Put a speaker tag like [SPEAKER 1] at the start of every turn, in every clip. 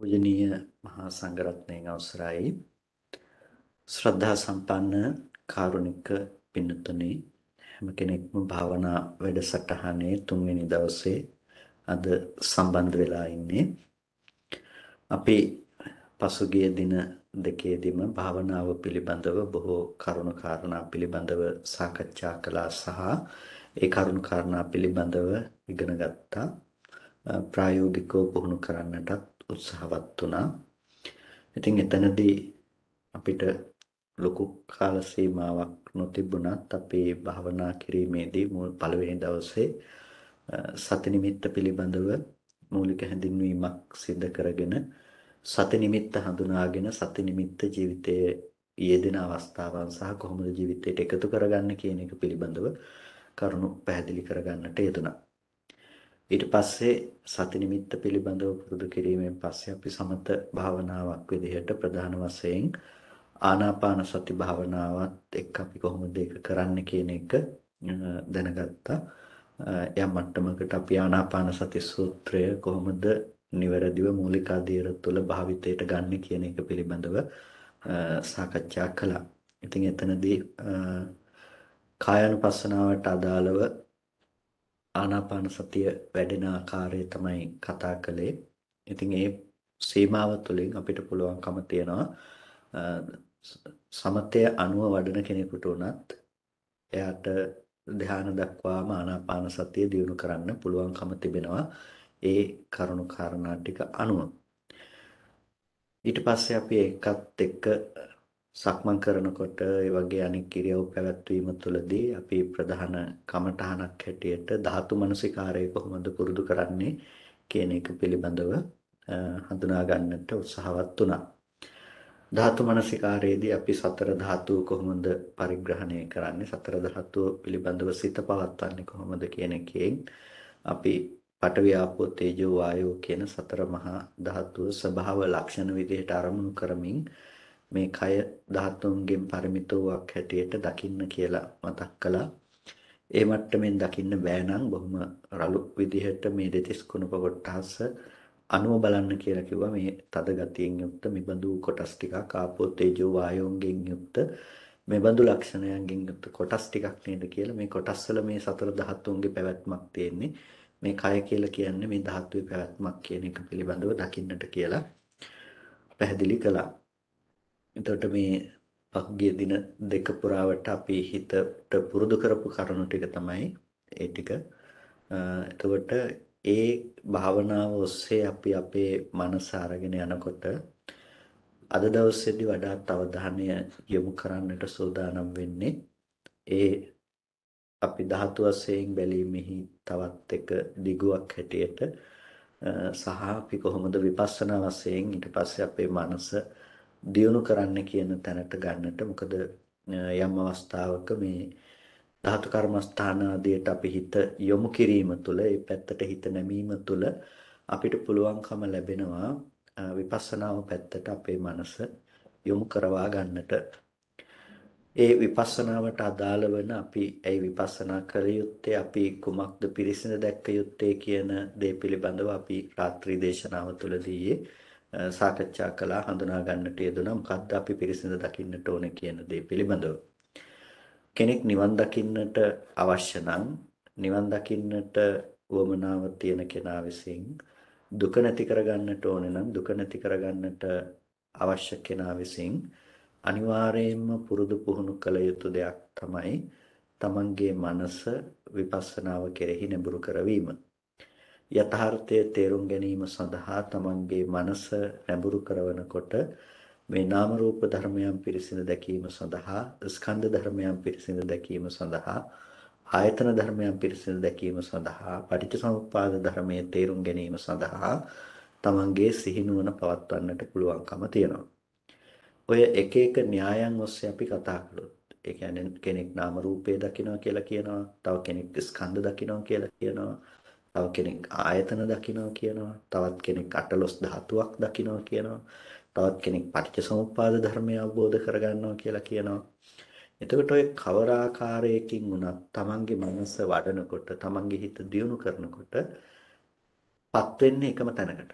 [SPEAKER 1] පූජනීය මහා සංඝරත්නයන්
[SPEAKER 2] අවසරයි ශ්‍රද්ධා සම්පන්න කාරුණික පින්තුනේ හැම කෙනෙක්ම භාවනා වැඩසටහනේ තුන්වෙනි දවසේ අද සම්බන්ධ වෙලා ඉන්නේ අපි පසුගිය දින දෙකේදීම භාවනාව පිළිබඳව බොහෝ කරුණු කාරණා පිළිබඳව සාකච්ඡා කළා සහ ඒ කරුණු කාරණා පිළිබඳව ඉගෙන ගත්තා ප්‍රායෝගිකව පුහුණු කරන්නටත් උත්සාහවත් වුණා. ඉතින් එතනදී අපිට ලොකු කාල සීමාවක් නොතිබුණත් අපේ භාවනා කිරීමේදී මුල් පළවෙනි දවසේ සති නිමිත්ත පිළිබඳව මූලික හැඳින්වීමක් සිදු කරගෙන සති නිමිත්ත හඳුනාගෙන සති නිමිත්ත ජීවිතයේ යෙදෙන අවස්ථාවන් සහ කොහොමද ජීවිතයට එකතු කරගන්න කියන එක පිළිබඳව කරුණු පැහැදිලි කරගන්නට යෙදුණා. ඊට පස්සේ සති නිමිත්ත පිළිබඳව පුරුදු කිරීමෙන් පස්සේ අපි සමත භාවනාවක් විදිහට ප්‍රධාන වශයෙන් ආනාපාන සති භාවනාවත් එක්ක අපි කොහොමද ඒක කරන්න කියන එක දැනගත්තා. යම් මට්ටමකට අපි ආනාපාන සති සූත්‍රය කොහොමද නිවැරදිව මූලික අධීර තුළ භාවිතයට ගන්න කියන එක පිළිබඳව සාකච්ඡා කළා. ඉතින් එතනදී කායानुපස්සනාවට අදාළව ආනාපාන සතිය වැඩෙන ආකාරය තමයි කතා කළේ. ඉතින් ඒ සීමාව තුළින් අපිට පුළුවන්කම තියෙනවා සමතය අනුව වඩන කෙනෙකුට උනත් එයාට ධ්‍යාන දක්වාම ආනාපාන සතිය දියුණු කරන්න පුළුවන්කම තිබෙනවා ඒ කරුණු කාරණා ටික අනුව. ඊට පස්සේ අපි ඒකත් එක්ක සක්මන් කරනකොට ඒ වගේ අනෙක් ක්‍රියාව පැවැත්වීම තුළදී අපි ප්‍රධාන කමඨහනක් හැටියට ධාතු මනසිකාරය කොහොමද පුරුදු කරන්නේ කියන එක පිළිබඳව හඳුනා ගන්නට උත්සාහවත් වුණා. ධාතු මනසිකාරයේදී අපි සතර ධාතු කොහොමද පරිග්‍රහණය කරන්නේ සතර ධාතු පිළිබඳව සිත පවත්වන්නේ කොහොමද කියන එකෙන් අපි පඨවි ආපෝ තේජෝ වායෝ කියන සතර මහා ධාතුව ස්වභාව ලක්ෂණ විදිහට අරමුණු කරමින් මේ කය ධාතුන්ගෙන් පරිමිත වූක් හැටියට දකින්න කියලා මතක් කළා. ඒ මට්ටමින් දකින්න බෑ නම් බොහොම රළු විදිහට මේ දෙතිස් කුණප කොටස අනුව බලන්න කියලා කිව්වා මේ තද ගතියෙන් යුක්ත මෙබඳු කොටස් ටිකක් ආපෝ තේජෝ වායෝන්ගෙන් යුක්ත මෙබඳු ලක්ෂණයන්ගෙන් යුක්ත කොටස් ටිකක් නේද කියලා මේ කොටස් වල මේ සතර ධාතුන්ගේ පැවැත්මක් තියෙන්නේ මේ කය කියලා කියන්නේ මේ ධාතුවේ පැවැත්මක් කියන එක පිළිබඳව දකින්නට කියලා පැහැදිලි කළා එතකොට මේ පහුගිය දින දෙක පුරාවට අපේ හිතට පුරුදු කරපු කරුණු ටික තමයි ඒ ටික. එතකොට ඒ භාවනාව ඔස්සේ අපි අපේ මනස අරගෙන යනකොට අද දවසේදී වඩාත් අවධානය යොමු කරන්නට සූදානම් වෙන්නේ ඒ අපි ධාතු වශයෙන් බැලීමෙහි තවත් එක දිගුවක් හැටියට සහ අපි කොහොමද විපස්සනා වශයෙන් ඊට පස්සේ අපේ මනස දියුණු කරන්න කියන තැනට ගන්නට මොකද යම් අවස්ථාවක මේ ධාතු කර්මස්ථාන ආදියට අපි හිත යොමු කිරීම තුළ ඒ පැත්තට හිත නැමීම තුළ අපිට පුළුවන්කම ලැබෙනවා විපස්සනාව පැත්තට අපේ මනස යොමු කරවා ගන්නට ඒ විපස්සනාවට අදාළ වන අපි ඇයි විපස්සනා කළ යුත්තේ අපි කුමක්ද පිරිසිඳ දැක්ක යුත්තේ කියන දේ පිළිබඳව අපි රාත්‍රී දේශනාව තුළදී සාකච්ඡා කළා හඳුනා ගන්නට යෙදුණා මොකද්ද අපි පිරිසිඳ දකින්නට ඕනේ කියන දේ පිළිබඳව කෙනෙක් නිවන් දකින්නට අවශ්‍ය නම් නිවන් දකින්නට උවමනාව තියෙන කෙනා විසින් දුක නැති කරගන්නට ඕනේ නම් දුක නැති කරගන්නට අවශ්‍ය කෙනා විසින් අනිවාර්යයෙන්ම පුරුදු පුහුණු කළ යුතු දෙයක් තමයි තමන්ගේ මනස විපස්සනාව කෙරෙහි නැඹුරු කරවීම. යථාර්ථය තේරුම් ගැනීම සඳහා තමන්ගේ මනස නැඹුරු කරනකොට මේ නාම රූප ධර්මයන් පිරිසිඳ දැකීම සඳහා ස්කන්ධ ධර්මයන් පිරිසිඳ දැකීම සඳහා ආයතන ධර්මයන් පිරිසිඳ දැකීම සඳහා පටිච්චසමුප්පාද ධර්මයේ තේරුම් ගැනීම සඳහා තමන්ගේ සිහිනුවන පවත්වන්නට පුළුවන්කම තියෙනවා. ඔය එක එක න්‍යායන් ඔස්සේ අපි කතා කළොත් ඒ කියන්නේ කෙනෙක් නාම රූපය දකිනවා කියලා කියනවා, තව කෙනෙක් ස්කන්ධ දකිනවා කියලා කියනවා, තව කෙනෙක් ආයතන දකිනවා කියනවා. තවත් කෙනෙක් අටලොස් ධාතුවක් දකිනවා කියනවා. තවත් කෙනෙක් පටිච්චසමුප්පාද ධර්මය අවබෝධ කරගන්නවා කියලා කියනවා. එතකොට ඔය කවර ආකාරයකින් වුණත් තමන්ගේ මනස වඩනකොට තමන්ගේ හිත දියුණු කරනකොට පත් වෙන්නේ එකම තැනකට.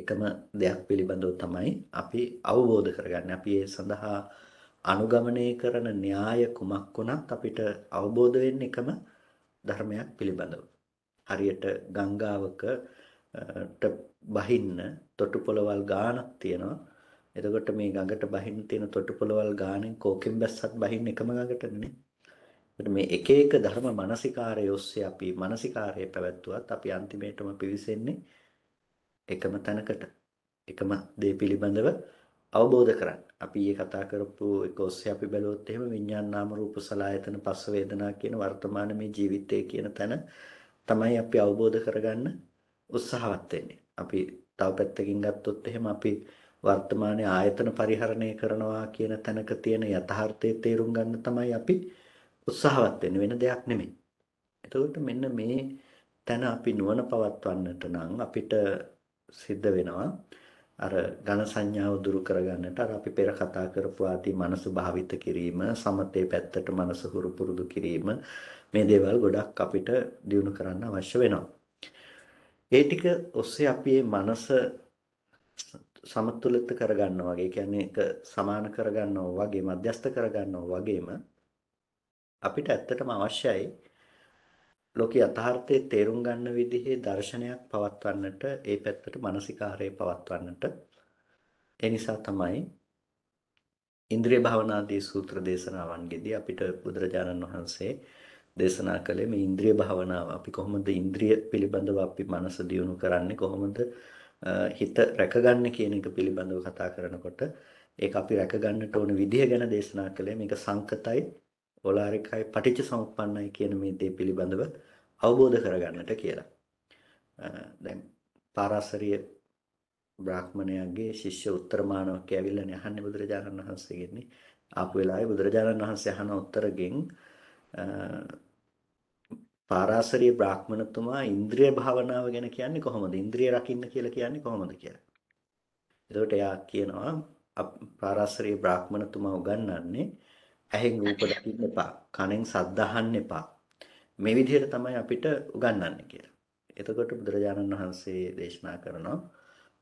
[SPEAKER 2] එකම දෙයක් පිළිබඳව තමයි අපි අවබෝධ කරගන්නේ. අපි ඒ සඳහා අනුගමනය කරන න්‍යාය කුමක් වුණත් අපිට අවබෝධ වෙන්නේ එකම ධර්මයක් පිළිබඳව. හරියට ගංගාවකට බහින්න තොටුපළවල් ගානක් තියෙනවා. එතකොට මේ ගඟට බහින්න තියෙන තොටුපළවල් ගානෙන් කෝකෙන් බැස්සත් බහින්න එකම ගඟටනේ. මේ එක එක ධර්ම මානසිකාරය ඔස්සේ අපි මානසිකාරය පැවැත්වුවත් අපි අන්තිමේටම පිවිසෙන්නේ එකම තැනකට එකම දේ පිළිබඳව අවබෝධ කරගන්න. අපි ඊයේ කතා කරපු එක ඔස්සේ අපි බැලුවොත් එහෙම විඥාන නාම රූප සලආයතන පස්ස වේදනා කියන වර්තමාන මේ ජීවිතයේ කියන තැන තමයි අපි අවබෝධ කරගන්න උත්සාහවත් වෙන්නේ. අපි තව පැත්තකින් ගත්තොත් එහෙම අපි වර්තමානයේ ආයතන පරිහරණය කරනවා කියන තැනක තියෙන යථාර්ථය තේරුම් ගන්න තමයි අපි උත්සාහවත් වෙන්නේ වෙන දෙයක් නෙමෙයි. එතකොට මෙන්න මේ තැන අපි නුවණ පවත්වන්නට නම් අපිට සිද්ධ වෙනවා අර ඝන සංඥාව දුරු කරගන්නට අර අපි පෙර කතා කරපු ආදී මනස භාවිත කිරීම සමතේ පැත්තට මනස හුරු පුරුදු කිරීම මේ දේවල් ගොඩක් අපිට දියුණු කරන්න අවශ්‍ය වෙනවා. ඒ ටික ඔස්සේ අපි මේ මනස සමතුලිත කරගන්නවා වගේ කියන්නේ ඒක සමාන කරගන්නවා වගේ මධ්‍යස්ත කරගන්නවා වගේම අපිට ඇත්තටම අවශ්‍යයි ලෝකේ යථාර්ථයේ තේරුම් ගන්න විදිහේ දර්ශනයක් පවත්වන්නට ඒ පැත්තට මානසිකාරය පවත්වන්නට ඒ නිසා තමයි ඉන්ද්‍රිය භාවනාදී සූත්‍ර දේශනාවන්ගෙදී අපිට බුදුරජාණන් වහන්සේ දේශනා කළේ මේ ඉන්ද්‍රිය භාවනාව අපි කොහොමද ඉන්ද්‍රිය පිළිබඳව අපි මනස දියුණු කරන්නේ කොහොමද හිත රැකගන්නේ කියන එක පිළිබඳව කතා කරනකොට ඒක අපි රැකගන්නට ඕන විදිය ගැන දේශනා කළේ මේක සංකතයි ඕලාරිකයි පටිච්ච සමුප්පන්නයි කියන මේ දේ පිළිබඳව අවබෝධ කරගන්නට කියලා. දැන් පාරාසරිය බ්‍රාහ්මණයාගේ ශිෂ්‍ය උත්තර මානවකයා ඇවිල්ලානේ අහන්නේ බුදුරජාණන් වහන්සේගෙන්නේ. ආපු වෙලාවේ බුදුරජාණන් වහන්සේ අහන උත්තරගෙන් පාරාසරිය බ්‍රාහ්මණතුමා ඉන්ද්‍රිය භාවනාව ගැන කියන්නේ කොහොමද? ඉන්ද්‍රිය රකින්න කියලා කියන්නේ කොහොමද කියලා. එතකොට එයා කියනවා පාරාසරිය බ්‍රාහ්මණතුමා උගන්වන්නේ ඇහෙන් රූප දකින්න එපා. කනෙන් ශබ්ද අහන්න එපා. මේ විදිහට තමයි අපිට උගන්වන්නේ කියලා. එතකොට බුදුරජාණන් වහන්සේ දේශනා කරනවා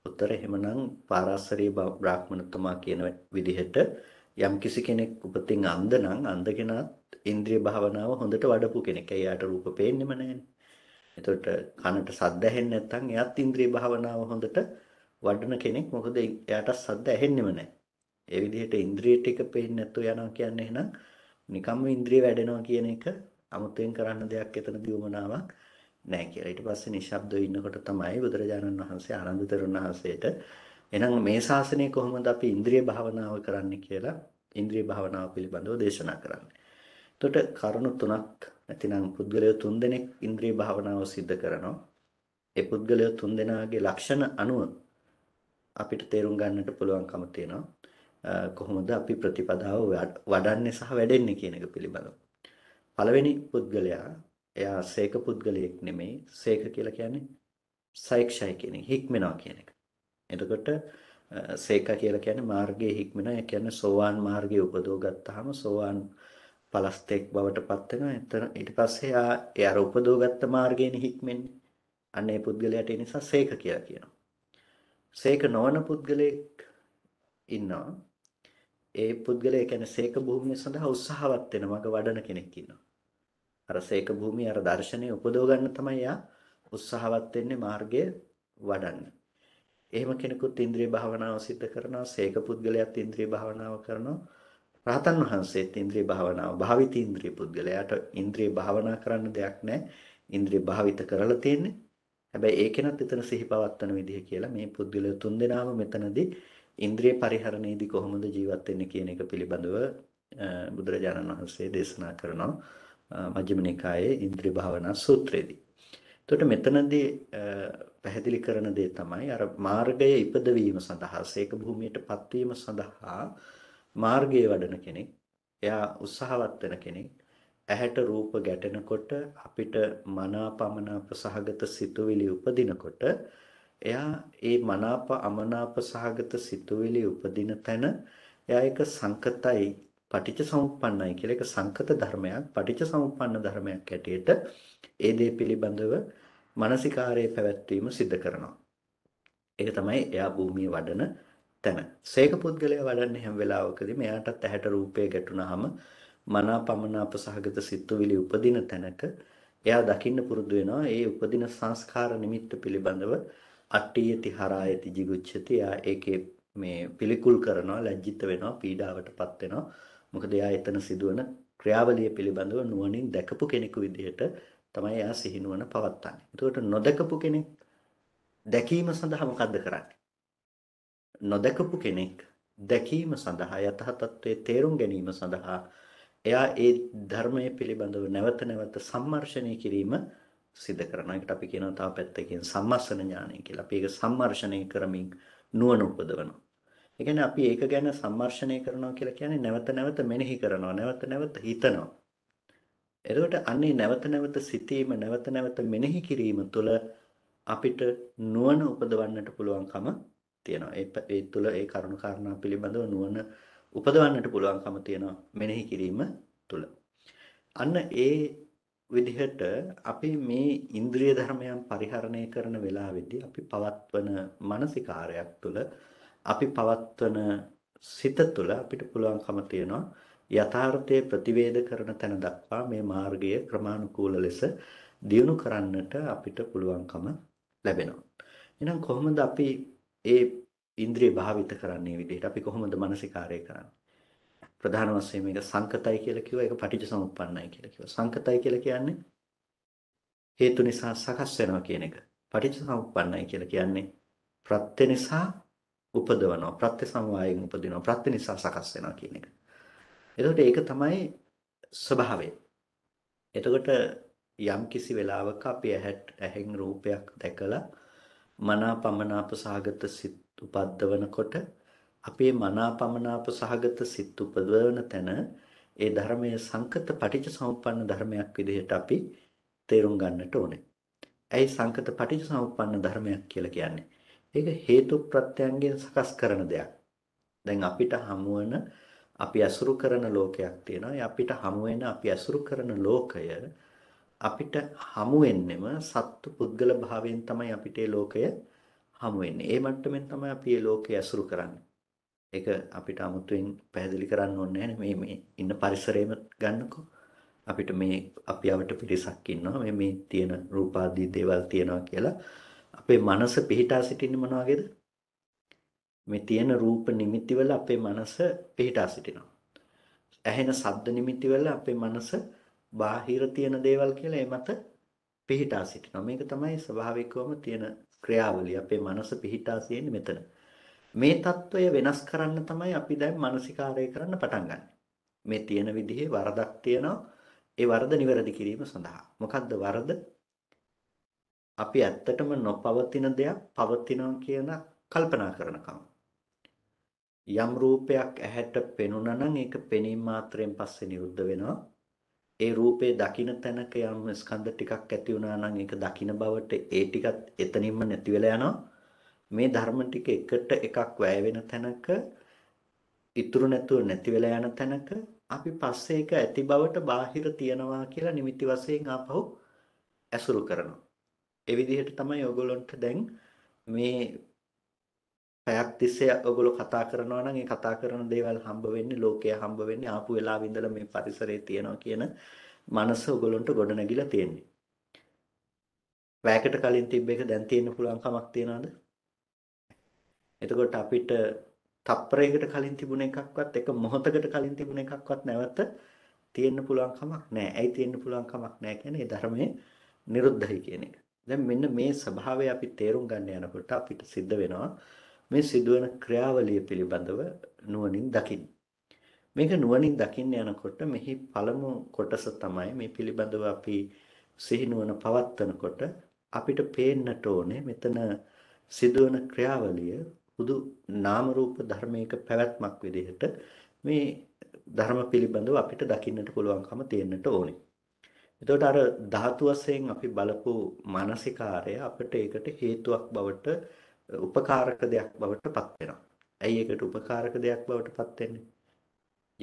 [SPEAKER 2] උත්තර එහෙමනම් පාරාසරී බ්‍රාහ්මණතුමා කියන විදිහට යම් කිසි කෙනෙක් උපතින් අන්ධ නම් අන්ධ කෙනාත් ඉන්ද්‍රිය භාවනාව හොඳට වඩපු කෙනෙක්. එයාට රූප පේන්නෙම නැහැනේ. එතකොට කනට සද්ද ඇහෙන්නේ නැත්නම් එයාත් ඉන්ද්‍රිය භාවනාව හොඳට වඩන කෙනෙක්. මොකද එයාට සද්ද ඇහෙන්නෙම නැහැ. ඒ විදිහට ඉන්ද්‍රිය ටික පේන්නේ නැතුව යනවා කියන්නේ එහෙනම් නිකම්ම ඉන්ද්‍රිය වැඩෙනවා කියන එක අමුතෙන් කරන්න දෙයක් එතනදී උමනාවක් නෑ කියලා. ඊට පස්සේ නිශ්ශබ්දව ඉන්නකොට තමයි බුදුරජාණන් වහන්සේ ආනන්ද තෙරුන් වහන්සේට එහෙනම් මේ ශාසනය කොහොමද අපි ඉන්ද්‍රිය භාවනාව කරන්න කියලා ඉන්ද්‍රිය භාවනාව පිළිබඳව දේශනා කරන්නේ. එතකොට කරුණු තුනක් නැතිනම් පුද්ගලයෝ තුන්දෙනෙක් ඉන්ද්‍රිය භාවනාව સિદ્ધ කරනවා. ඒ පුද්ගලයෝ තුන්දෙනාගේ ලක්ෂණ අනුව අපිට තේරුම් ගන්නට පුළුවන්කම තියෙනවා. කොහොමද අපි ප්‍රතිපදාව වඩන්නේ සහ වැඩෙන්නේ කියන එක පිළිබඳව. පළවෙනි පුද්ගලයා එයා සේක පුද්ගලයෙක් නෙමෙයි. සේක කියලා කියන්නේ සෛක්ෂය කියන එක, හික්මනවා කියන එක. එතකොට සේක කියලා කියන්නේ මාර්ගයේ හික්මනවා. ඒ කියන්නේ සෝවාන් මාර්ගයේ උපදව ගත්තාම සෝවාන් පලස්තෙක් බවට පත් වෙනවා. ඊට පස්සේ එයා ඒ අර උපදව ගත්ත මාර්ගයෙන් හික්මෙන්නේ. අන්න ඒ පුද්ගලයාට ඒ නිසා සේක කියලා කියනවා. සේක නොවන පුද්ගලයෙක් ඉන්නවා. ඒ පුද්ගලයා කියන්නේ සීක භූමිය සඳහා උත්සාහවත් වෙන මග වඩන කෙනෙක් ඉන්නවා. අර සීක භූමිය අර දර්ශනය උපදව ගන්න තමයි යා උත්සාහවත් වෙන්නේ මාර්ගය වඩන්න. එහෙම කෙනෙකුත් ඉන්ද්‍රිය භාවනාව සිද්ධ කරනවා, සීක පුද්ගලයාත් ඉන්ද්‍රිය භාවනාව කරනවා. රහතන් වහන්සේත් ඉන්ද්‍රිය භාවනාව, භාවිත ඉන්ද්‍රිය පුද්ගලයාට ඉන්ද්‍රිය භාවනා කරන්න දෙයක් නැහැ. ඉන්ද්‍රිය භාවිත කරලා තියෙන්නේ. හැබැයි ඒකෙනත් එතන සිහිපවත්තන විදිහ කියලා මේ පුද්ගලයෝ තුන්දෙනාම මෙතනදී ඉන්ද්‍රිය පරිහරණයේදී කොහොමද ජීවත් වෙන්නේ කියන එක පිළිබඳව බුදුරජාණන් වහන්සේ දේශනා කරනවා මජ්ක්‍ධිම නිකායේ ඉන්ද්‍රිය භාවනා සූත්‍රයේදී. එතකොට මෙතනදී පැහැදිලි කරන දේ තමයි අර මාර්ගය ඉපදවීම සඳහා සීක භූමියටපත් වීම සඳහා මාර්ගයේ වඩන කෙනෙක් එයා උත්සාහවත් වෙන කෙනෙක් ඇහැට රූප ගැටෙනකොට අපිට මනාපමනාප සහගත සිතුවිලි උපදිනකොට එයා ඒ මනාප අමනාප සහගත සිතුවිලි උපදින තැන එයා එක සංකතයි පටිච්ච සමුප්පන්නයි කියලා එක සංකත ධර්මයක් පටිච්ච සමුප්පන්න ධර්මයක් ඇටියට ඒ දේ පිළිබඳව මානසිකාරයේ පැවැත්වීම සිද්ධ කරනවා. ඒක තමයි එයා භූමියේ වඩන තැන. සේක පුද්ගලයා වඩන්නේ හැම වෙලාවකදී මෙයාටත් ඇහැට රූපය ගැටුනහම මනාපමනාප සහගත සිතුවිලි උපදින තැනක එයා දකින්න පුරුදු වෙනවා ඒ උපදින සංස්කාර නිමිත්ත පිළිබඳව අට්ඨියති හරායති jigucchati එයා ඒකේ මේ පිළිකුල් කරනවා ලැජ්ජිත වෙනවා පීඩාවටපත් වෙනවා මොකද එයා එතන සිදුවන ක්‍රියාවලිය පිළිබඳව නුවණින් දැකපු කෙනෙකු විදිහට තමයි එයා සිහිනුවන පවත්න්නේ. එතකොට නොදකපු කෙනෙක් දැකීම සඳහා මොකද්ද කරන්නේ? නොදකපු කෙනෙක් දැකීම සඳහා යථා තත්ත්වයේ තේරුම් ගැනීම සඳහා එයා ඒ ධර්මයේ පිළිබඳව නැවත නැවත සම්මර්ෂණය කිරීම සිද්ධ කරනවා. ඒකට අපි කියනවා තව පැත්තකින් සම්මස්සන ඥානය කියලා. අපි ඒක සම්මර්ෂණය කරමින් නුවණ උපදවනවා. ඒ කියන්නේ අපි ඒක ගැන සම්මර්ෂණය කරනවා කියලා කියන්නේ නැවත නැවත මෙනෙහි කරනවා, නැවත නැවත හිතනවා. එතකොට අන්නේ නැවත නැවත සිතීම, නැවත නැවත මෙනෙහි කිරීම තුළ අපිට නුවණ උපදවන්නට පුළුවන්කම තියෙනවා. ඒ ඒ තුළ ඒ කරුණු කාරණා පිළිබඳව නුවණ උපදවන්නට පුළුවන්කම තියෙනවා මෙනෙහි කිරීම තුළ. අන්න ඒ විදිහට අපි මේ ඉන්ද්‍රිය ධර්මයන් පරිහරණය කරන වෙලාවේදී අපි පවත්වන මානසිකාරයක් තුළ අපි පවත්වන සිත තුළ අපිට පුළුවන්කම තියෙනවා යථාර්ථයේ ප්‍රතිවේධ කරන තැන දක්වා මේ මාර්ගය ක්‍රමානුකූල ලෙස දියුණු කරන්නට අපිට පුළුවන්කම ලැබෙනවා. එහෙනම් කොහොමද අපි ඒ ඉන්ද්‍රිය භාවිත කරන්නේ විදිහට අපි කොහොමද මානසිකාරය කරන්නේ? ප්‍රධාන වශයෙන් මේක සංකතයි කියලා කිව්වා ඒක පටිච්චසමුප්පන්නයි කියලා කිව්වා සංකතයි කියලා කියන්නේ හේතු නිසා සකස් වෙනවා කියන එක පටිච්චසමුප්පන්නයි කියලා කියන්නේ ප්‍රත්‍ය නිසා උපදවනවා ප්‍රත්‍ය සමවායෙන් උපදිනවා ප්‍රත්‍ය නිසා සකස් වෙනවා කියන එක එතකොට ඒක තමයි ස්වභාවය එතකොට යම් කිසි වෙලාවක අපි ඇහැට ඇහෙන් රූපයක් දැකලා මනාපමනාප සාගත සිත් උපද්දවනකොට අපේ මනාපමනාප සහගත සිත් උපදවන තැන ඒ ධර්මයේ සංකත පටිච්ච සමුප්පන්න ධර්මයක් විදිහට අපි තේරුම් ගන්නට ඕනේ. ඇයි සංකත පටිච්ච සමුප්පන්න ධර්මයක් කියලා කියන්නේ? ඒක හේතු ප්‍රත්‍යයන්ගෙන් සකස් කරන දෙයක්. දැන් අපිට හමුවන අපි අසුරු කරන ලෝකයක් තියෙනවා. ඒ අපිට හමු අපි අසුරු කරන ලෝකය අපිට හමු වෙන්නෙම සත්තු පුද්ගල භාවයෙන් තමයි අපිට ඒ ලෝකය හමු වෙන්නේ. ඒ මට්ටමින් තමයි අපි මේ ලෝකය අසුරු කරන්නේ. ඒක අපිට 아무තුවෙන් පැහැදිලි කරන්න ඕනේ මේ මේ ඉන්න පරිසරයම ගන්නකෝ. අපිට මේ අපි අවට පිරිසක් ඉන්නවා මේ මේ තියෙන රූපාදී දේවල් තියෙනවා කියලා අපේ මනස පිහිටා සිටින්නේ මොන වගේද? මේ තියෙන රූප නිමිතිවල අපේ මනස පිහිටා සිටිනවා. ඇහෙන ශබ්ද නිමිතිවල අපේ මනස බාහිර තියෙන දේවල් කියලා ඒ මත පිහිටා සිටිනවා. මේක තමයි ස්වභාවිකවම තියෙන ක්‍රියාවලිය. අපේ මනස පිහිටා සිටින්නේ මෙතන. මේ తত্ত্বය වෙනස් කරන්න තමයි අපි දැන් මානසිකාරය කරන්න පටන් ගන්න. මේ තියෙන විදිහේ වරදක් තියෙනවා. ඒ වරද නිවැරදි කිරීම සඳහා. මොකද්ද වරද? අපි ඇත්තටම නොපවතින දෙයක් පවතිනවා කියන කල්පනා කරනකම්. යම් රූපයක් ඇහැට පෙනුණා නම් ඒක පෙනීම මාත්‍රයෙන් පස්සේ නිරුද්ධ වෙනවා. ඒ රූපේ දකින්න තැනක යම් ස්කන්ධ ටිකක් ඇති වුණා නම් ඒක දකින්න බවට ඒ ටිකත් එතනින්ම නැති වෙලා යනවා. මේ ධර්ම ටික එකට එකක් වැය වෙන තැනක ඉතුරු නැතුව නැති වෙලා යන තැනක අපි පස්සේ ඒක ඇති බවට බාහිර තියනවා කියලා නිමිති වශයෙන් ආපහු ඇසුරු කරනවා. ඒ විදිහට තමයි ඔයගොල්ලන්ට දැන් මේ පැයක් තිස්සේ ඔයගොල්ලෝ කතා කරනවා නම් ඒ කතා කරන දේවල් හම්බ වෙන්නේ ලෝකය හම්බ වෙන්නේ ආපු වෙලාවෙ ඉඳලා මේ පරිසරයේ තියෙනවා කියන මනස ඔයගොල්ලන්ට ගොඩනැගිලා තියෙන්නේ. වැයකට කලින් තිබ්බ එක දැන් තියෙන්න පුළුවන් කමක් තියනවද? එතකොට අපිට තප්පරයකට කලින් තිබුණ එකක්වත් එක මොහොතකට කලින් තිබුණ එකක්වත් නැවත තියෙන්න පුළුවන් කමක් නැහැ. ඇයි තියෙන්න පුළුවන් කමක් නැහැ කියන්නේ ඒ ධර්මයේ නිරුද්ධයි කියන එක. දැන් මෙන්න මේ ස්වභාවය අපි තේරුම් ගන්න යනකොට අපිට සිද්ධ වෙනවා මේ සිදුවන ක්‍රියාවලිය පිළිබඳව නුවණින් දකින්න. මේක නුවණින් දකින්න යනකොට මෙහි පළමු කොටස තමයි මේ පිළිබඳව අපි සිහිනුවන පවත්නකොට අපිට පේන්නට ඕනේ මෙතන සිදුවන ක්‍රියාවලිය හුදු නාම රූප ධර්මයක පැවැත්මක් විදිහට මේ ධර්ම පිළිබඳව අපිට දකින්නට පුළුවන්කම තියෙන්නට ඕනේ. එතකොට අර ධාතු වශයෙන් අපි බලපු මානසිකාරය අපිට ඒකට හේතුවක් බවට උපකාරක දෙයක් බවට පත් වෙනවා. ඇයි ඒකට උපකාරක දෙයක් බවට පත් වෙන්නේ?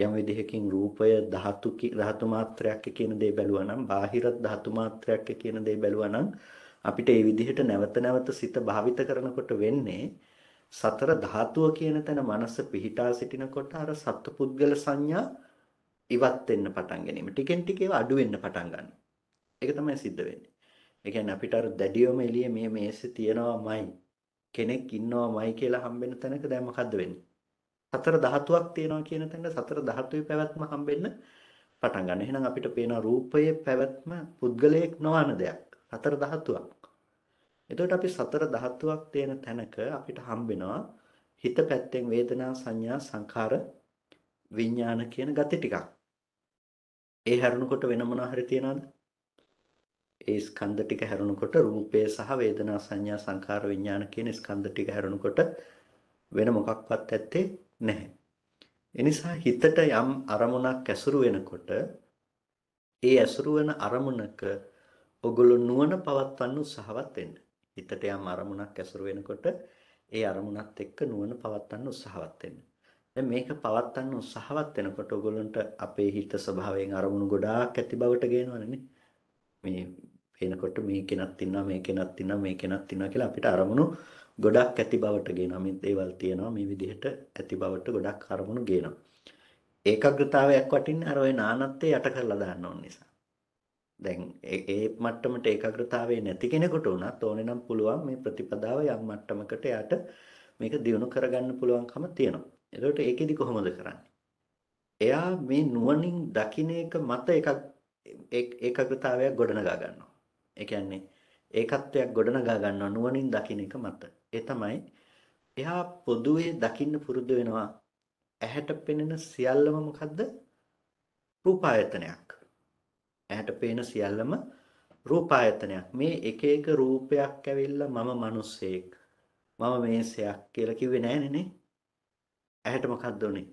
[SPEAKER 2] යම් විදිහකින් රූපය ධාතු ධාතු මාත්‍රයක් කියන දේ බැලුවා නම් බාහිර ධාතු මාත්‍රයක් කියන දේ බැලුවා නම් අපිට ඒ විදිහට නැවත නැවත සිත භාවිත කරනකොට වෙන්නේ සතර ධාතුව කියන තැන මනස පිහිටා සිටිනකොට අර සත්පුද්ගල සංඥා ඉවත් වෙන්න පටන් ගැනීම. ටිකෙන් ටික ඒවා අඩු වෙන්න පටන් ගන්නවා. ඒක තමයි සිද්ධ වෙන්නේ. ඒ කියන්නේ අපිට අර දැඩියොම එළියේ මේ මේසෙ තියෙනවාමයි කෙනෙක් ඉන්නවාමයි කියලා හම්බෙන තැනක දැන් මොකද්ද වෙන්නේ? සතර ධාතුවක් තියෙනවා කියන තැන සතර ධාතුවේ පැවැත්ම හම්බෙන්න පටන් ගන්න. එහෙනම් අපිට පේන රූපයේ පැවැත්ම පුද්ගලයක් නොවන දෙයක්. සතර ධාතුවක්. එතකොට අපි සතර ධාතුවක් තියෙන තැනක අපිට හම්බෙනවා හිත පැත්තෙන් වේදනා සංඥා සංඛාර විඥාන කියන ගති ටිකක්. ඒ හැරුණකොට වෙන මොනවා හරි තියනවද? ඒ ස්කන්ධ ටික හැරුණකොට රූපය සහ වේදනා සංඥා සංඛාර විඥාන කියන ස්කන්ධ ටික හැරුණකොට වෙන මොකක්වත් ඇත්තේ නැහැ. එනිසා හිතට යම් අරමුණක් ඇසුරු වෙනකොට ඒ ඇසුරු වෙන අරමුණක ඔගොල්ලෝ නුවණ පවත්වන්න උත්සාහවත් වෙන්න. හිතට යම් අරමුණක් ඇසුරු වෙනකොට ඒ අරමුණත් එක්ක නුවණ පවත්වන්න උත්සාහවත් වෙන්න. දැන් මේක පවත්වන්න උත්සාහවත් වෙනකොට ඔයගොල්ලන්ට අපේ හිත ස්වභාවයෙන් අරමුණු ගොඩාක් ඇති බවට ගේනවනේ. මේ වෙනකොට මේ කෙනක් ඉන්නවා මේ කෙනක් ඉන්නවා මේ කෙනක් ඉන්නවා කියලා අපිට අරමුණු ගොඩක් ඇති බවට ගේනවා. මේ දේවල් තියෙනවා මේ විදිහට ඇති බවට ගොඩක් අරමුණු ගේනවා. ඒකාග්‍රතාවයක් වටින්නේ අර ওই නානත්තේ යට කරලා දාන්න ඕන නිසා. දැන් ඒ මට්ටමට ඒකාග්‍රතාවයේ නැති කෙනෙකුට උනත් ඕනේ නම් පුළුවන් මේ ප්‍රතිපදාව යම් මට්ටමකට යට මේක දියුණු කරගන්න පුළුවන්කම තියෙනවා. එතකොට ඒකෙදි කොහොමද කරන්නේ? එයා මේ නුවණින් දකින්න එක මත එකක් ඒකාග්‍රතාවයක් ගොඩනගා ගන්නවා. ඒ කියන්නේ ඒකත්වයක් ගොඩනගා ගන්නවා නුවණින් දකින්න එක මත. ඒ තමයි එයා පොදුවේ දකින්න පුරුදු වෙනවා. ඇහැට පෙනෙන සියල්ලම මොකද්ද? රූපායතනයක්. ඇහැට පේන සියල්ලම රූපායතනයක්. මේ එක එක රූපයක් ඇවිල්ලා මම මිනිස්සෙක්. මම මේසයක් කියලා කිව්වේ නෑනේ ඇහැට මොකක්ද උනේ?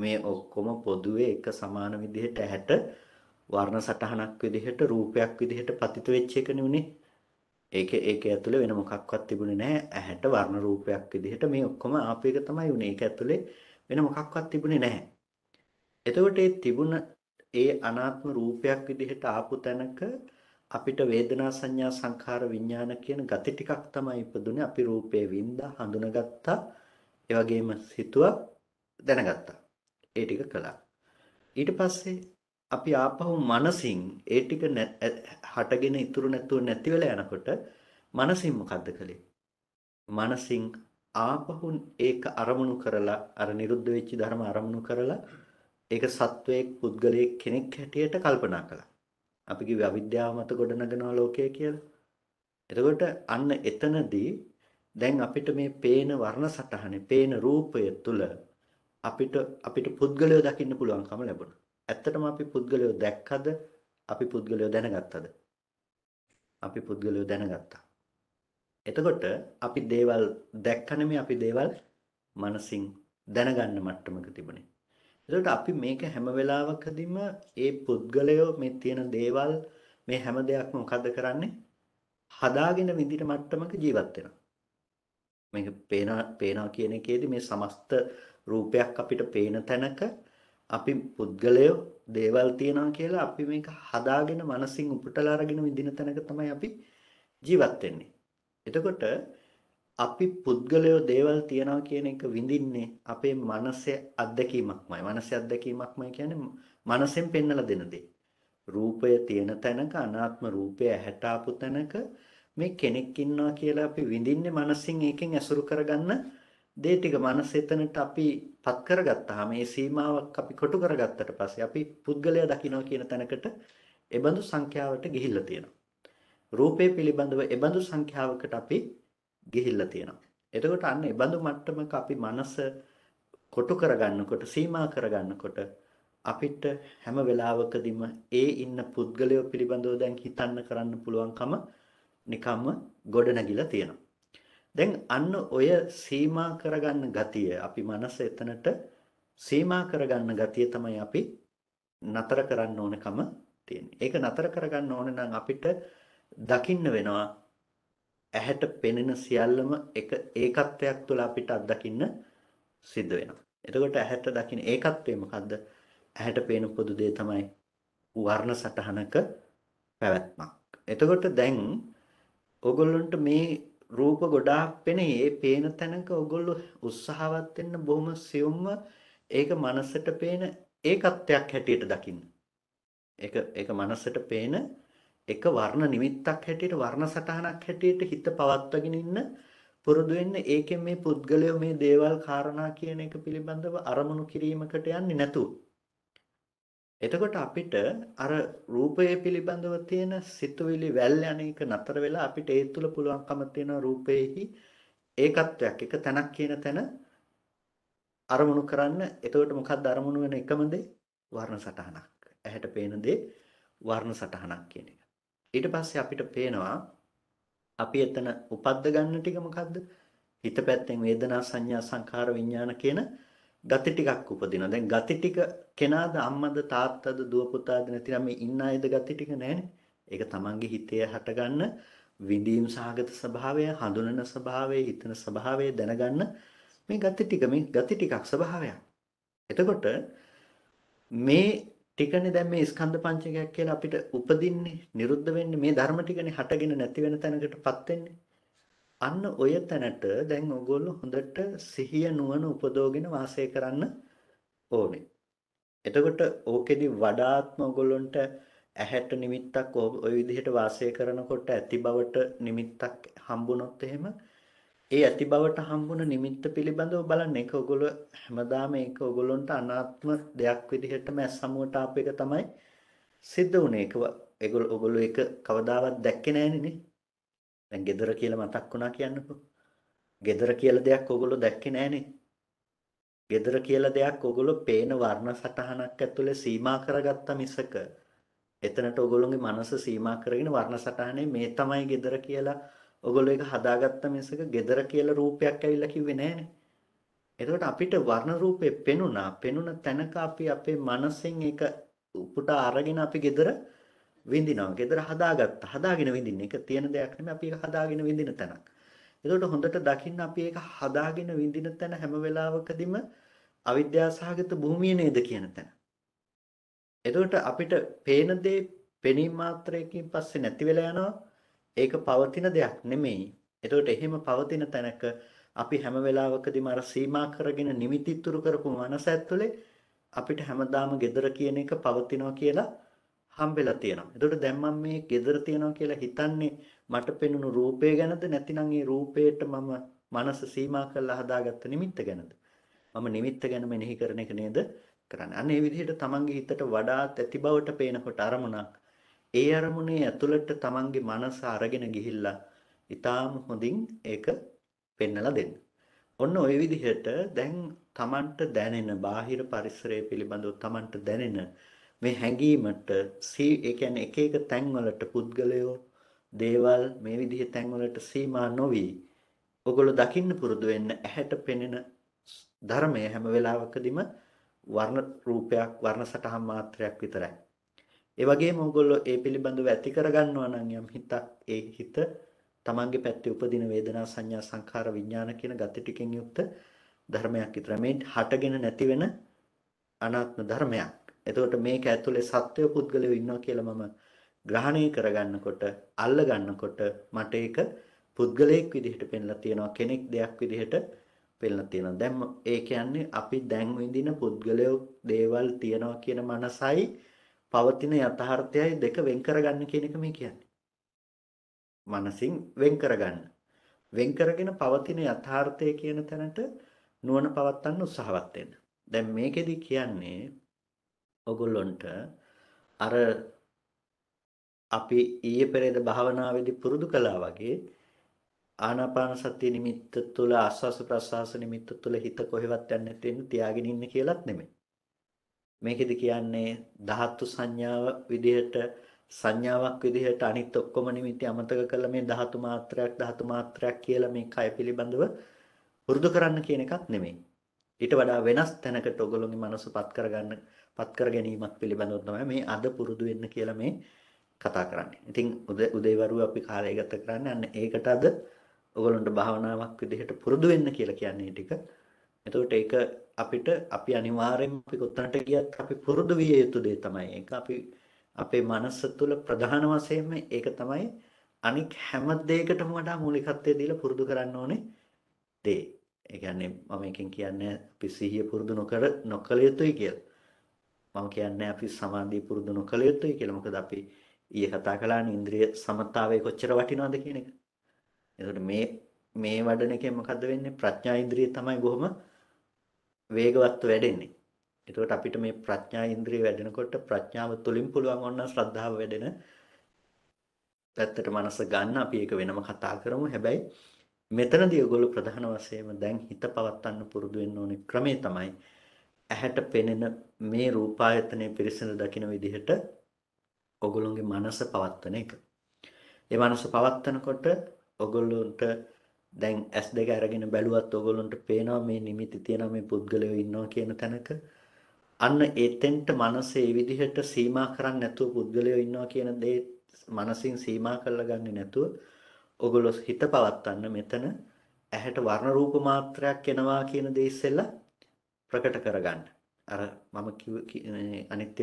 [SPEAKER 2] මේ ඔක්කොම පොදුවේ එක සමාන විදිහට ඇහැට වර්ණ සටහනක් විදිහට රූපයක් විදිහට පතිත වෙච්ච එකනේ උනේ. ඒක ඒක ඇතුලේ වෙන මොකක්වත් තිබුණේ නැහැ. ඇහැට වර්ණ රූපයක් විදිහට මේ ඔක්කොම ආපේක තමයි උනේ. ඒක ඇතුලේ වෙන මොකක්වත් තිබුණේ නැහැ. එතකොට ඒ තිබුණ ඒ අනාත්ම රූපයක් විදිහට ආපු තැනක අපිට වේදනා සංඥා සංඛාර විඥාන කියන ගති ටිකක් තමයි ඉපදුනේ අපි රූපේ වින්දා හඳුනගත්තා ඒ වගේම සිතුවා දැනගත්තා ඒ ටික කළා ඊට පස්සේ අපි ආපහු මනසින් ඒ ටික හටගෙන ඉතුරු නැතුව නැති වෙලා යනකොට මනසින් මොකද්ද කළේ මනසින් ආපහු ඒක අරමුණු කරලා අර නිරුද්ධ වෙච්ච ධර්ම අරමුණු කරලා ඒක සත්වයක් පුද්ගලයෙක් කෙනෙක් හැටියට කල්පනා කළා. අපි කිව්වේ අවිද්‍යාව මත ගොඩනගනවා ලෝකය කියලා. එතකොට අන්න එතනදී දැන් අපිට මේ පේන වර්ණ සටහනේ පේන රූපය තුල අපිට අපිට පුද්ගලයෝ දකින්න පුළුවන්කම ලැබුණා. ඇත්තටම අපි පුද්ගලයෝ දැක්කද? අපි පුද්ගලයෝ දැනගත්තද? අපි පුද්ගලයෝ දැනගත්තා. එතකොට අපි දේවල් දැක්කනේ අපි දේවල් මනසින් දැනගන්න මට්ටමක තිබුණේ. එතකොට අපි මේක හැම වෙලාවකදීම ඒ පුද්ගලයෝ මේ තියෙන දේවල් මේ හැම දෙයක්ම මොකද්ද කරන්නේ? හදාගෙන විදිහට මට්ටමක ජීවත් වෙනවා. මේක පේනවා පේනවා කියන එකේදී මේ සමස්ත රූපයක් අපිට පේන තැනක අපි පුද්ගලයෝ දේවල් තියනවා කියලා අපි මේක හදාගෙන මනසින් උපුටලා අරගෙන විඳින තැනක තමයි අපි ජීවත් වෙන්නේ. එතකොට අපි පුද්ගලයෝ දේවල් තියනවා කියන එක විඳින්නේ අපේ මනසේ අත්දැකීමක්මයි. මනසේ අත්දැකීමක්මයි කියන්නේ මනසෙන් පෙන්නලා දෙන දේ. රූපය තියෙන තැනක අනාත්ම රූපය ඇහැට තැනක මේ කෙනෙක් ඉන්නවා කියලා අපි විඳින්නේ මනසින් ඒකෙන් ඇසුරු කරගන්න දේ ටික මනසෙතනට අපි පත් කරගත්තාම මේ සීමාවක් අපි කොටු කරගත්තට පස්සේ අපි පුද්ගලයා දකිනවා කියන තැනකට ඒබඳු සංඛ්‍යාවට ගිහිල්ලා තියෙනවා. රූපේ පිළිබඳව ඒබඳු සංඛ්‍යාවකට අපි ගිහිල්ලා තියෙනවා. එතකොට අන්න ඒ බඳු මට්ටමක අපි මනස කොටු කරගන්නකොට සීමා කරගන්නකොට අපිට හැම වෙලාවකදීම ඒ ඉන්න පුද්ගලය පිළිබඳව දැන් හිතන්න කරන්න පුළුවන්කම නිකම්ම ගොඩනැගිලා තියෙනවා. දැන් අන්න ඔය සීමා කරගන්න ගතිය අපි මනස එතනට සීමා කරගන්න ගතිය තමයි අපි නතර කරන්න ඕනකම තියෙන්නේ. ඒක නතර කරගන්න ඕන නම් අපිට දකින්න වෙනවා ඇහැට පෙනෙන සියල්ලම එක ඒකත්වයක් තුළ අපිට අත්දකින්න සිද්ධ වෙනවා. එතකොට ඇහැට දකින ඒකත්වය මොකද්ද? ඇහැට පේන පොදු දේ තමයි වර්ණ සටහනක පැවැත්මක්. එතකොට දැන් ඕගොල්ලන්ට මේ රූප ගොඩාක් පෙනේ. ඒ පේන තැනක ඕගොල්ලෝ උත්සාහවත් වෙන්න බොහොම සියුම්ව ඒක මනසට පේන ඒකත්වයක් හැටියට දකින්න. ඒක ඒක මනසට පේන එක වර්ණ නිමිත්තක් හැටියට වර්ණ සටහනක් හැටියට හිත පවත්වාගෙන ඉන්න පුරුදු වෙන්න ඒකෙන් මේ පුද්ගලය මේ දේවල් කාරණා කියන එක පිළිබඳව අරමුණු කිරීමකට යන්නේ නැතුව එතකොට අපිට අර රූපය පිළිබඳව තියෙන සිතුවිලි වැල් යන එක නතර වෙලා අපිට ඒ තුළ පුළුවන්කම තියෙන රූපයේහි ඒකත්වයක් එක තැනක් කියන තැන අරමුණු කරන්න. එතකොට මොකක්ද අරමුණු වෙන එකම දේ? වර්ණ සටහනක්. ඇහැට පේන දේ වර්ණ සටහනක් කියන එක. ඊට පස්සේ අපිට පේනවා අපි එතන උපද්ද ගන්න ටික මොකද්ද? හිත පැත්තෙන් වේදනා සංඥා සංඛාර විඥාන කියන ගති ටිකක් උපදිනවා. දැන් ගති ටික කෙනාද අම්මද තාත්තද දුව පුතාද නැතිනම් මේ ඉන්න අයද ගති ටික නැහැනේ. ඒක තමන්ගේ හිතේ හටගන්න විඳීම් සහගත ස්වභාවය, හඳුනන ස්වභාවය, හිතන ස්වභාවය දැනගන්න මේ ගති ටික මේ ගති ටිකක් ස්වභාවයක්. එතකොට මේ ටිකනේ දැන් මේ ස්කන්ධ පංචකයක් කියලා අපිට උපදින්නේ නිරුද්ධ වෙන්නේ මේ ධර්ම ටිකනේ හටගෙන නැති වෙන තැනකටපත් වෙන්නේ අන්න ඔය තැනට දැන් ඕගොල්ලෝ හොඳට සිහිය නුවණ උපදෝගෙන වාසය කරන්න ඕනේ එතකොට ඕකෙදි වඩාත්ම ඕගොල්ලන්ට ඇහැට නිමිත්තක් ওই විදිහට වාසය කරනකොට ඇති බවට නිමිත්තක් හම්බුනොත් එහෙම ඒ ඇති බවට හම්බුන නිමිත්ත පිළිබඳව බලන්න ඒක ඔයගොල්ලෝ හැමදාම ඒක ඔයගොල්ලන්ට අනාත්ම දෙයක් විදිහටම සමුවට ආපු එක තමයි සිද්ධ වුනේ ඒක ඒගොල්ලෝ ඔයගොල්ලෝ ඒක කවදාවත් දැක්කේ නැහෙනේ දැන් gedara කියලා මතක් වුණා කියන්නකෝ gedara කියලා දෙයක් ඔයගොල්ලෝ දැක්කේ නැහෙනේ gedara කියලා දෙයක් ඔයගොල්ලෝ පේන වර්ණ සටහනක් ඇතුලේ සීමා කරගත්ත මිසක එතනට ඔයගොල්ලෝගේ මනස සීමා කරගෙන වර්ණ සටහනේ මේ තමයි gedara කියලා ඔගොල්ලෝ ඒක හදාගත්ත මිසක gedara කියලා රූපයක් ඇවිල්ලා කිව්වේ නැහනේ. එතකොට අපිට වර්ණ රූපේ පෙනුණා. පෙනුන තැනක අපි අපේ මනසෙන් ඒක උපුට අරගෙන අපි gedara විඳිනවා. gedara හදාගත්ත. හදාගෙන විඳින්න. ඒක තියෙන දෙයක් නෙමෙයි. අපි ඒක හදාගෙන විඳින තැනක්. එතකොට හොඳට දකින්න අපි ඒක හදාගෙන විඳින තැන හැම වෙලාවකදීම අවිද්‍යාසහගත භූමිය නේද කියන තැන. එතකොට අපිට පේන දේ පෙනීම මාත්‍රයකින් පස්සේ නැති වෙලා යනවා. ඒක පවතින දෙයක් නෙමෙයි. එතකොට එහෙම පවතින තැනක අපි හැම වෙලාවකදීම අර සීමා කරගෙන නිමිති තුරු කරපු මනස ඇතුලේ අපිට හැමදාම gedara කියන එක පවතිනවා කියලා හම්බෙලා තියෙනවා. එතකොට දැන් මම මේ gedara තියෙනවා කියලා හිතන්නේ මට පෙනුණු රූපය ගැනද නැතිනම් ඒ රූපයට මම මනස සීමා කරලා හදාගත්ත නිමිත්ත ගැනද? මම නිමිත්ත ගැන මෙනෙහි කරන එක නේද කරන්නේ. අන්න ඒ විදිහට තමන්ගේ හිතට වඩාත් ඇති බවට පේනකොට අරමුණක් ඒ අරමුණේ ඇතුළට තමන්ගේ මනස අරගෙන ගිහිල්ලා ඊටාම හොඳින් ඒක පෙන්නලා දෙන්න. ඔන්න ওই විදිහට දැන් තමන්ට දැනෙන බාහිර පරිසරය පිළිබඳව තමන්ට දැනෙන මේ හැඟීමට ඒ කියන්නේ එක එක තැන්වලට පුද්ගලයෝ දේවල් මේ විදිහේ තැන්වලට සීමා නොවි ඔගොල්ලෝ දකින්න පුරුදු වෙන්න ඇහැට පෙනෙන ධර්මය හැම වෙලාවකදීම වර්ණ රූපයක් වර්ණ සටහන් මාත්‍රයක් විතරයි. ඒ වගේම ඕගොල්ලෝ ඒ පිළිබඳව ඇති කරගන්නවා නම් යම් හිතක් ඒ හිත තමන්ගේ පැත්තේ උපදින වේදනා සංඥා සංඛාර විඥාන කියන ගති ටිකෙන් යුක්ත ධර්මයක් විතරයි. මේ හටගෙන නැති වෙන අනාත්ම ධර්මයක්. එතකොට මේක ඇතුලේ සත්‍ය පුද්ගලයෝ ඉන්නවා කියලා මම ග්‍රහණය කරගන්නකොට අල්ල ගන්නකොට මට ඒක පුද්ගලයෙක් විදිහට පෙන්ලා තියෙනවා කෙනෙක් දෙයක් විදිහට පෙන්ලා තියෙනවා. දැන් ඒ කියන්නේ අපි දැන් විඳින පුද්ගලයෝ දේවල් තියනවා කියන මනසයි පවතින යථාර්ථයයි දෙක වෙන් කරගන්න කියන එක මේ කියන්නේ. මනසින් වෙන් කරගන්න. වෙන් කරගෙන පවතින යථාර්ථය කියන තැනට නුවණ පවත්වන්න උත්සාහවත් වෙන්න. දැන් මේකෙදි කියන්නේ ඔගොල්ලොන්ට අර අපි ඊයේ පෙරේද භාවනාවේදී පුරුදු කළා වගේ ආනාපාන සති නිමිත්ත තුළ ආස්වාස ප්‍රසවාස නිමිත්ත තුළ හිත කොහෙවත් යන්නේ නැතිව තියාගෙන ඉන්න කියලාත් නෙමෙයි. මේකෙදි කියන්නේ ධාතු සංඥාව විදිහට සංඥාවක් විදිහට අනිත් ඔක්කොම නිමිති අමතක කළා මේ ධාතු මාත්‍රයක් ධාතු මාත්‍රයක් කියලා මේ කය පිළිබඳව වෘදු කරන්න කියන එකක් නෙමෙයි. ඊට වඩා වෙනස් තැනකට ඔගොල්ලෝගේ මනසපත් කරගන්න පත් කර ගැනීමක් පිළිබඳව තමයි මේ අද පුරුදු වෙන්න කියලා මේ කතා කරන්නේ. ඉතින් උදේවරු අපි කාලය ගත කරන්නේ අන්න ඒකට අද ඔගොල්ලන්ට භාවනාවක් විදිහට පුරුදු වෙන්න කියලා කියන්නේ ටික. එතකොට ඒක අපිට අපි අනිවාර්යෙන්ම අපි කොතනට ගියත් අපි පුරුදු විය යුතු දේ තමයි. ඒක අපි අපේ මනස තුල ප්‍රධාන වශයෙන්ම ඒක තමයි අනික් හැම දෙයකටම වඩා මූලිකත්වය දීලා පුරුදු කරන්න ඕනේ දේ. ඒ කියන්නේ මම එකෙන් කියන්නේ අපි සිහිය පුරුදු නොකර නොකළ යුතුයි කියලා. මම කියන්නේ අපි සමාධිය පුරුදු නොකළ යුතුයි කියලා. මොකද අපි ඊයේ කතා කළානේ ඉන්ද්‍රිය සමතාවය කොච්චර වටිනවද කියන එක. එතකොට මේ මේ වඩන එකෙන් මොකද්ද වෙන්නේ? ප්‍රඥා ඉන්ද්‍රිය තමයි බොහොම වේගවත් වැඩෙන්නේ. එතකොට අපිට මේ ප්‍රඥා ඉන්ද්‍රිය වැඩෙනකොට ප්‍රඥාව තුලින් පුළුවන් ඕන ශ්‍රද්ධාව වැඩෙන පැත්තට මනස ගන්න අපි ඒක වෙනම කතා කරමු. හැබැයි මෙතනදී ඔයගොල්ලෝ ප්‍රධාන වශයෙන්ම දැන් හිත පවත්වන්න පුරුදු වෙන්න ඕනේ ක්‍රමේ තමයි ඇහැට පෙනෙන මේ රූපායතනයේ පිරිසිදු දකින විදිහට ඔගොල්ලොන්ගේ මනස පවත්වන එක. ඒ මනස පවත්වනකොට ඔගොල්ලොන්ට දැන් S2 අරගෙන බැලුවත් ඔයගොල්ලන්ට පේනවා මේ නිමිති තියෙනවා මේ පුද්ගලයෝ ඉන්නවා කියන තැනක අන්න ඒතෙන්ට මනසේ ඒ විදිහට සීමා කරන්නේ නැතුව පුද්ගලයෝ ඉන්නවා කියන දේ මනසින් සීමා කරලා ගන්නෙ නැතුව ඔයගොල්ලෝ හිත පවත්වන්න මෙතන ඇහැට වර්ණ රූප මාත්‍රයක් එනවා කියන දේ ඉස්සෙල්ලා ප්‍රකට කරගන්න. අර මම කිව්ව අනිත්‍ය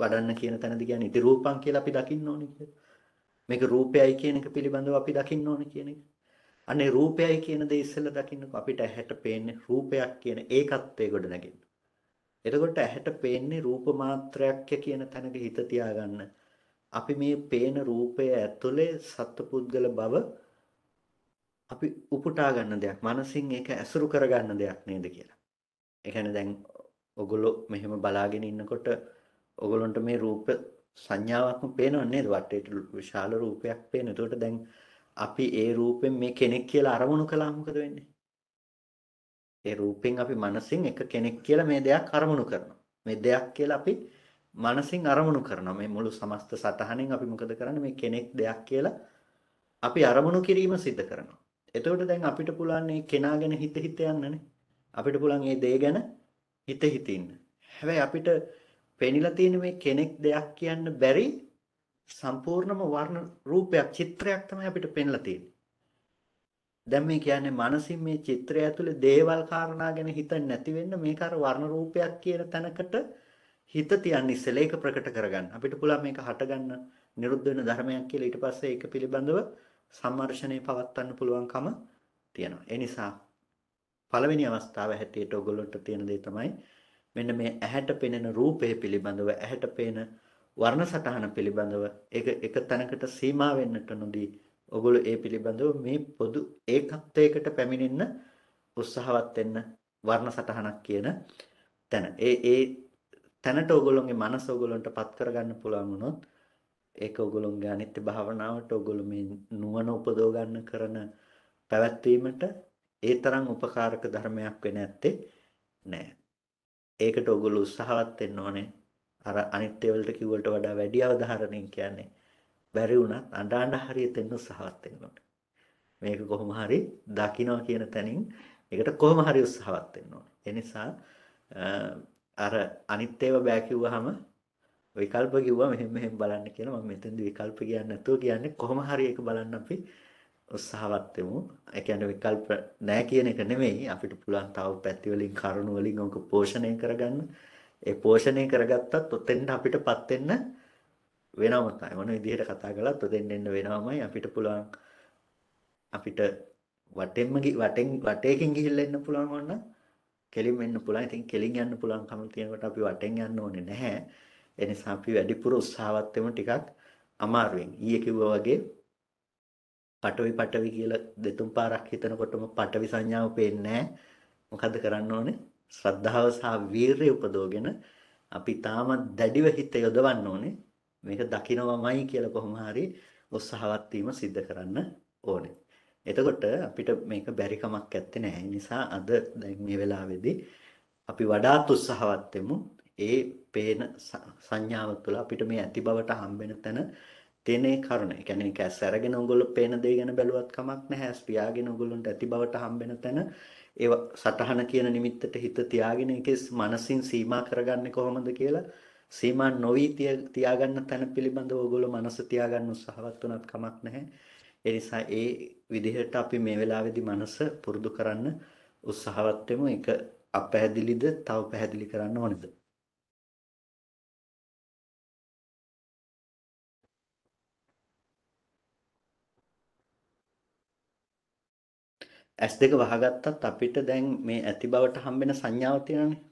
[SPEAKER 2] වඩන්න කියන තැනදී කියන්නේ ඉති රූපං කියලා අපි දකින්න ඕනේ කියලා. මේක රූපයයි කියන එක පිළිබඳව අපි දකින්න ඕනේ කියන එක. අනේ රූපයයි කියන දේ ඉස්සෙල්ලා දකින්නකො අපිට ඇහැට පේන්නේ රූපයක් කියන ඒකත්වයේ ගොඩ නැගෙන්න. එතකොට ඇහැට පේන්නේ රූප මාත්‍රයක් කියන තැනක හිත තියාගන්න. අපි මේ පේන රූපය ඇතුලේ සත්පුද්ගල බව අපි උපුටා ගන්න දෙයක්. මනසින් ඒක ඇසුරු කර ගන්න දෙයක් නේද කියලා. ඒ කියන්නේ දැන් ඔගොල්ලෝ මෙහෙම බලාගෙන ඉන්නකොට ඔගොල්ලන්ට මේ රූප සංඥාවක්ම පේනව නේද? වටේට විශාල රූපයක් පේන. එතකොට දැන් අපි ඒ රූපෙන් මේ කෙනෙක් කියලා අරමුණු කළා මොකද වෙන්නේ? ඒ රූපෙන් අපි මනසින් එක කෙනෙක් කියලා මේ දෙයක් අරමුණු කරනවා. මේ දෙයක් කියලා අපි මනසින් අරමුණු කරනවා. මේ මුළු සමස්ත සතහනෙන් අපි මොකද කරන්නේ? මේ කෙනෙක් දෙයක් කියලා අපි අරමුණු කිරීම සිද්ධ කරනවා. එතකොට දැන් අපිට පුළුවන් මේ කෙනා ගැන හිත හිත යන්නනේ. අපිට පුළුවන් මේ දේ ගැන හිත හිත ඉන්න. හැබැයි අපිට පෙනිලා තියෙන මේ කෙනෙක් දෙයක් කියන්න බැරි සම්පූර්ණම වර්ණ රූපයක් චිත්‍රයක් තමයි අපිට පෙන්ලා තියෙන්නේ. දැන් මේ කියන්නේ මානසින් මේ චිත්‍රය ඇතුලේ දේවල් කාරණා ගැන හිතන්නේ නැති වෙන්න මේක අර වර්ණ රූපයක් කියන තැනකට හිත තියන්න ඉස්සෙල්ලා ඒක ප්‍රකට කරගන්න. අපිට පුළුවන් මේක හටගන්න නිරුද්ධ වෙන ධර්මයක් කියලා ඊට පස්සේ ඒක පිළිබඳව සම්මර්ෂණේ පවත්වන්න පුළුවන්කම තියෙනවා. ඒ නිසා පළවෙනි අවස්ථාව හැටියට ඔයගොල්ලන්ට තියෙන දේ තමයි මෙන්න මේ ඇහැට පෙනෙන රූපය පිළිබඳව ඇහැට පෙනෙන වර්ණ සටහන පිළිබඳව ඒක එක තැනකට සීමා වෙන්නට නොදී ඔගොල්ලෝ ඒ පිළිබඳව මේ පොදු ඒකත්වයකට පැමිණෙන්න උත්සාහවත් වෙන්න වර්ණ සටහනක් කියන තැන. ඒ ඒ තැනට ඔගොල්ලෝගේ මනස ඔගොල්ලන්ටපත් කරගන්න පුළුවන් වුණොත් ඒක ඔගොල්ලෝගේ අනිත්‍ය භාවනාවට ඔගොල්ලෝ මේ නුවණ උපදව ගන්න කරන පැවැත්වීමට ඒ තරම් උපකාරක ධර්මයක් වෙන්නේ නැත්තේ නෑ. ඒකට ඔගොල්ලෝ උත්සාහවත් වෙන්න ඕනේ. අර අනිත් ඒවලට කිව්වලට වඩා වැඩි අවධාරණයෙන් කියන්නේ බැරි වුණත් අඬ අඬ හරියට එන්න උත්සාහවත් වෙන්න ඕනේ. මේක කොහොම හරි දකින්නවා කියන තැනින් ඒකට කොහොම හරි උත්සාහවත් වෙන්න ඕනේ. ඒ නිසා අර අනිත් ඒවා බෑ කිව්වහම විකල්ප කිව්වා මෙහෙම මෙහෙම බලන්න කියලා මම මෙතෙන්දි විකල්ප කියන්නේ නැතුව කියන්නේ කොහොම හරි ඒක බලන්න අපි උත්සාහවත් වෙමු. ඒ කියන්නේ විකල්ප නැහැ කියන එක නෙමෙයි අපිට පුළුවන් තව පැති වලින් කරුණු වලින් ඕක පෝෂණය කරගන්න. ඒ පෝෂණය කරගත්තත් ඔතෙන් අපිටපත් වෙන්න වෙනම තමයි. මොන විදිහට කතා කළත් ඔතෙන් එන්න වෙනවමයි අපිට පුළුවන් අපිට වටෙන්ම වටෙන් වටේකින් ගිහිල්ලා එන්න පුළුවන් වුණා. කෙලින් එන්න පුළුවන්. ඉතින් කෙලින් යන්න පුළුවන්කම තියෙනකොට අපි වටෙන් යන්න ඕනේ නැහැ. ඒ නිසා අපි වැඩිපුර උත්සාහවත් වෙමු ටිකක් අමාරුවෙන්. ඊයේ කිව්වා වගේ පටවි පටවි කියලා දෙතුන් පාරක් හිතනකොටම පටවි සංඥාව පේන්නේ නැහැ. මොකද්ද කරන්න ඕනේ? ශ්‍රද්ධාව සහ වීරිය උපදෝගෙන අපි තාමත් දැඩිව හිත යොදවන්න ඕනේ. මේක දකිනවමයි කියලා කොහොම හරි උත්සාහවත් වීම සිද්ධ කරන්න ඕනේ. එතකොට අපිට මේක බැරි කමක් නැත්තේ නෑ. නිසා අද දැන් මේ වෙලාවේදී අපි වඩාත් උත්සාහවත් වෙමු. ඒ පේන සංඥාව තුළ අපිට මේ ඇති බවට හම්බෙන තැන තේනේ කරුණ. ඒ කියන්නේ ඒක ඇස් අරගෙන ඕගොල්ලෝ පේන දේ ගැන බැලුවත් කමක් නැහැ. ඇස් පියාගෙන ඕගොල්ලන්ට ඇති බවට හම්බෙන තැන ඒ සටහන කියන නිමිත්තට හිත තියාගෙන ඒකේ මනසින් සීමා කරගන්නේ කොහොමද කියලා සීමා නොවි තියාගන්න තැන පිළිබඳව ඔයගොල්ලෝ මනස තියාගන්න උත්සාහවත් වුණත් කමක් නැහැ. ඒ නිසා ඒ විදිහට අපි මේ වෙලාවේදී මනස පුරුදු කරන්න උත්සාහවත් වෙමු. ඒක අපැහැදිලිද තව පැහැදිලි කරන්න ඕනේද? ඇස් දෙක වහගත්තත් අපිට දැන් මේ ඇති බවට හම්බෙන සංඥාව තියෙනනේ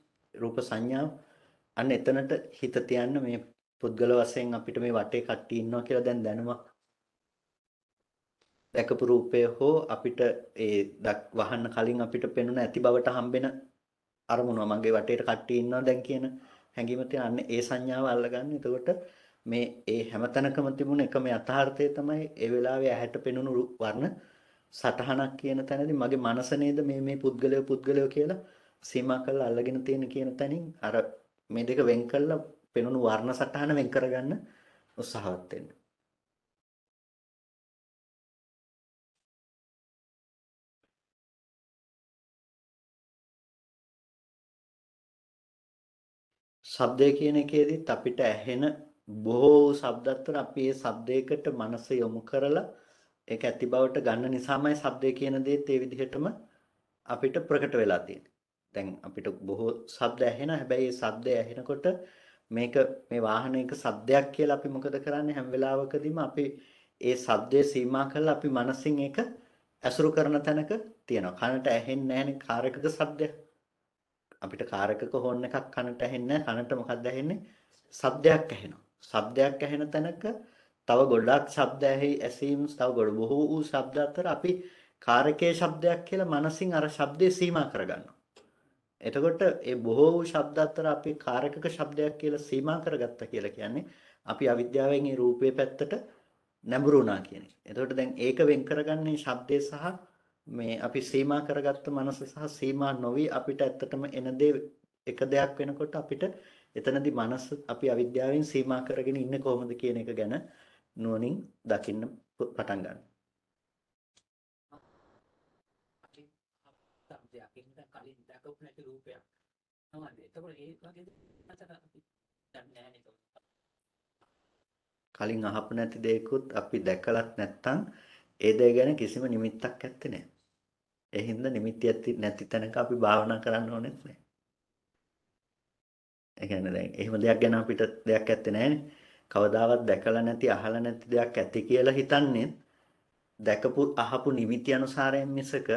[SPEAKER 2] රූප සංඥාව අන්න එතනට හිත තියන්න මේ පුද්ගල වශයෙන් අපිට මේ වටේ කට්ටි ඉන්නවා කියලා දැන් දැනුමක් දැකපු රූපය හෝ අපිට ඒ වහන්න කලින් අපිට පෙනුන ඇති බවට හම්බෙන අරමුණ මගේ වටේට කට්ටි ඉන්නවා දැන් කියන හැඟීම තියන්න ඒ සංඥාව අල්ලගන්න එතකොට මේ ඒ හැමතැනකම තිබුණ එකම යථාර්ථය තමයි ඒ වෙලාවේ ඇහැට පෙනුණු වර්ණ සටහනක් කියන තැනදී මගේ මනස නේද මේ මේ පුද්ගලයෝ පුද්ගලයෝ කියලා සීමා කරලා අල්ලගෙන තියෙන කියන තැනින් අර මේ දෙක වෙන් කරලා පෙනුණු වර්ණ සටහන වෙන් කරගන්න උත්සාහවත් වෙන්න. ශබ්දය කියන එකේදීත් අපිට ඇහෙන බොහෝ ශබ්දත්තර අපි ඒ ශබ්දයකට මනස යොමු කරලා ඒක ඇති බවට ගන්න නිසාමයි සද්දේ කියන දේත් ඒ විදිහටම අපිට ප්‍රකට වෙලා තියෙන්නේ. දැන් අපිට බොහෝ සද්ද ඇහෙන හැබැයි ඒ සද්ද ඇහෙනකොට මේක මේ වාහනයක සද්දයක් කියලා අපි මොකද කරන්නේ හැම වෙලාවකදීම අපි ඒ සද්දේ සීමා කරලා අපි මනසින් ඒක ඇසුරු කරන තැනක තියෙනවා. කනට ඇහෙන්නේ නැහැනේ කාර් එකක සද්දයක්. අපිට කාර් එකක හොර්න් එකක් කනට ඇහෙන්නේ නැහැ. කනට මොකක්ද ඇහෙන්නේ? සද්දයක් ඇහෙනවා. සද්දයක් ඇහෙන තැනක තව ගොඩක් ශබ්ද ඇසීම් තව ගොඩ බොහෝ වූ ශබ්ද අතර අපි කාරකයේ ශබ්දයක් කියලා මනසින් අර ශබ්දේ සීමා කරගන්නවා. එතකොට ඒ බොහෝ වූ ශබ්ද අතර අපි කාරකක ශබ්දයක් කියලා සීමා කරගත්තා කියලා කියන්නේ අපි අවිද්‍යාවෙන් ඒ රූපේ පැත්තට නැඹුරු වුණා කියන එක. එතකොට දැන් ඒක වෙන් කරගන්නේ ශබ්දේ සහ මේ අපි සීමා කරගත්ත මනස සහ සීමා නොවි අපිට ඇත්තටම එන දේ එක දෙයක් වෙනකොට අපිට එතනදී මනස අපි අවිද්‍යාවෙන් සීමා කරගෙන ඉන්නේ කොහොමද කියන එක ගැන නුවණින් දකින්න පටන් ගන්න.
[SPEAKER 3] කලින් දැකපු නැති රූපයක් නේද? එතකොට ඒ වගේ දන්නේ නැහැ
[SPEAKER 2] කලින් අහපු නැති දෙයක්ත් අපි දැකලත් නැත්තම් ඒ දේ ගැන කිසිම නිමිත්තක් ඇත්තේ නැහැ. ඒ හින්දා නිමිති ඇති නැති තැනක අපි භාවනා කරන්න ඕනෙත් නැහැ. ඒ කියන්නේ දැන් එහෙම දෙයක් ගැන අපිට දෙයක් ඇත්තේ නැහැනේ. කවදාවත් දැකලා නැති අහලා නැති දෙයක් ඇති කියලා හිතන්නේ දැකපු අහපු නිමිති අනුසාරයෙන් මිසක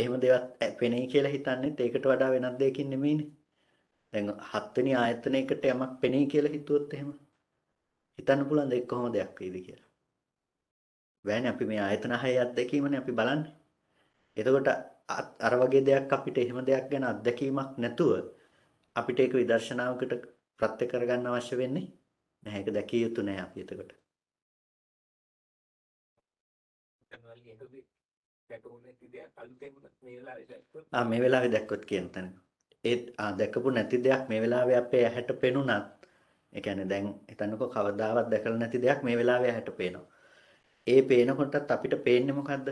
[SPEAKER 2] එහෙම දේවල් පෙනෙයි කියලා හිතන්නේත් ඒකට වඩා වෙනත් දෙයකින් නෙමෙයිනේ. දැන් හත්වෙනි ආයතනයකට යමක් පෙනෙයි කියලා හිතුවොත් එහෙම හිතන්න පුළුවන් දෙයක් කොහොම දෙයක් වේද කියලා. වැන්නේ අපි මේ ආයතන හය අත්දැකීමනේ අපි බලන්නේ. එතකොට අර වගේ දෙයක් අපිට එහෙම දෙයක් ගැන අත්දැකීමක් නැතුව අපිට ඒක විදර්ශනාවකට ප්‍රත්‍ය කරගන්න අවශ්‍ය වෙන්නේ නැහැ ඒක දැකිය යුතු නෑ අපි එතකොට. ආ මේ වෙලාවේ දැක්කොත් කියන තැන. ඒ දැකපු නැති දෙයක් මේ වෙලාවේ අපේ ඇහැට පෙනුණත් ඒ කියන්නේ දැන් හිතන්නකෝ කවදාවත් දැකලා නැති දෙයක් මේ වෙලාවේ ඇහැට පේනවා. ඒ පේනකොටත් අපිට පේන්නේ මොකද්ද?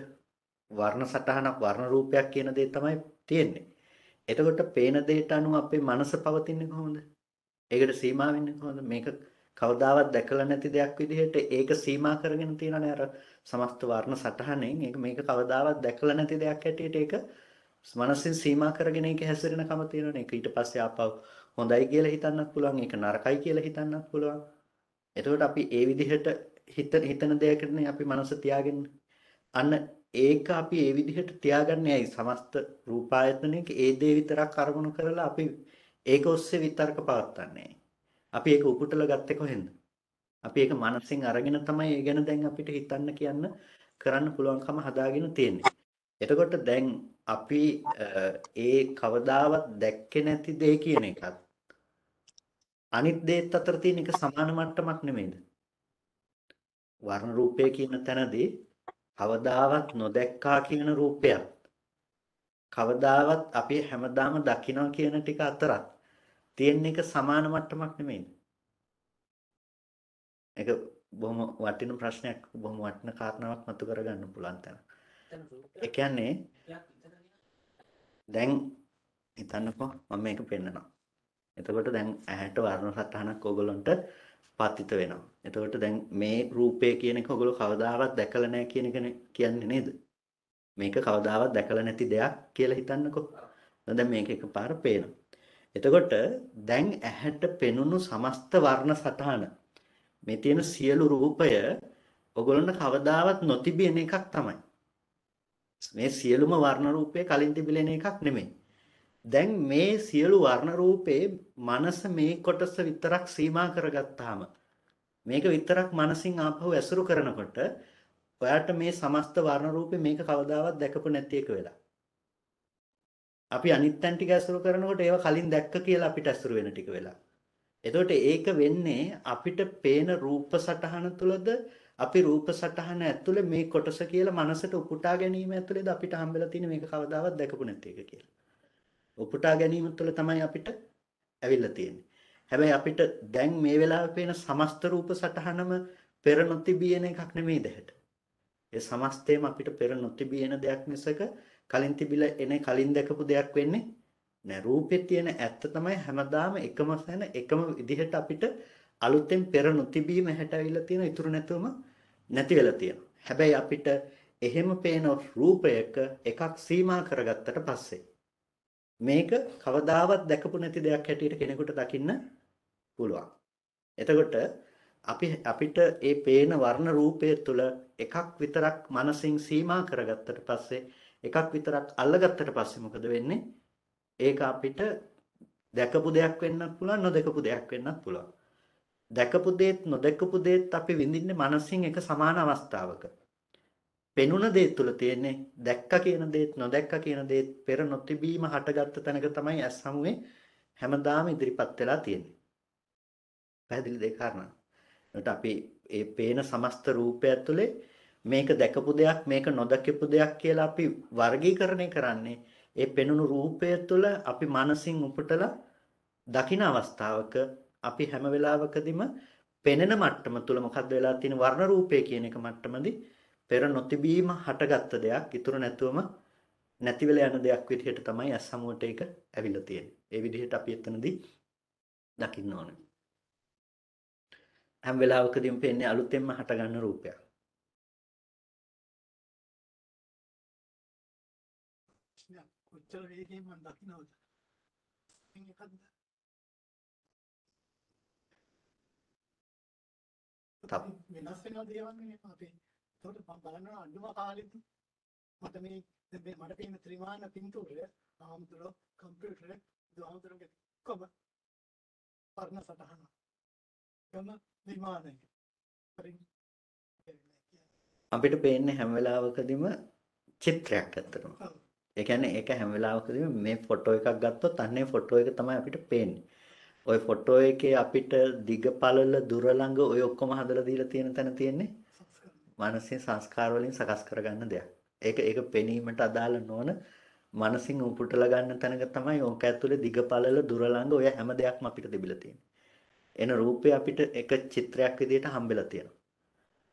[SPEAKER 2] වර්ණ සටහනක් වර්ණ රූපයක් කියන දේ තමයි තියෙන්නේ. එතකොට පේන දෙයට අනුව අපේ මනස පවතින්නේ කොහොමද? ඒකට සීමා වෙන්නේ කොහොමද? මේක කවදාවත් දැකලා නැති දෙයක් විදිහට ඒක සීමා කරගෙන තියෙනනේ අර සමස්ත වර්ණ සටහනෙන් ඒක මේක කවදාවත් දැකලා නැති දෙයක් හැටියට ඒක මනසින් සීමා කරගෙන ඒක හැසිරෙනකම තියෙනනේ ඒක ඊට පස්සේ ආපහු හොඳයි කියලා හිතන්නත් පුළුවන් ඒක නරකයි කියලා හිතන්නත් පුළුවන් එතකොට අපි ඒ විදිහට හිත හිතන දෙයකටනේ අපි මනස තියාගන්නේ අන්න ඒක අපි ඒ විදිහට තියාගන්නේ ඇයි සමස්ත රූපායතනයක ඒ දේ විතරක් අරමුණු කරලා අපි ඒක ඔස්සේ විතර්ක පවත්න්නේ අපි ඒක උපුටලා ගත්තේ කොහෙන්ද? අපි ඒක මනසෙන් අරගෙන තමයි ඒ ගැන දැන් අපිට හිතන්න කියන්න කරන්න පුළුවන්කම හදාගෙන තියෙන්නේ. එතකොට දැන් අපි ඒ කවදාවත් දැක්කේ නැති දේ කියන එකත් අනිත් දේත් අතර තියෙන එක සමාන මට්ටමක් නෙමෙයිද? වර්ණ රූපය කියන තැනදී කවදාවත් නොදැක්කා කියන රූපයක් කවදාවත් අපි හැමදාම දකිනවා කියන ටික අතරත් තියෙන එක සමාන මට්ටමක් නෙමෙයි. ඒක බොහොම වටින ප්‍රශ්නයක් බොහොම වටින කාරණාවක් මතු කරගන්න පුළුවන් තැන. ඒ කියන්නේ දැන් හිතන්නකෝ මම මේක පෙන්නනවා. එතකොට දැන් ඇහැට වර්ණ සටහනක් ඕගොල්ලන්ට පතිත වෙනවා. එතකොට දැන් මේ රූපය කියන එක ඔගොල්ලෝ කවදාවත් දැකලා නැහැ කියන එක කියන්නේ නේද? මේක කවදාවත් දැකලා නැති දෙයක් කියලා හිතන්නකෝ. දැන් මේක එකපාර පේනවා. එතකොට දැන් ඇහැට පෙනුණු සමස්ත වර්ණ සටහන මේ තියෙන සියලු රූපය ඔගොල්ලන්ට කවදාවත් නොතිබෙන එකක් තමයි. මේ සියලුම වර්ණ රූපේ කලින් තිබිලෙන එකක් නෙමෙයි. දැන් මේ සියලු වර්ණ රූපේ මනස මේ කොටස විතරක් සීමා කරගත්තාම මේක විතරක් මනසින් ආපහු ඇසුරු කරනකොට ඔයාට මේ සමස්ත වර්ණ රූපේ මේක කවදාවත් දැකපු නැති එක වෙලා අපි අනිත් තැන් ටික අසුරු කරනකොට ඒව කලින් දැක්ක කියලා අපිට අසුරු වෙන ටික වෙලා. එතකොට ඒක වෙන්නේ අපිට පේන රූප සටහන තුළද අපි රූප සටහන ඇතුළේ මේ කොටස කියලා මනසට උපුටා ගැනීම ඇතුළේද අපිට හම්බෙලා තියෙන මේක කවදාවත් දැකපු නැති එක කියලා. උපුටා ගැනීම තුළ තමයි අපිට ඇවිල්ලා තියෙන්නේ. හැබැයි අපිට දැන් මේ වෙලාවේ පේන සමස්ත රූප සටහනම පෙර නොතිබියන එකක් නෙමෙයි දැහැට. ඒ සමස්තයම අපිට පෙර නොතිබියන දෙයක් මිසක කලින් තිබිලා එන කලින් දැකපු දෙයක් වෙන්නේ නෑ රූපේ තියෙන ඇත්ත තමයි හැමදාම එකම සැන එකම විදිහට අපිට අලුතෙන් පෙර නොතිබීම හැටවිලා තියෙන ඉතුරු නැතුවම නැති වෙලා තියෙනවා. හැබැයි අපිට එහෙම පේන රූපයක එකක් සීමා කරගත්තට පස්සේ මේක කවදාවත් දැකපු නැති දෙයක් හැටියට කෙනෙකුට දකින්න පුළුවන්. එතකොට අපි අපිට ඒ පේන වර්ණ රූපය තුළ එකක් විතරක් මනසින් සීමා කරගත්තට පස්සේ එකක් විතරක් අල්ලගත්තට පස්සේ මොකද වෙන්නේ? ඒක අපිට දැකපු දෙයක් වෙන්නත් පුළුවන් නොදකපු දෙයක් වෙන්නත් පුළුවන්. දැකපු දේත් නොදකපු දේත් අපි විඳින්නේ මනසින් එක සමාන අවස්ථාවක. පෙනුන දේ තුල තියෙන්නේ දැක්ක කියන දේත් නොදැක්ක කියන දේත් පෙර නොතිබීම හටගත්ත තැනක තමයි ඇස් හමුවේ හැමදාම ඉදිරිපත් වෙලා තියෙන්නේ. පැහැදිලි දෙයක් කරනවා. ඒකට අපි මේ පේන සමස්ත රූපය ඇතුලේ මේක දැකපු දෙයක් මේක නොදකපු දෙයක් කියලා අපි වර්ගීකරණය කරන්නේ ඒ පෙනුණු රූපය තුළ අපි මනසින් උපටලා දකින අවස්ථාවක අපි හැම වෙලාවකදීම පෙනෙන මට්ටම තුළ මොකද්ද වෙලා තියෙන වර්ණ රූපය කියන එක මට්ටමදී පෙර නොතිබීම හටගත්ත දෙයක් ඉතුරු නැතුවම නැති වෙලා යන දෙයක් විදිහට තමයි ඇස් සමුවට ඒක ඇවිල්ලා තියෙන්නේ. ඒ විදිහට අපි එතනදී දකින්න ඕනේ. හැම වෙලාවකදීම පේන්නේ අලුතෙන්ම හටගන්න රූපයක්.
[SPEAKER 1] කොච්චර වේගයෙන් මම දකින්නවද ඉතින් එකක්ද
[SPEAKER 2] තව වෙනස් වෙන දේවල් නේ අපේ එතකොට මම බලනවා අඩුම කාලෙදි
[SPEAKER 3] මට මේ මේ මට තියෙන ත්‍රිමාන පින්තූරය ආම්තුරෝ කම්පියුටරේ දුහාම්තුරගේ කොම පරණ සටහන ගම
[SPEAKER 2] ත්‍රිමානයක හරි අපිට පේන්නේ හැම වෙලාවකදීම චිත්‍රයක් ඇත්තටම. ඔව්. ඒ කියන්නේ ඒක හැම වෙලාවකදීම මේ ෆොටෝ එකක් ගත්තොත් අන්නේ ෆොටෝ එක තමයි අපිට පේන්නේ. ওই ෆොටෝ එකේ අපිට දිග පළල දුර ළඟ ඔය ඔක්කොම හදලා දීලා තියෙන තැන තියෙන්නේ මානසික සංස්කාර වලින් සකස් කරගන්න දෙයක්. ඒක ඒක පෙනීමට අදාළ නොවන මානසින් උපුටලා ගන්න තැනක තමයි ඕක ඇතුලේ දිග පළල දුර ළඟ ඔය හැම දෙයක්ම අපිට තිබිලා තියෙන්නේ. එන රූපය අපිට එක චිත්‍රයක් විදිහට හම්බෙලා තියෙනවා.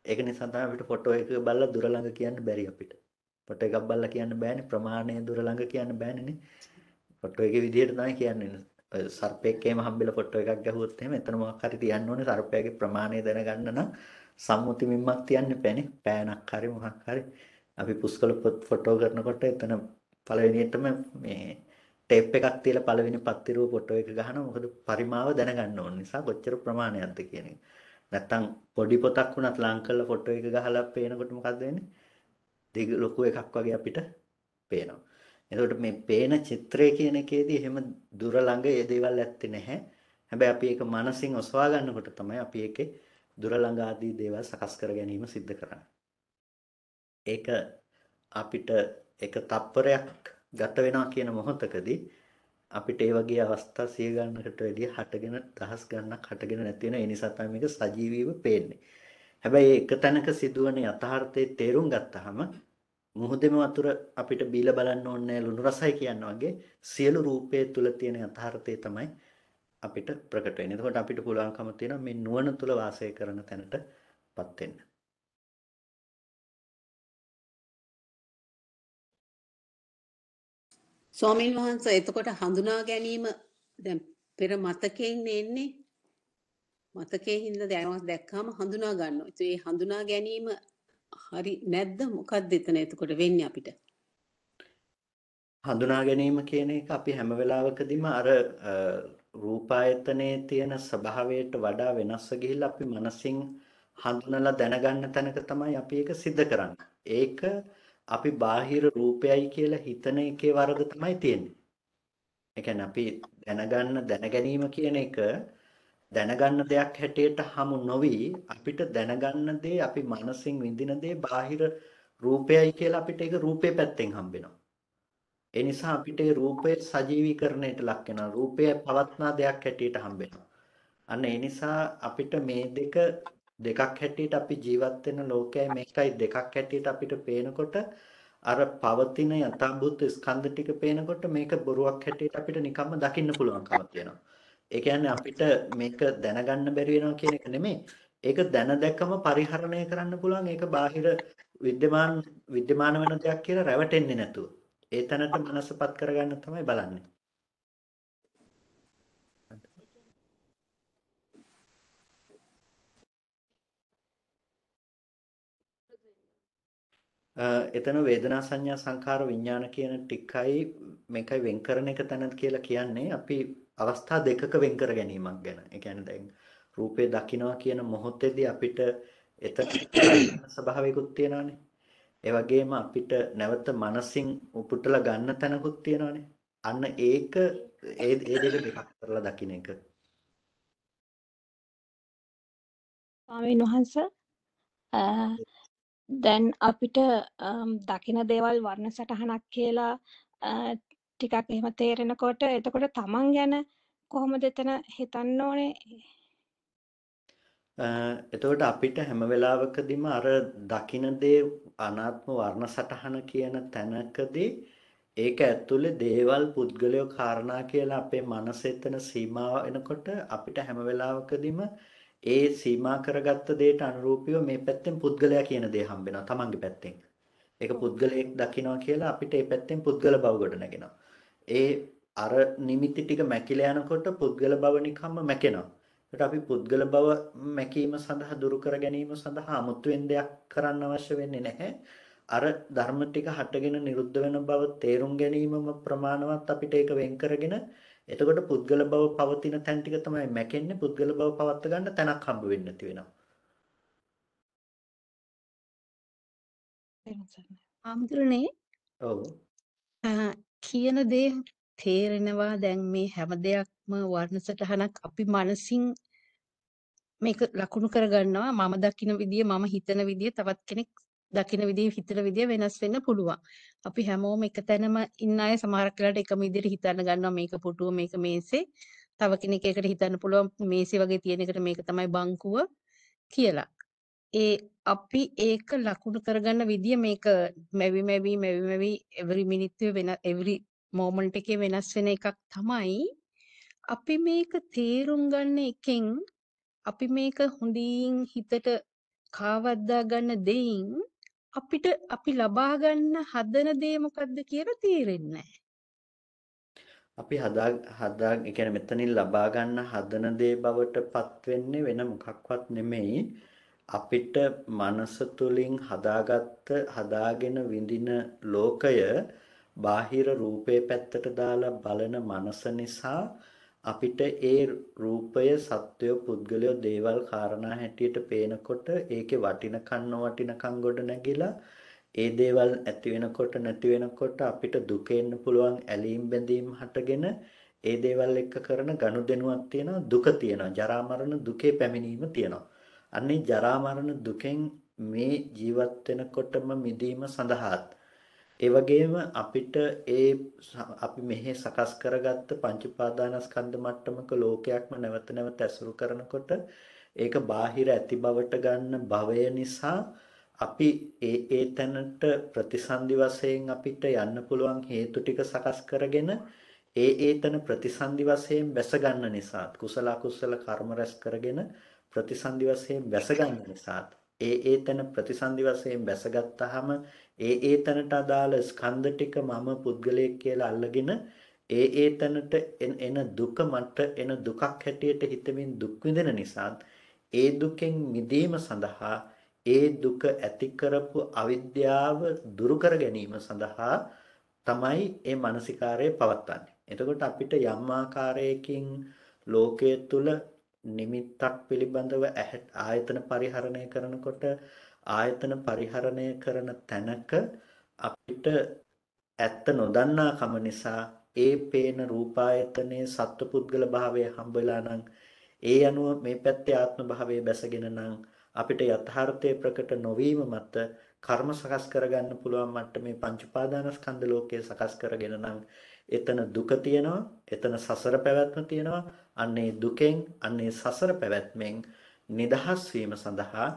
[SPEAKER 2] ඒක නිසා තමයි අපිට ෆොටෝ එක බලලා දුර ළඟ කියන්න බැරි අපිට. ෆොටෝ එකක් බලලා කියන්න බෑනේ ප්‍රමාණය දුර ළඟ කියන්න බෑනේ ෆොටෝ එකේ විදිහට තමයි කියන්නේ. සර්පෙක්කේම හම්බෙලා ෆොටෝ එකක් ගහුවොත් එහෙම එතන මොකක් හරි තියන්න ඕනේ සර්පයාගේ ප්‍රමාණය දැනගන්න නම් සම්මුති මිම්මක් තියන්න බෑනේ. පෑනක් හරි මොකක් හරි අපි පුස්කොළ පොත් ෆොටෝ කරනකොට එතන පළවෙනියටම මේ ටේප් එකක් තියලා පළවෙනි පත්තිරුව ෆොටෝ එක ගහනවා මොකද පරිමාව දැනගන්න ඕන නිසා කොච්චර ප්‍රමාණයක්ද කියන එක. නැත්තම් පොඩි පොතක් වුණත් ලං කරලා ෆොටෝ එක ගහලා පේනකොට මොකද වෙන්නේ? දිග ලොකු එකක් වගේ අපිට පේනවා. එතකොට මේ පේන චිත්‍රය කියන එකේදී එහෙම දුර ළඟ ඒ දේවල් ඇත්තේ නැහැ. හැබැයි අපි ඒක මනසින් ඔසවා ගන්නකොට තමයි අපි ඒකේ දුර ළඟ ආදී දේවල් සකස් කර ගැනීම සිද්ධ කරන්නේ. ඒක අපිට එක තප්පරයක් ගත වෙනවා කියන මොහොතකදී අපිට ඒ වගේ අවස්ථා සිය ගන්නකට වැඩිය හටගෙන දහස් ගණනක් හටගෙන නැති වෙන ඒ නිසා තමයි මේක සජීවීව පේන්නේ. හැබැයි එක තැනක සිදුවන යථාර්ථයේ තේරුම් ගත්තාම මුහුදෙම වතුර අපිට බීලා බලන්න ඕනේ ලුණු රසයි කියන වගේ සියලු රූපයේ තුල තියෙන යථාර්ථය තමයි අපිට ප්‍රකට වෙන්නේ. එතකොට අපිට පුළුවන්කම තියෙනවා මේ නුවණ තුල වාසය කරන තැනටපත් වෙන්න.
[SPEAKER 1] ස්වාමීන් වහන්සේ එතකොට හඳුනා
[SPEAKER 4] ගැනීම දැන් පෙර මතකයෙන් එන්නේ මතකයේ හින්දා දැනවත් දැක්කම හඳුනා ගන්නවා. ඒ ඒ හඳුනා ගැනීම හරි නැද්ද? මොකක්ද එතන එතකොට වෙන්නේ අපිට?
[SPEAKER 2] හඳුනා ගැනීම කියන එක අපි හැම වෙලාවකදීම අර රූපායතනයේ තියෙන ස්වභාවයට වඩා වෙනස්ස ගිහිල්ලා අපි මනසින් හඳුනලා දැනගන්න තැනක තමයි අපි ඒක सिद्ध කරන්නේ. ඒක අපි බාහිර රූපයයි කියලා හිතන එකේ වරද තමයි තියෙන්නේ. ඒ කියන්නේ අපි දැනගන්න දැනගැනීම කියන එක දැනගන්න දෙයක් හැටියට හමු නොවි අපිට දැනගන්න දේ අපි මනසින් විඳින දේ බාහිර රූපයයි කියලා අපිට ඒක රූපේ පැත්තෙන් හම්බෙනවා. ඒ නිසා අපිට ඒ රූපය සජීවීකරණයට ලක් වෙනවා. රූපය පවත්නා දෙයක් හැටියට හම්බෙනවා. අන්න ඒ නිසා අපිට මේ දෙක දෙකක් හැටියට අපි ජීවත් වෙන ලෝකයයි මේකයි දෙකක් හැටියට අපිට පේනකොට අර පවතින යථාභූත ස්කන්ධ ටික පේනකොට මේක බොරුවක් හැටියට අපිට නිකම්ම දකින්න පුළුවන්කම තියෙනවා. ඒ කියන්නේ අපිට මේක දැනගන්න බැරි වෙනවා කියන එක නෙමෙයි. ඒක දැන දැකම පරිහරණය කරන්න පුළුවන් ඒක බාහිර විද්‍යමාන විද්‍යමාන වෙන දෙයක් කියලා රැවටෙන්නේ නැතුව. ඒ තැනට මනසපත් කරගන්න තමයි බලන්නේ. එතන වේදනා සංඥා සංකාර විඥාන කියන ටිකයි මේකයි වෙන් කරන එක තැනත් කියලා කියන්නේ අපි අවස්ථා දෙකක වෙන් කර ගැනීමක් ගැන. ඒ කියන්නේ දැන් රූපේ දකිනවා කියන මොහොතේදී අපිට එතන ස්වභාවයකුත් තියෙනවානේ. ඒ වගේම අපිට නැවත මනසින් උපුටලා ගන්න තැනකුත් තියෙනවානේ. අන්න ඒක ඒ ඒ දෙක දෙකක් කරලා දකින්න එක.
[SPEAKER 4] ස්වාමීන් වහන්ස දැන් අපිට දකින දේවල් වර්ණ සටහනක් කියලා ටිකක් එහෙම තේරෙනකොට එතකොට තමන් ගැන කොහොමද එතන හිතන්න ඕනේ
[SPEAKER 2] එතකොට අපිට හැම වෙලාවකදීම අර දකින දේ අනාත්ම වර්ණ සටහන කියන තැනකදී ඒක ඇතුලේ දේවල් පුද්ගලයෝ කාරණා කියලා අපේ මනසේ තන සීමාව එනකොට අපිට හැම වෙලාවකදීම ඒ සීමා කරගත්ත දේට අනුරූපීව මේ පැත්තෙන් පුද්ගලයා කියන දේ හම්බ වෙනවා තමන්ගේ පැත්තෙන්. ඒක පුද්ගලයෙක් දකිනවා කියලා අපිට ඒ පැත්තෙන් පුද්ගල බව ගොඩනගෙනවා. ඒ අර නිමිති ටික මැකිලා යනකොට පුද්ගල බව නිකම්ම මැකෙනවා. ඒකට අපි පුද්ගල බව මැකීම සඳහා දුරු කර ගැනීම සඳහා 아무ත්වෙන් දෙයක් කරන්න අවශ්‍ය වෙන්නේ නැහැ. අර ධර්ම ටික හටගෙන නිරුද්ධ වෙන බව තේරුම් ගැනීමම ප්‍රමාණවත් අපිට ඒක වෙන් කරගෙන එතකොට පුද්ගල බව පවතින තැන් ටික තමයි මැකෙන්නේ පුද්ගල බව පවත් ගන්න තැනක් හම්බ වෙන්නේ නැති වෙනවා. ආම්තුරුනේ ඔව්
[SPEAKER 1] කියන දේ තේරෙනවා දැන් මේ
[SPEAKER 4] හැම දෙයක්ම වර්ණ සටහනක් අපි මනසින් මේක ලකුණු කරගන්නවා මම දකින විදිය මම හිතන විදිය තවත් කෙනෙක් දකින විදිය හිතන විදිය වෙනස් වෙන්න පුළුවන්. අපි හැමෝම එක තැනම ඉන්න අය සමහරක් වෙලාවට එකම විදියට හිතන්න ගන්නවා මේක පුටුව මේක මේසේ. තව කෙනෙක් එකට හිතන්න පුළුවන් මේසේ වගේ තියෙන එකට මේක තමයි බංකුව කියලා. ඒ අපි ඒක ලකුණු කරගන්න විදිය මේක මැවි මැවි මැවි මැවි එවරි මිනිත්තුවේ වෙන එවරි මොමන්ට් එකේ වෙනස් වෙන එකක් තමයි අපි මේක තේරුම් ගන්න එකෙන් අපි මේක හොඳින් හිතට කාවද්දා ගන්න දෙයින් අපිට අපි ලබා ගන්න හදන දේ මොකද්ද කියලා තේරෙන්නේ
[SPEAKER 2] අපි හදා හදා ඒ කියන්නේ මෙතනින් ලබා ගන්න හදන දේ බවටපත් වෙන්නේ වෙන මොකක්වත් නෙමෙයි අපිට මනස තුලින් හදාගත්ත හදාගෙන විඳින ලෝකය බාහිර රූපේ පැත්තට දාලා බලන මනස නිසා අපිට ඒ රූපය සත්වය පුද්ගලය දේවල් කාරණා හැටියට පේනකොට ඒකේ වටිනකම් වටිනකම් ගොඩ නැගිලා ඒ දේවල් ඇති වෙනකොට නැති වෙනකොට අපිට දුකෙන්න පුළුවන් ඇලීම් බැඳීම් හටගෙන ඒ දේවල් එක්ක කරන ගනුදෙනුවක් තියෙනවා දුක තියෙනවා ජරා මරණ දුකේ පැමිණීම තියෙනවා අන්නේ ජරා මරණ දුකෙන් මේ ජීවත් වෙනකොටම මිදීම සඳහාත් ඒ වගේම අපිට ඒ අපි මෙහි සකස් කරගත්ත පංච උපාදානස්කන්ධ මට්ටමක ලෝකයක්ම නැවත නැවත ඇසුරු කරනකොට ඒක බාහිර ඇති බවට ගන්න භවය නිසා අපි ඒ ඒ තැනට ප්‍රතිසන්දි වශයෙන් අපිට යන්න පුළුවන් හේතු ටික සකස් කරගෙන ඒ ඒ තැන ප්‍රතිසන්දි වශයෙන් බැස ගන්න නිසා කුසල අකුසල කර්ම රැස් කරගෙන ප්‍රතිසන්දි වශයෙන් වැස ගන්න නිසා ඒ ඒ තන ප්‍රතිසන්දි වශයෙන් වැසගත්තාම ඒ ඒ තනට අදාළ ස්කන්ධ ටික මම පුද්ගලයෙක් කියලා අල්ලගෙන ඒ ඒ තැනට එන දුක මට එන දුකක් හැටියට හිතමින් දුක් විඳින නිසා ඒ දුකෙන් මිදීම සඳහා ඒ දුක ඇති කරපු අවිද්‍යාව දුරු කර ගැනීම සඳහා තමයි මේ මානසිකාරය පවත්වන්නේ. එතකොට අපිට යම් ආකාරයකින් ලෝකයේ තුල නිමිත්තක් පිළිබඳව ආයතන පරිහරණය කරනකොට ආයතන පරිහරණය කරන තැනක අපිට ඇත්ත නොදන්නාකම නිසා ඒ පේන රූපායතනයේ සත්පුද්ගල භාවය හම්බෙලා නම් ඒ අනුව මේ පැත්තේ ආත්ම භාවය බැසගෙන නම් අපිට යථාර්ථයේ ප්‍රකට නොවීම මත කර්ම සකස් කරගන්න පුළුවන් මට්ටමේ පංච උපාදානස්කන්ධ ලෝකය සකස් කරගෙන නම් එතන දුක තියෙනවා එතන සසර පැවැත්ම තියෙනවා අන්නේ දුකෙන් අන්නේ සසර පැවැත්මෙන් නිදහස් වීම සඳහා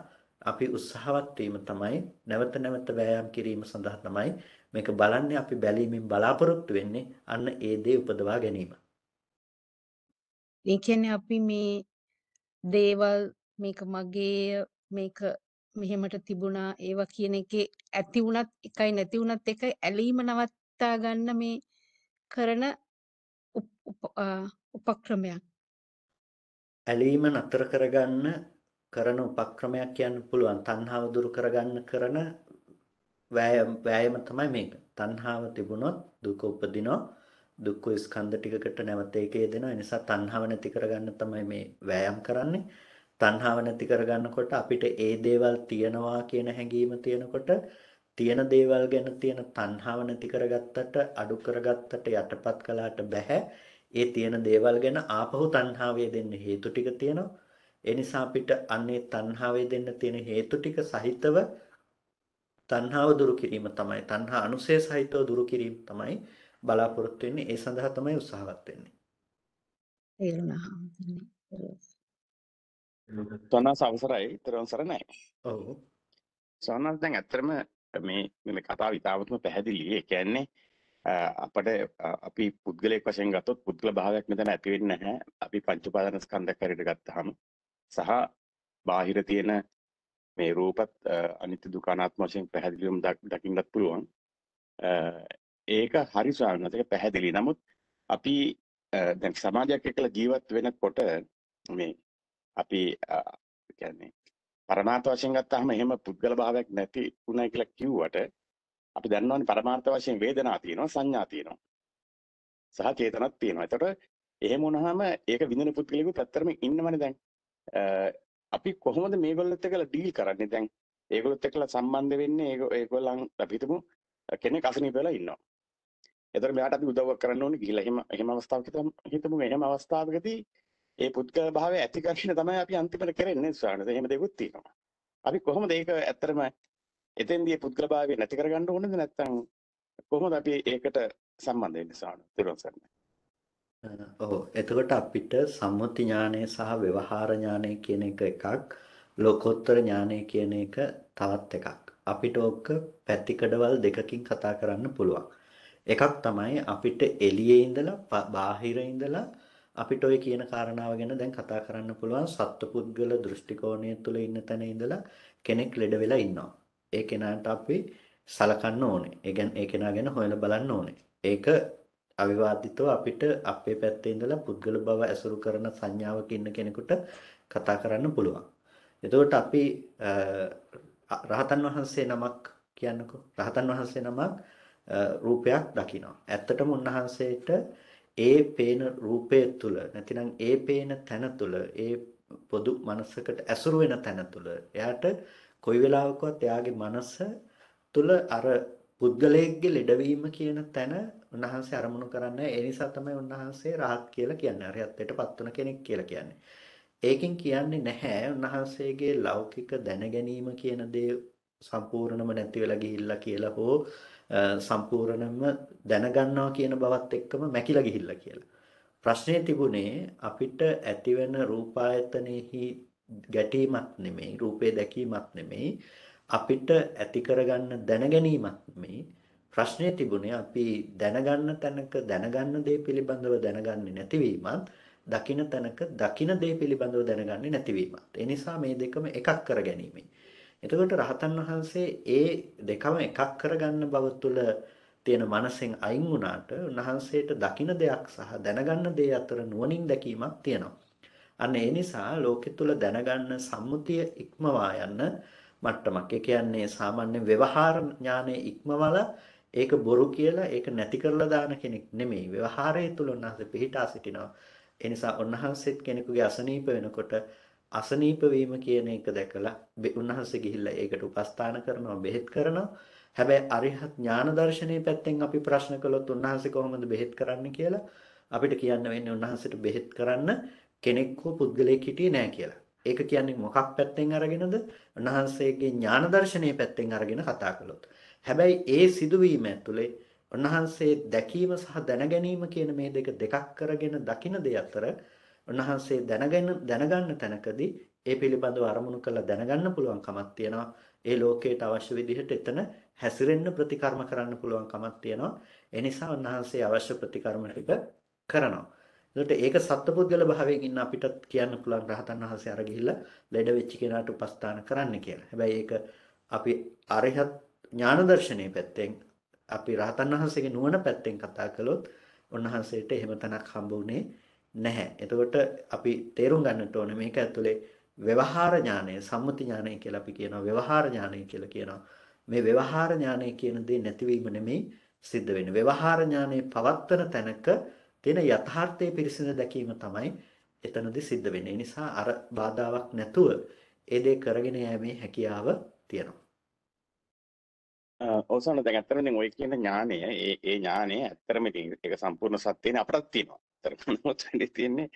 [SPEAKER 2] අපි උත්සාහවත් වීම තමයි නැවත නැවත වෑයම් කිරීම සඳහා තමයි මේක බලන්නේ අපි බැලීමෙන් බලාපොරොත්තු වෙන්නේ අන්න ඒ දේ උපදවා ගැනීම.
[SPEAKER 4] ඒ කියන්නේ අපි මේ දේවල් මේක මගේ මේක මෙහෙමට තිබුණා ඒවා කියන එකේ ඇති වුණත් එකයි නැති වුණත් එකයි ඇලීම නවත්තා ගන්න මේ කරන උපක්‍රමයක්.
[SPEAKER 2] ඇලීම නතර කරගන්න කරන උපක්‍රමයක් කියන්න පුළුවන්. තණ්හාව දුරු කරගන්න කරන වෑයම වෑයම තමයි මේක. තණ්හාව තිබුණොත් දුක උපදිනවා. දුක් ස්කන්ධ ටිකකට නැවත ඒකේ දෙනවා. ඒ නිසා තණ්හාව නැති කරගන්න තමයි මේ වෑයම් කරන්නේ. තණ්හාව නැති කරගන්නකොට අපිට ඒ දේවල් තියනවා කියන හැඟීම තියෙනකොට තියෙන දේවල් ගැන තියෙන තණ්හාව නැති කරගත්තට අඩු කරගත්තට යටපත් කළාට බෑ. ඒ තියෙන දේවල් ගැන ආපහු තණ්හාවේ දෙන්න හේතු ටික තියෙනවා. ඒ නිසා අපිට අන්නේ තණ්හාවේ දෙන්න තියෙන හේතු ටික සහිතව තණ්හාව දුරු කිරීම තමයි තණ්හා අනුසය සහිතව දුරු කිරීම තමයි බලාපොරොත්තු වෙන්නේ. ඒ සඳහා තමයි උත්සාහවත් වෙන්නේ. තේරුණා. තනස අවසරයි,
[SPEAKER 5] තරවසර නැහැ. ඔව්. සනස් දැන් ඇත්තටම මේ මේ කතාව ඉතාමත්ම පැහැදිලි. ඒ කියන්නේ අපට අපි පුද්ගලයෙක් වශයෙන් ගත්තොත් පුද්ගල භාවයක් මෙතන ඇති වෙන්නේ නැහැ. අපි පංච උපාදාන ස්කන්ධයක් හරියට ගත්තාම සහ බාහිර තියෙන මේ රූපත් අනිත්‍ය දුක අනාත්ම වශයෙන් පැහැදිලිවම දකින්නත් පුළුවන්. ඒක හරි ස්වාමීන් ඒක පැහැදිලි. නමුත් අපි දැන් සමාජයක් එක්කලා ජීවත් වෙනකොට මේ අපි කියන්නේ පරමාර්ථ වශයෙන් ගත්තාම එහෙම පුද්ගල භාවයක් නැති වුණා කියලා කිව්වට අපි දන්නවනේ පරමාර්ථ වශයෙන් වේදනා තියෙනවා සංඥා තියෙනවා සහ චේතනක් තියෙනවා. එතකොට එහෙම වුණාම ඒක විඳින පුද්ගලයෙකු පැත්තරම ඉන්නවනේ දැන්. අපි කොහොමද මේගොල්ලොත් එක්කලා ඩීල් කරන්නේ දැන්? ඒගොල්ලොත් එක්කලා සම්බන්ධ වෙන්නේ ඒගොල්ලන් අපි හිතමු කෙනෙක් අසනීප වෙලා ඉන්නවා. එතකොට මෙයාට අපි උදව්වක් කරන්න ඕනේ ගිහිල්ලා එහෙම එහෙම අවස්ථාවක හිතමු එහෙම අවස්ථාවකදී ඒ පුද්ගල භාවය ඇති කරගෙන තමයි අපි අන්තිමට කරන්නේ ස්වාමීන් වහන්සේ. එහෙම දෙකුත් තියෙනවා. අපි කොහොමද ඒක ඇත්තටම එතෙන්දී පුද්ගල භාවය නැති කරගන්න ඕනද නැත්නම් කොහොමද අපි ඒකට සම්බන්ධ වෙන්නේ ස්වාමීන් වහන්සේ?
[SPEAKER 2] ඔව් එතකොට අපිට සම්මුති ඥානය සහ ව්‍යවහාර ඥානය කියන එක එකක් ලෝකෝත්තර ඥානය කියන එක තවත් එකක් අපිට ඔක්ක පැතිකඩවල් දෙකකින් කතා කරන්න පුළුවන් එකක් තමයි අපිට එළියේ ඉඳලා බාහිර ඉඳලා අපිට ඔය කියන කාරණාව ගැන දැන් කතා කරන්න පුළුවන් සත්පුද්ගල දෘෂ්ටි කෝණය තුළ ඉන්න තැන ඉඳලා කෙනෙක් ළඩ වෙලා ඉන්නවා. ඒ කෙනාට අපි සලකන්න ඕනේ. ඒ ඒ කෙනා ගැන හොයලා බලන්න ඕනේ. ඒක අවිවාදිතව අපිට අපේ පැත්තේ ඉඳලා පුද්ගල බව ඇසුරු කරන සංඥාවක ඉන්න කෙනෙකුට කතා කරන්න පුළුවන්. එතකොට අපි රහතන් වහන්සේ නමක් කියන්නකෝ. රහතන් වහන්සේ නමක් රූපයක් දකිනවා. ඇත්තටම උන්වහන්සේට ඒ පේන රූපය තුල නැතිනම් ඒ පේන තැන තුල ඒ පොදු මනසකට ඇසුරු වෙන තැන තුල එයාට කොයි වෙලාවකවත් එයාගේ මනස තුල අර පුද්ගලයෙක්ගේ ලෙඩවීම කියන තැන උන්වහන්සේ අරමුණු කරන්නේ ඒ නිසා තමයි උන්වහන්සේ රහත් කියලා කියන්නේ අරහත්ත්වයටපත් වුණ කෙනෙක් කියලා කියන්නේ. ඒකෙන් කියන්නේ නැහැ උන්වහන්සේගේ ලෞකික දැනගැනීම කියන දේ සම්පූර්ණම නැති වෙලා ගිහිල්ලා කියලා හෝ සම්පූර්ණම දැනගන්නවා කියන බවත් එක්කම මැකිලා ගිහිල්ලා කියලා. ප්‍රශ්නේ තිබුණේ අපිට ඇතිවෙන රූපායතනෙහි ගැටීමක් නෙමෙයි රූපේ දැකීමක් නෙමෙයි අපිට ඇති කරගන්න දැනගැනීමක් නෙමෙයි ප්‍රශ්නේ තිබුණේ අපි දැනගන්න තැනක දැනගන්න දේ පිළිබඳව දැනගන්නේ නැතිවීමත් දකින තැනක දකින දේ පිළිබඳව දැනගන්නේ නැතිවීමත් ඒ නිසා මේ දෙකම එකක් කර ගැනීමයි එතකොට රහතන් වහන්සේ ඒ දෙකම එකක් කරගන්න බව තුළ තියෙන මනසෙන් අයින් වුණාට උන්වහන්සේට දකින දෙයක් සහ දැනගන්න දේ අතර නුවණින් දැකීමක් තියෙනවා. අන්න ඒ නිසා ලෝකෙ තුල දැනගන්න සම්මුතිය ඉක්මවා යන්න මට්ටමක්. ඒ කියන්නේ සාමාන්‍ය ව්‍යවහාර ඥානයේ ඉක්මවල ඒක බොරු කියලා ඒක නැති කරලා දාන කෙනෙක් නෙමෙයි. ව්‍යවහාරයේ තුල උන්වහන්සේ පිහිටා සිටිනවා. ඒ නිසා උන්වහන්සේත් කෙනෙකුගේ අසනීප වෙනකොට අසනීප වීම කියන එක දැකලා උන්වහන්සේ ගිහිල්ලා ඒකට උපස්ථාන කරනවා බෙහෙත් කරනවා හැබැයි අරිහත් ඥාන දර්ශනයේ පැත්තෙන් අපි ප්‍රශ්න කළොත් උන්වහන්සේ කොහොමද බෙහෙත් කරන්න කියලා අපිට කියන්න වෙන්නේ උන්වහන්සේට බෙහෙත් කරන්න කෙනෙක් හෝ පුද්ගලයෙක් හිටියේ නැහැ කියලා. ඒක කියන්නේ මොකක් පැත්තෙන් අරගෙනද? උන්වහන්සේගේ ඥාන දර්ශනයේ පැත්තෙන් අරගෙන කතා කළොත්. හැබැයි ඒ සිදුවීම ඇතුලේ උන්වහන්සේ දැකීම සහ දැනගැනීම කියන මේ දෙක දෙකක් කරගෙන දකින දේ අතර උන්වහන්සේ දැනගෙන දැනගන්න තැනකදී ඒ පිළිබඳව අරමුණු කරලා දැනගන්න පුළුවන් කමක් තියෙනවා. ඒ ලෝකයට අවශ්‍ය විදිහට එතන හැසිරෙන්න ප්‍රතිකර්ම කරන්න පුළුවන් කමක් තියෙනවා. ඒ නිසා උන්වහන්සේ අවශ්‍ය ප්‍රතිකර්ම ටික කරනවා. එතකොට ඒක සත්පුද්ගල භාවයෙන් ඉන්න අපිටත් කියන්න පුළුවන් රහතන් වහන්සේ අර ගිහිල්ලා ලෙඩ වෙච්ච කෙනාට උපස්ථාන කරන්න කියලා. හැබැයි ඒක අපි අරහත් ඥාන දර්ශනයේ පැත්තෙන් අපි රහතන් වහන්සේගේ නුවණ පැත්තෙන් කතා කළොත් උන්වහන්සේට එහෙම තැනක් හම්බ වුණේ නැහැ. එතකොට අපි තේරුම් ගන්නට ඕනේ මේක ඇතුලේ ව්‍යවහාර ඥානය, සම්මුති ඥානය කියලා අපි කියනවා. ව්‍යවහාර ඥානය කියලා කියනවා. මේ ව්‍යවහාර ඥානය කියන දේ නැතිවීම නෙමෙයි සිද්ධ වෙන්නේ. ව්‍යවහාර ඥානය පවත්තන තැනක තියෙන යථාර්ථයේ පිරිසිඳ දැකීම තමයි එතනදී සිද්ධ වෙන්නේ. නිසා අර බාධාවක් නැතුව ඒ දේ කරගෙන යෑමේ හැකියාව තියෙනවා. ඔසන දැන්
[SPEAKER 5] ඇත්තටම ඉතින් ඔය කියන ඥානය ඒ ඒ ඥානය ඇත්තටම ඉතින් ඒක සම්පූර්ණ සත්‍යනේ අපටත් තියෙනවා. කරපනොත් වෙන්නේ තියෙන්නේ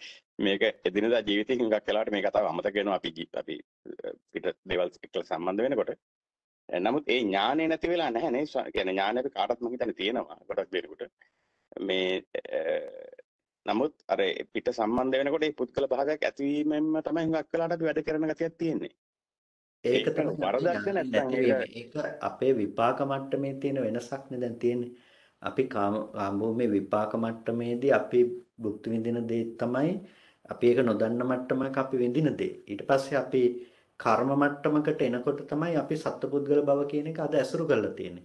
[SPEAKER 5] මේක එදිනදා ජීවිතේ හුඟක් වෙලාවට මේ කතාව අමතක වෙනවා අපි අපි පිට දේවල් එක්ක සම්බන්ධ වෙනකොට. නමුත් ඒ ඥානය නැති වෙලා නැහැ නේ. කියන්නේ ඥානය අපි කාටවත් මම හිතන්නේ තියෙනවා ගොඩක් දෙනෙකුට. මේ නමුත් අර පිට සම්බන්ධ වෙනකොට මේ පුද්ගල භාගයක් ඇතිවීමෙන්ම තමයි හුඟක් වෙලාවට අපි වැඩ කරන ගතියක් තියෙන්නේ.
[SPEAKER 2] ඒක තමයි වරදක්ද නැත්නම් ඒක අපේ විපාක මට්ටමේ තියෙන වෙනසක් නේ දැන් තියෙන්නේ. අපි කාම්භූමේ විපාක මට්ටමේදී අපි භුක්ති විඳින දේ තමයි අපි ඒක නොදන්න මට්ටමක අපි විඳින දේ. ඊට පස්සේ අපි කර්ම මට්ටමකට එනකොට තමයි අපි සත්පුද්ගල බව කියන එක අද ඇසුරු කරලා තියෙන්නේ.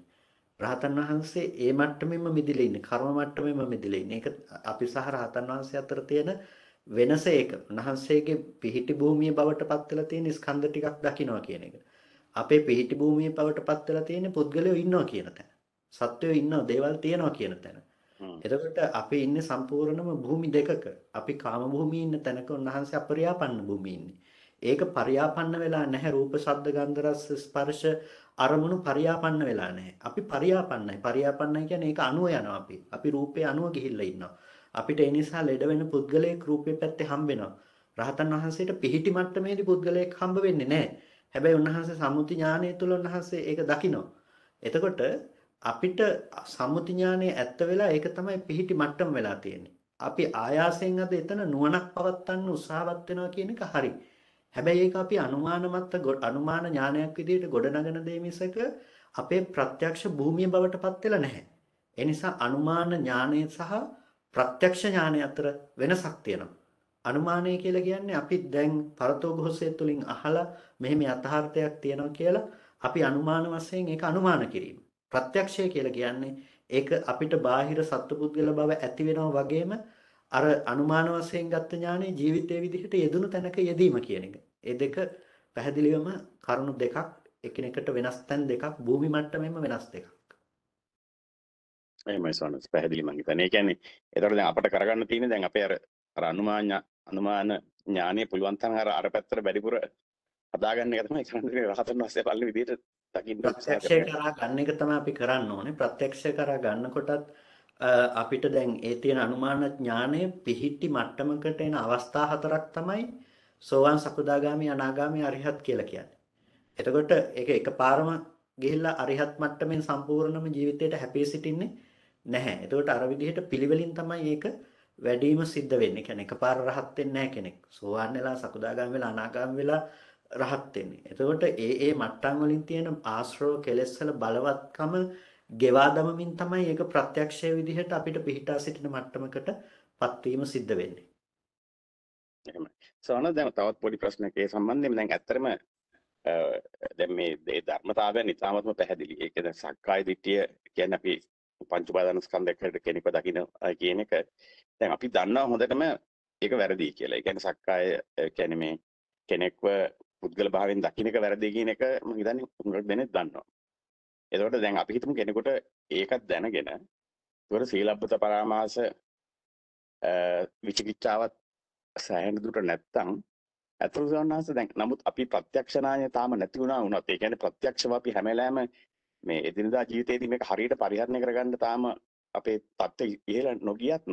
[SPEAKER 2] රහතන් වහන්සේ ඒ මට්ටමෙම මිදිලා ඉන්නේ. කර්ම මට්ටමෙම මිදිලා ඉන්නේ. ඒක අපි සහ රහතන් වහන්සේ අතර තියෙන වෙනස ඒක. උන්වහන්සේගේ පිහිටි භූමිය බවටපත් වෙලා තියෙන ස්කන්ධ ටිකක් දකිනවා කියන එක. අපේ පිහිටි භූමිය බවටපත් වෙලා තියෙන පුද්ගලයෝ ඉන්නවා කියන තැන. සත්වයෝ ඉන්නවා දේවල් තියෙනවා කියන තැන. එතකොට අපි ඉන්නේ සම්පූර්ණම භූමි දෙකක. අපි කාම භූමියේ ඉන්න තැනක උන්වහන්සේ අපරියාපන්න භූමියේ ඉන්නේ. ඒක පරියාපන්න වෙලා නැහැ රූප, ශබ්ද, ගන්ධ, රස, ස්පර්ශ අරමුණු පරියාපන්න වෙලා නැහැ. අපි පරියාපන්නයි. පරියාපන්නයි කියන්නේ ඒක අණුව යනවා අපි. අපි රූපේ අණුව ගිහිල්ලා ඉන්නවා. අපිට ඒ නිසා ලෙඩ වෙන පුද්ගලයෙක් රූපේ පැත්තේ හම්බ වෙනවා. රහතන් වහන්සේට පිහිටි මට්ටමේදී පුද්ගලයෙක් හම්බ වෙන්නේ නැහැ. හැබැයි උන්වහන්සේ සම්මුති ඥානය තුළ උන්වහන්සේ ඒක දකිනවා. එතකොට අපිට සම්මුති ඥානය ඇත්ත වෙලා ඒක තමයි පිහිටි මට්ටම වෙලා තියෙන්නේ. අපි ආයාසයෙන් අද එතන නුවණක් පවත්වන්න උත්සාහවත් වෙනවා කියන එක හරි. හැබැයි ඒක අපි අනුමානමත් අනුමාන ඥානයක් විදිහට ගොඩනගන දේ මිසක අපේ ප්‍රත්‍යක්ෂ භූමිය බවට පත් වෙලා නැහැ. ඒ නිසා අනුමාන ඥානය සහ ප්‍රත්‍යක්ෂ ඥානය අතර වෙනසක් තියෙනවා. අනුමානය කියලා කියන්නේ අපි දැන් පරතෝඝෝසය තුලින් අහලා මෙහෙම යථාර්ථයක් තියෙනවා කියලා අපි අනුමාන වශයෙන් ඒක අනුමාන කිරීම. ප්‍රත්‍යක්ෂය කියලා කියන්නේ ඒක අපිට බාහිර සත්පුද්ගල බව ඇති වෙනවා වගේම අර අනුමාන වශයෙන් ගත්ත ඥානෙ ජීවිතයේ විදිහට යෙදුණු තැනක යෙදීම කියන එක. ඒ දෙක පැහැදිලිවම කරුණු දෙකක් එකිනෙකට වෙනස් තැන් දෙකක් භූමි මට්ටමෙන්ම වෙනස් දෙකක්.
[SPEAKER 5] එහෙමයි සෝනස් පැහැදිලි මං හිතන්නේ. ඒ කියන්නේ ඒතර දැන් අපිට කරගන්න තියෙන්නේ දැන් අපේ අර අර අනුමාන අනුමාන ඥානෙ පුළුවන් තරම් අර අර පැත්තට වැඩිපුර හදාගන්න එක තමයි කරන්න තියෙන්නේ රහතන් වහන්සේ පල්ලි විදිහට දකින්න ප්‍රත්‍යක්ෂය කරා
[SPEAKER 2] ගන්න එක තමයි අපි කරන්න ඕනේ. ප්‍රත්‍යක්ෂය කරා ගන්නකොටත් අපිට දැන් ඒ තියෙන අනුමාන ඥානය පිහිටි මට්ටමකට එන අවස්ථා හතරක් තමයි සෝවාන් සකදාගාමි අනාගාමි අරිහත් කියලා කියන්නේ. එතකොට ඒක එකපාරම ගිහිල්ලා අරිහත් මට්ටමින් සම්පූර්ණම ජීවිතයට හැපී සිටින්නේ නැහැ. එතකොට අර විදිහට පිළිවෙලින් තමයි ඒක වැඩිම සිද්ධ වෙන්නේ. කියන්නේ එකපාර රහත් වෙන්නේ නැහැ කෙනෙක්. සෝවාන් වෙලා සකදාගාමි වෙලා අනාගාමි වෙලා රහත් වෙන්නේ. එතකොට ඒ ඒ මට්ටම් වලින් තියෙන ආශ්‍රව කෙලෙස් වල බලවත්කම ගෙවා දමමින් තමයි ඒක ප්‍රත්‍යක්ෂයේ විදිහට අපිට පිහිටා සිටින මට්ටමකටපත් වීම සිද්ධ වෙන්නේ.
[SPEAKER 5] එහෙමයි. සවන දැන් තවත් පොඩි ප්‍රශ්නයක් ඒ සම්බන්ධයෙන් දැන් ඇත්තටම දැන් මේ ඒ ධර්මතාවයන් ඉතාමත්ම පැහැදිලි. ඒක දැන් සක්කාය දිට්ඨිය කියන්නේ අපි පංච උපාදානස්කන්ධයකට කෙනෙක්ව දකින්න කියන එක. දැන් අපි දන්නවා හොඳටම ඒක වැරදි කියලා. ඒ කියන්නේ සක්කාය කියන්නේ මේ කෙනෙක්ව පුද්ගල භාවයෙන් දකින්න එක වැරදි කියන එක මම හිතන්නේ උඟට දෙනෙක් දන්නවා. එතකොට දැන් අපි හිතමු කෙනෙකුට ඒකත් දැනගෙන ඒතකොට සීලබ්බත පරාමාස විචිකිච්ඡාවත් සෑහෙන දුරට නැත්තම් අතුරු සවන්හස දැන් නමුත් අපි ප්‍රත්‍යක්ෂණාය තාම නැති වුණා වුණත් ඒ කියන්නේ ප්‍රත්‍යක්ෂව අපි හැමලෑම මේ එදිනදා ජීවිතේදී මේක හරියට පරිහරණය කරගන්න තාම අපේ தත්ත්වය ඉහළ නොගියත්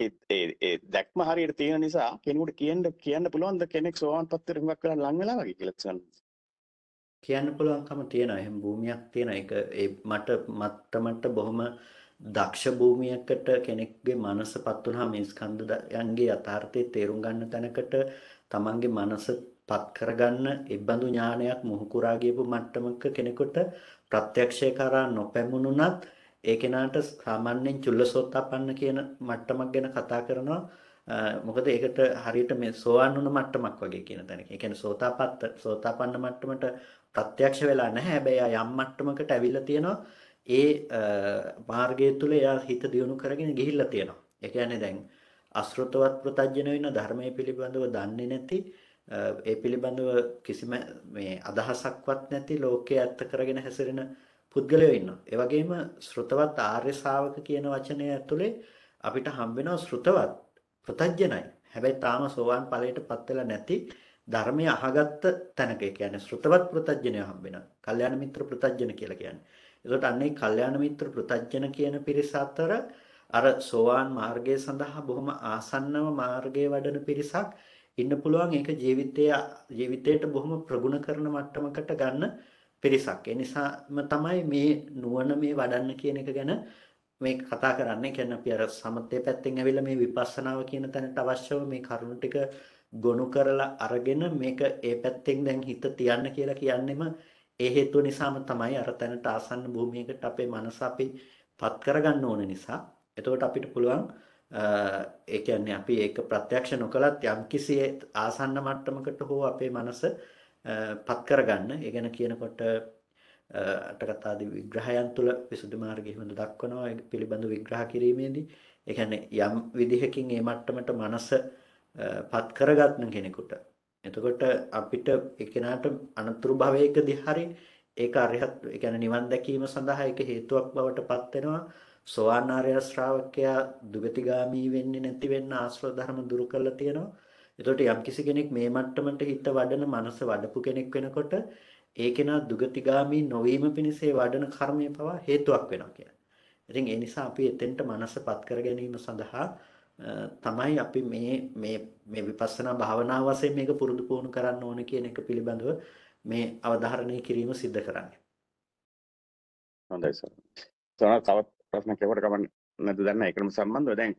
[SPEAKER 5] ඒ දැක්ම හරියට තියෙන නිසා කෙනෙකුට කියන්න කියන්න පුළුවන්ද කෙනෙක් සෝවාන් පත්තර හිමක් කරලා ලං වෙලා වගේ කියලා සන්
[SPEAKER 2] කියන්න පුළුවන්කම තියෙනවා එහෙම භූමියක් තියෙනවා ඒක ඒ මට මට්ටමට බොහොම දක්ෂ භූමියකට කෙනෙක්ගේ මනසපත් වුණා මේ ස්කන්ධයන්ගේ යථාර්ථය තේරුම් ගන්න තැනකට තමන්ගේ මනසපත් කරගන්න ඒබඳු ඥානයක් මොහු කරා ගියපු මට්ටමක කෙනෙකුට ප්‍රත්‍යක්ෂය කරා නොපැමුණුනත් ඒ කෙනාට සාමාන්‍යයෙන් චුල්ලසෝතාපන්න කියන මට්ටමක් ගැන කතා කරනවා. මොකද ඒකට හරියට මේ සෝවන් වුණ මට්ටමක් වගේ කියන තැනක. ඒ කියන්නේ සෝතාපත්ත සෝතාපන්න මට්ටමට ප්‍රත්‍යක්ෂ වෙලා නැහැ. හැබැයි යම් මට්ටමකට ඇවිල්ලා තියෙනවා. ඒ මාර්ගය තුල එයා හිත දියුණු කරගෙන ගිහිල්ලා තියෙනවා. ඒ කියන්නේ දැන් අසෘතවත් ප්‍රතඥ වෙන ධර්මයේ පිළිබඳව දන්නේ නැති ඒ පිළිබඳව කිසිම මේ අදහසක්වත් නැති ලෝකයේ ඇත්ත කරගෙන හැසිරෙන පුද්ගලයෝ ඉන්නවා. ඒ වගේම ශ්‍රතවත් ආර්ය ශාවක කියන වචනය ඇතුලේ අපිට හම් වෙනවා ශ්‍රතවත් ප්‍රතඥයි. හැබැයි තාම සෝවාන් ඵලයටපත් වෙලා නැති ධර්මය අහගත්ත තැනක. ඒ කියන්නේ ශ්‍රතවත් ප්‍රතඥය හම් වෙනවා. කල්යාණ මිත්‍ර ප්‍රතඥ කියලා කියන්නේ. ඒකට අන්නේ කල්යාණ මිත්‍ර ප්‍රතඥ කියන පිරිස අතර අර සෝවාන් මාර්ගය සඳහා බොහොම ආසන්නව මාර්ගයේ වඩන පිරිසක් ඉන්න පුළුවන් ඒක ජීවිතය ජීවිතයට බොහොම ප්‍රගුණ කරන මට්ටමකට ගන්න පිරිසක්. ඒ නිසාම තමයි මේ නුවණ මේ වඩන්න කියන එක ගැන මේ කතා කරන්නේ. කියන්නේ අපි අර සමතේ පැත්තෙන් ඇවිල්ලා මේ විපස්සනාව කියන තැනට අවශ්‍යව මේ කරුණු ටික ගොනු කරලා අරගෙන මේක ඒ පැත්තෙන් දැන් හිත තියන්න කියලා කියන්නෙම ඒ හේතුව නිසාම තමයි අර තැනට ආසන්න භූමියකට අපේ මනස අපි පත් කරගන්න ඕන නිසා. එතකොට අපිට පුළුවන් ඒ කියන්නේ අපි ඒක ප්‍රත්‍යක්ෂ නොකලත් යම්කිසි ආසන්න මට්ටමකට හෝ අපේ මනස පත් කරගන්න. ඒ ගැන කියනකොට අටකත් ආදී විග්‍රහයන් තුළ විසුද්ධි මාර්ගයේ හොඳ දක්වනවා ඒ පිළිබඳ විග්‍රහ කිරීමේදී. ඒ කියන්නේ යම් විදිහකින් මේ මට්ටමට මනස පත් කරගත්න කෙනෙකුට. එතකොට අපිට එකිනාට අනතුරු භවයකදී හරි ඒක අරහත් ඒ කියන්නේ නිවන් දැකීම සඳහා ඒක හේතුවක් බවට පත් වෙනවා. සෝවාන් ආර්ය ශ්‍රාවකයා දුගතිගාමී වෙන්නේ නැති වෙන්න ආශ්‍රව ධර්ම දුරු කරලා තියෙනවා. එතකොට යම්කිසි කෙනෙක් මේ මට්ටමට හිත වඩන මනස වඩපු කෙනෙක් වෙනකොට ඒ කෙනා දුගතිගාමි නොවීම පිණිස වඩන කර්මය පවා හේතුවක් වෙනවා කියන්නේ. ඉතින් ඒ නිසා අපි එතෙන්ට මනසපත් කර ගැනීම සඳහා තමයි අපි මේ මේ මේ විපස්සනා භාවනාව වශයෙන් මේක පුරුදු පුහුණු කරන්න ඕන කියන එක පිළිබඳව මේ අවධාරණය කිරීම සිද්ධ කරන්නේ. හොඳයි සර්. තව
[SPEAKER 5] තවත් ප්‍රශ්න කෙවට ගමන් නැද්ද දන්න ඒකම සම්බන්ධව දැන්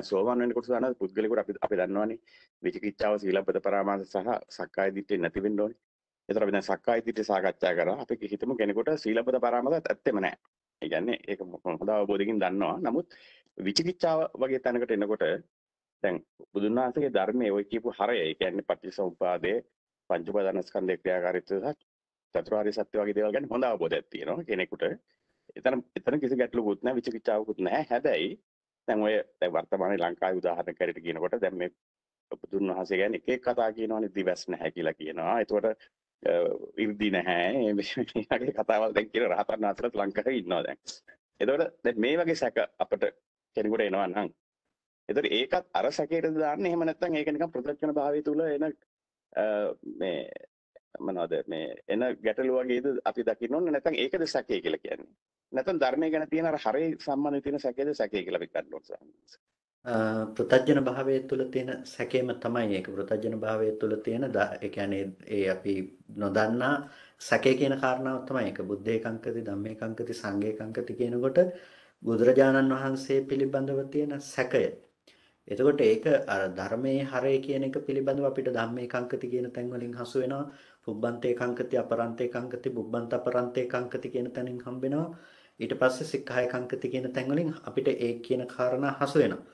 [SPEAKER 5] සෝවන් වෙනකොට සාන පුද්ගලිකුට අපි අපි දන්නවනේ විචිකිච්ඡාව සීලබ්බත පරාමාස සහ සක්කාය දිට්ඨිය නැති වෙන්න ඕනේ. ඒතර අපි දැන් සක්කාය දිට්ඨිය සාකච්ඡා කරා. අපි හිතමු කෙනෙකුට සීලබ්බත පරාමාස ඇත්තෙම නැහැ. ඒ කියන්නේ ඒක හොඳ අවබෝධයකින් දන්නවා. නමුත් විචිකිච්ඡාව වගේ තැනකට එනකොට දැන් බුදුන් වහන්සේගේ ධර්මයේ ওই කියපු හරය, ඒ කියන්නේ පටිච්චසමුපාදයේ පංච උපාදානස්කන්ධේ ක්‍රියාකාරීත්වය සහ චතුරාර්ය සත්‍ය වගේ දේවල් ගැන හොඳ අවබෝධයක් තියෙනවා කෙනෙකුට. එතන එතන කිසි ගැටලුකුත් නැහැ, විචිකිච්ඡාවකුත් නැහැ. හැබැයි දැන් ඔය දැන් වර්තමානයේ ලංකාවේ උදාහරණ කරලා කියනකොට දැන් මේ බුදුන් වහන්සේ ගැන එක එක කතා කියනවනේ දිවස් නැහැ කියලා කියනවා. ඒතකොට ඉර්දි නැහැ. මේ වගේ කතාවල් දැන් කියන රහතන් වහන්සේලාත් ලංකාවේ ඉන්නවා දැන්. ඒතකොට දැන් මේ වගේ සැක අපිට කෙනෙකුට එනවා නම් එතකොට ඒකත් අර සැකයට දාන්න එහෙම නැත්නම් ඒක නිකන් ප්‍රත්‍යක්ෂණ භාවය තුල එන මේ මොනවද මේ එන ගැටලු වගේද අපි දකින්න ඕනේ නැත්නම් ඒකද සැකය කියලා කියන්නේ. නැත්නම් ධර්මය ගැන තියෙන අර හරේ සම්බන්ධ තියෙන සැකයද සැකය කියලා අපි ගන්න ඕනේ
[SPEAKER 2] සාමාන්‍යයෙන්. පෘතජන භාවය තුළ තියෙන සැකේම තමයි ඒක පෘතජන භාවය තුළ තියෙන ඒ කියන්නේ ඒ අපි නොදන්නා සැකේ කියන කාරණාව තමයි ඒක බුද්ධේකංකති ධම්මේකංකති සංඝේකංකති කියනකොට බුදුරජාණන් වහන්සේ පිළිබඳව තියෙන සැකය එතකොට ඒක අර ධර්මයේ හරය කියන එක පිළිබඳව අපිට ධම්මේකංකති කියන තැන් වලින් හසු වෙනවා පුබ්බන්තේ කංකති අපරන්තේ කංකති බුබ්බන්ත අපරන්තේ කංකති කියන තැනින් හම්බෙනවා. ඊට පස්සේ සික්ඛාය කංකති කියන තැන් වලින් අපිට ඒ කියන කාරණා හසු වෙනවා.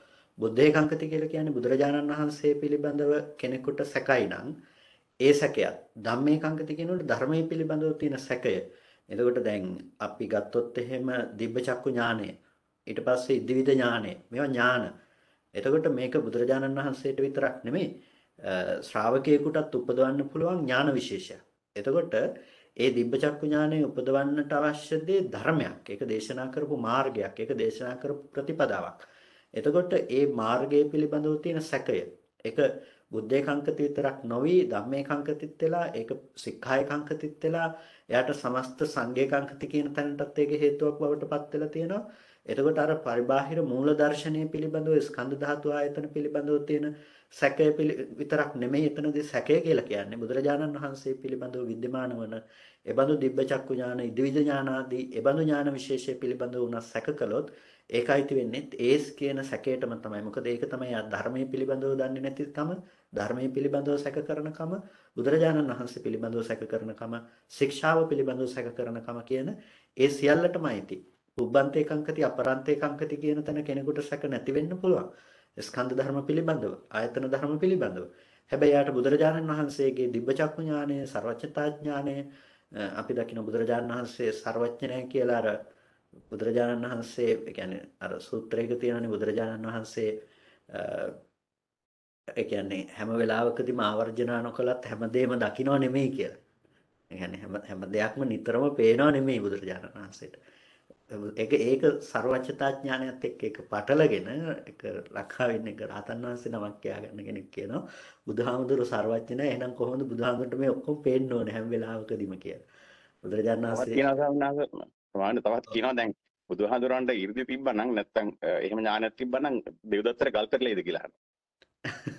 [SPEAKER 2] බුද්ධේ කංකති කියලා කියන්නේ බුදුරජාණන් වහන්සේ පිළිබඳව කෙනෙකුට සැකයි නම් ඒ සැකයත් ධම්මේ කංකති කියනකොට ධර්මයේ පිළිබඳව තියෙන සැකය. එතකොට දැන් අපි ගත්තොත් එහෙම දිබ්බ චක්කු ඥානය ඊට පස්සේ ඉදිවිද ඥානය මේවා ඥාන. එතකොට මේක බුදුරජාණන් වහන්සේට විතරක් නෙමෙයි ශ්‍රාවකයෙකුටත් උපදවන්න පුළුවන් ඥාන විශේෂයක්. එතකොට ඒ දිබ්බචක්කු ඥානය උපදවන්නට අවශ්‍ය දේ ධර්මයක්. ඒක දේශනා කරපු මාර්ගයක්. ඒක දේශනා කරපු ප්‍රතිපදාවක්. එතකොට ඒ මාර්ගය පිළිබඳව තියෙන සැකය. ඒක බුද්ධේකංකති විතරක් නොවි ධම්මේකංකතිත් වෙලා ඒක සික්ඛායකංකතිත් වෙලා එයාට समस्त සංඝේකංකති කියන තැනටත් ඒක හේතුවක් බවට පත් වෙලා තියෙනවා. එතකොට අර පරිබාහිර මූල දර්ශනය පිළිබඳව ස්කන්ධ ධාතු ආයතන පිළිබඳව තියෙන සැකය විතරක් නෙමෙයි එතනදී සැකය කියලා කියන්නේ බුදුරජාණන් වහන්සේ පිළිබඳව विद्यमान වන එබඳු දිබ්බචක්කු ඥාන, ඉදිවිද ඥාන ආදී එබඳු ඥාන විශේෂය පිළිබඳව උනස් සැක කළොත් ඒකයිති වෙන්නේ ඒස් කියන සැකයටම තමයි. මොකද ඒක තමයි ධර්මයේ පිළිබඳව දන්නේ නැතිකම, ධර්මයේ පිළිබඳව සැක කරනකම, බුදුරජාණන් වහන්සේ පිළිබඳව සැක කරනකම, ශික්ෂාව පිළිබඳව සැක කරනකම කියන ඒ සියල්ලටම අයිති. උබ්බන්තේ කංකති අපරන්තේ කංකති කියන තැන කෙනෙකුට සැක නැති වෙන්න පුළුවන්. ස්කන්ධ ධර්ම පිළිබඳව, ආයතන ධර්ම පිළිබඳව. හැබැයි යාට බුදුරජාණන් වහන්සේගේ දිබ්බචක්කු ඥානය, ਸਰවඥතා ඥානය අපි දකින බුදුරජාණන් වහන්සේ ਸਰවඥය කියලා අර බුදුරජාණන් වහන්සේ කියන්නේ අර සූත්‍රයක තියෙනනේ බුදුරජාණන් වහන්සේ ඒ කියන්නේ හැම වෙලාවකදීම ආවර්ජනා නොකලත් හැමදේම දකිනව නෙමෙයි කියලා. ඒ කියන්නේ හැම හැම දෙයක්ම නිතරම පේනව නෙමෙයි බුදුරජාණන් වහන්සේට. ඒක ඒක ਸਰවඥතා ඥානයත් එක්ක ඒක පටලගෙන ඒක ලක්කා වෙන්නේ ඒක රහතන් වහන්සේ නමක් කියාගන්න කෙනෙක් කියනවා බුදුහාමුදුරු ਸਰවඥ නැහැ එහෙනම් කොහොමද බුදුහාමුදුරට මේ ඔක්කොම පේන්න ඕනේ හැම වෙලාවකදීම කියලා බුදුරජාණන් වහන්සේ කියනවා තවත් කියනවා දැන් බුදුහාමුදුරන්ට
[SPEAKER 5] 이르දි තිබ්බනම් නැත්තම් එහෙම ඥානයක් තිබ්බනම් දෙව්දත්තර ගල්තරලේද කියලා අහනවා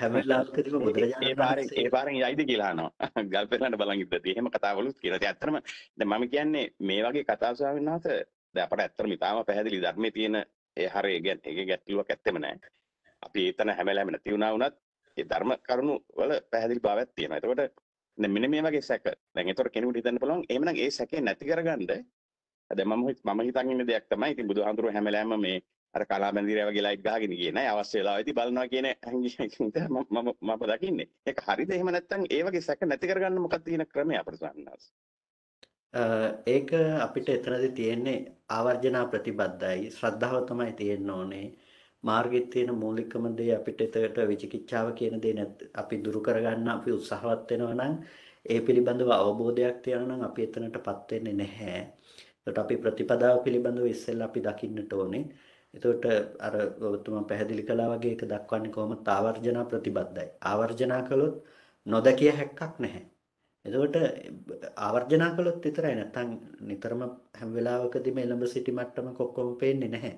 [SPEAKER 2] හැම ලාංකතිම බුදුරජාණන් වහන්සේ ඒ පාරෙන්
[SPEAKER 5] යයිද කියලා අහනවා. ගල්පෙරළන බලන් ඉඳදී එහෙම කතාවලුත් කියලා. ඉතින් ඇත්තටම දැන් මම කියන්නේ මේ වගේ කතා ස්වාමීන් වහන්සේ දැන් අපට ඇත්තටම ඉතාලම පැහැදිලි ධර්මයේ තියෙන ඒ හරය ඒකේ ගැටලුවක් ඇත්තෙම නැහැ. අපි ඒතන හැමලෑම නැති වුණා වුණත් ඒ ධර්ම කරුණු වල පැහැදිලි භාවයක් තියෙනවා. එතකොට දැන් මෙන්න මේ වගේ සැක. දැන් ඒතර කෙනෙකුට හිතන්න පුළුවන් එහෙමනම් ඒ සැකේ නැති කරගන්න දැන් මම මම හිතන් ඉන්න දෙයක් තමයි. ඉතින් බුදුහාඳුර හැමලෑම මේ අර කලා බැඳීරය වගේ ලයිට් ගහගෙන කියන අය අවශ්‍ය වෙලාවදී බලනවා කියන මම මම දකින්නේ. ඒක හරිද? එහෙම නැත්නම් ඒ වගේ සැක නැති කරගන්න මොකක්ද කියන
[SPEAKER 2] ක්‍රමය අපිට සම්හස්. ඒක අපිට එතනදී තියෙන්නේ ආවර්ජනා ප්‍රතිබද්ධයි. ශ්‍රද්ධාව තමයි තියෙන්න ඕනේ. මාර්ගයේ තියෙන මූලිකම දේ අපිට එතකට විචිකිච්ඡාව කියන දේ අපි දුරු කරගන්න අපි උත්සාහවත් වෙනවා ඒ පිළිබඳව අවබෝධයක් තියෙනවා නම් අපි එතනටපත් වෙන්නේ නැහැ. ඒකට අපි ප්‍රතිපදාව පිළිබඳව ඉස්සෙල්ලා අපි දකින්නට ඕනේ. එතකොට අර ඔබතුමා පැහැදිලි කළා වගේ ඒක දක්වන්නේ කොහොමද ආවර්ජන ප්‍රතිබද්ධයි. ආවර්ජන කළොත් නොදකිය හැක්කක් නැහැ. එතකොට ආවර්ජන කළොත් විතරයි නැත්තම් නිතරම හැම වෙලාවකදීම එළඹ සිටි මට්ටම කොක්කොම පේන්නේ නැහැ.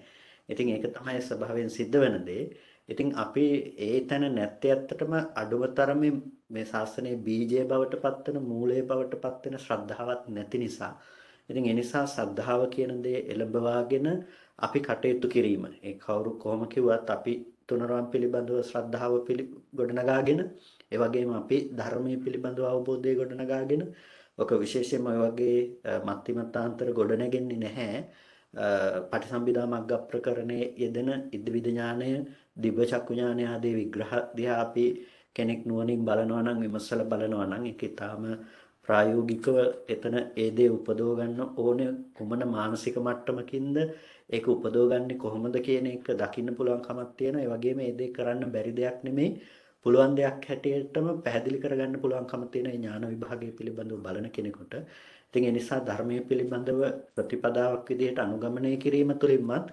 [SPEAKER 2] ඉතින් ඒක තමයි ස්වභාවයෙන් සිද්ධ වෙන දේ. ඉතින් අපි ඒ තැන නැත්තේ ඇත්තටම අඩුව තරමේ මේ ශාසනයේ බීජය බවට පත්වන මූලයේ බවට පත්වන ශ්‍රද්ධාවක් නැති නිසා. ඉතින් ඒ නිසා ශ්‍රද්ධාව කියන දේ එළඹවාගෙන අපි කටයුතු කිරීම. ඒ කවුරු කොහොම කිව්වත් අපි තුනරුවන් පිළිබඳව ශ්‍රද්ධාව පිළි ගොඩනගාගෙන ඒ වගේම අපි ධර්මයේ පිළිබඳව අවබෝධය ගොඩනගාගෙන ඔක විශේෂයෙන්ම ඔය වගේ මත්තිමතාන්තර ගොඩනැගෙන්නේ නැහැ. පටිසම්භිදා මග්ග ප්‍රකරණයේ යෙදෙන ඉද්විද ඥානය, දිබ්බ චක්කු ඥානය ආදී විග්‍රහ දිහා අපි කෙනෙක් නුවණින් බලනවා නම් විමසලා බලනවා නම් ඒක ඊටාම ප්‍රායෝගිකව එතන ඒ දේ උපදව ගන්න ඕනේ කුමන මානසික මට්ටමකින්ද ඒක උපදවගන්නේ කොහොමද කියන එක දකින්න පුළුවන් කමක් තියෙනවා. ඒ වගේම මේ දේ කරන්න බැරි දෙයක් නෙමෙයි. පුළුවන් දෙයක් හැටියටම පැහැදිලි කරගන්න පුළුවන්කම තියෙන ඥාන විභාගය පිළිබඳව බලන කෙනෙකුට. ඉතින් ඒ නිසා ධර්මයේ පිළිබඳව ප්‍රතිපදාවක් විදිහට අනුගමනය කිරීම තුළින්මත්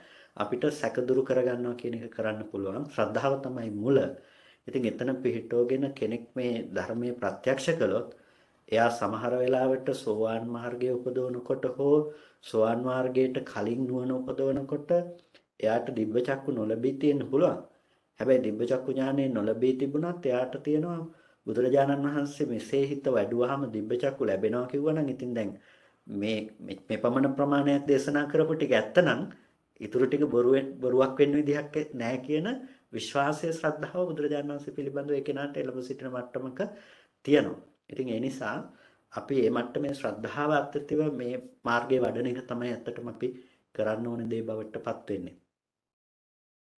[SPEAKER 2] අපිට සැකදුරු කරගන්නවා කියන එක කරන්න පුළුවන්. ශ්‍රද්ධාව තමයි මුල. ඉතින් එතන පිහිටෝගෙන කෙනෙක් මේ ධර්මයේ ප්‍රත්‍යක්ෂ කළොත් එයා සමහර වෙලාවට සෝවාන් මාර්ගයේ උපදවනකොට හෝ සෝවාන් මාර්ගයට කලින් නුවණ උපදවනකොට එයාට දිබ්බ චක්කු නොලැබී තියෙන්න පුළුවන්. හැබැයි දිබ්බ චක්කු ඥානෙ නොලැබී තිබුණත් එයාට තියෙනවා බුදුරජාණන් වහන්සේ මෙසේ හිත වැඩුවාම දිබ්බ චක්කු ලැබෙනවා කිව්වනම් ඉතින් දැන් මේ මේ පමණ ප්‍රමාණයක් දේශනා කරපු ටික ඇත්තනම් ඊටු ටික බොරුවක් වෙන්න විදිහක් නැහැ කියන විශ්වාසය ශ්‍රද්ධාව බුදුරජාණන් වහන්සේ පිළිබඳව ඒ කෙනාට එළඹ සිටින මට්ටමක තියෙනවා. ඉතින් ඒ නිසා අපි මේ මට්ටමේ ශ්‍රද්ධාව අත්‍යතිව මේ මාර්ගයේ වඩන එක තමයි ඇත්තටම අපි කරන්න ඕන දේ බවටපත් වෙන්නේ.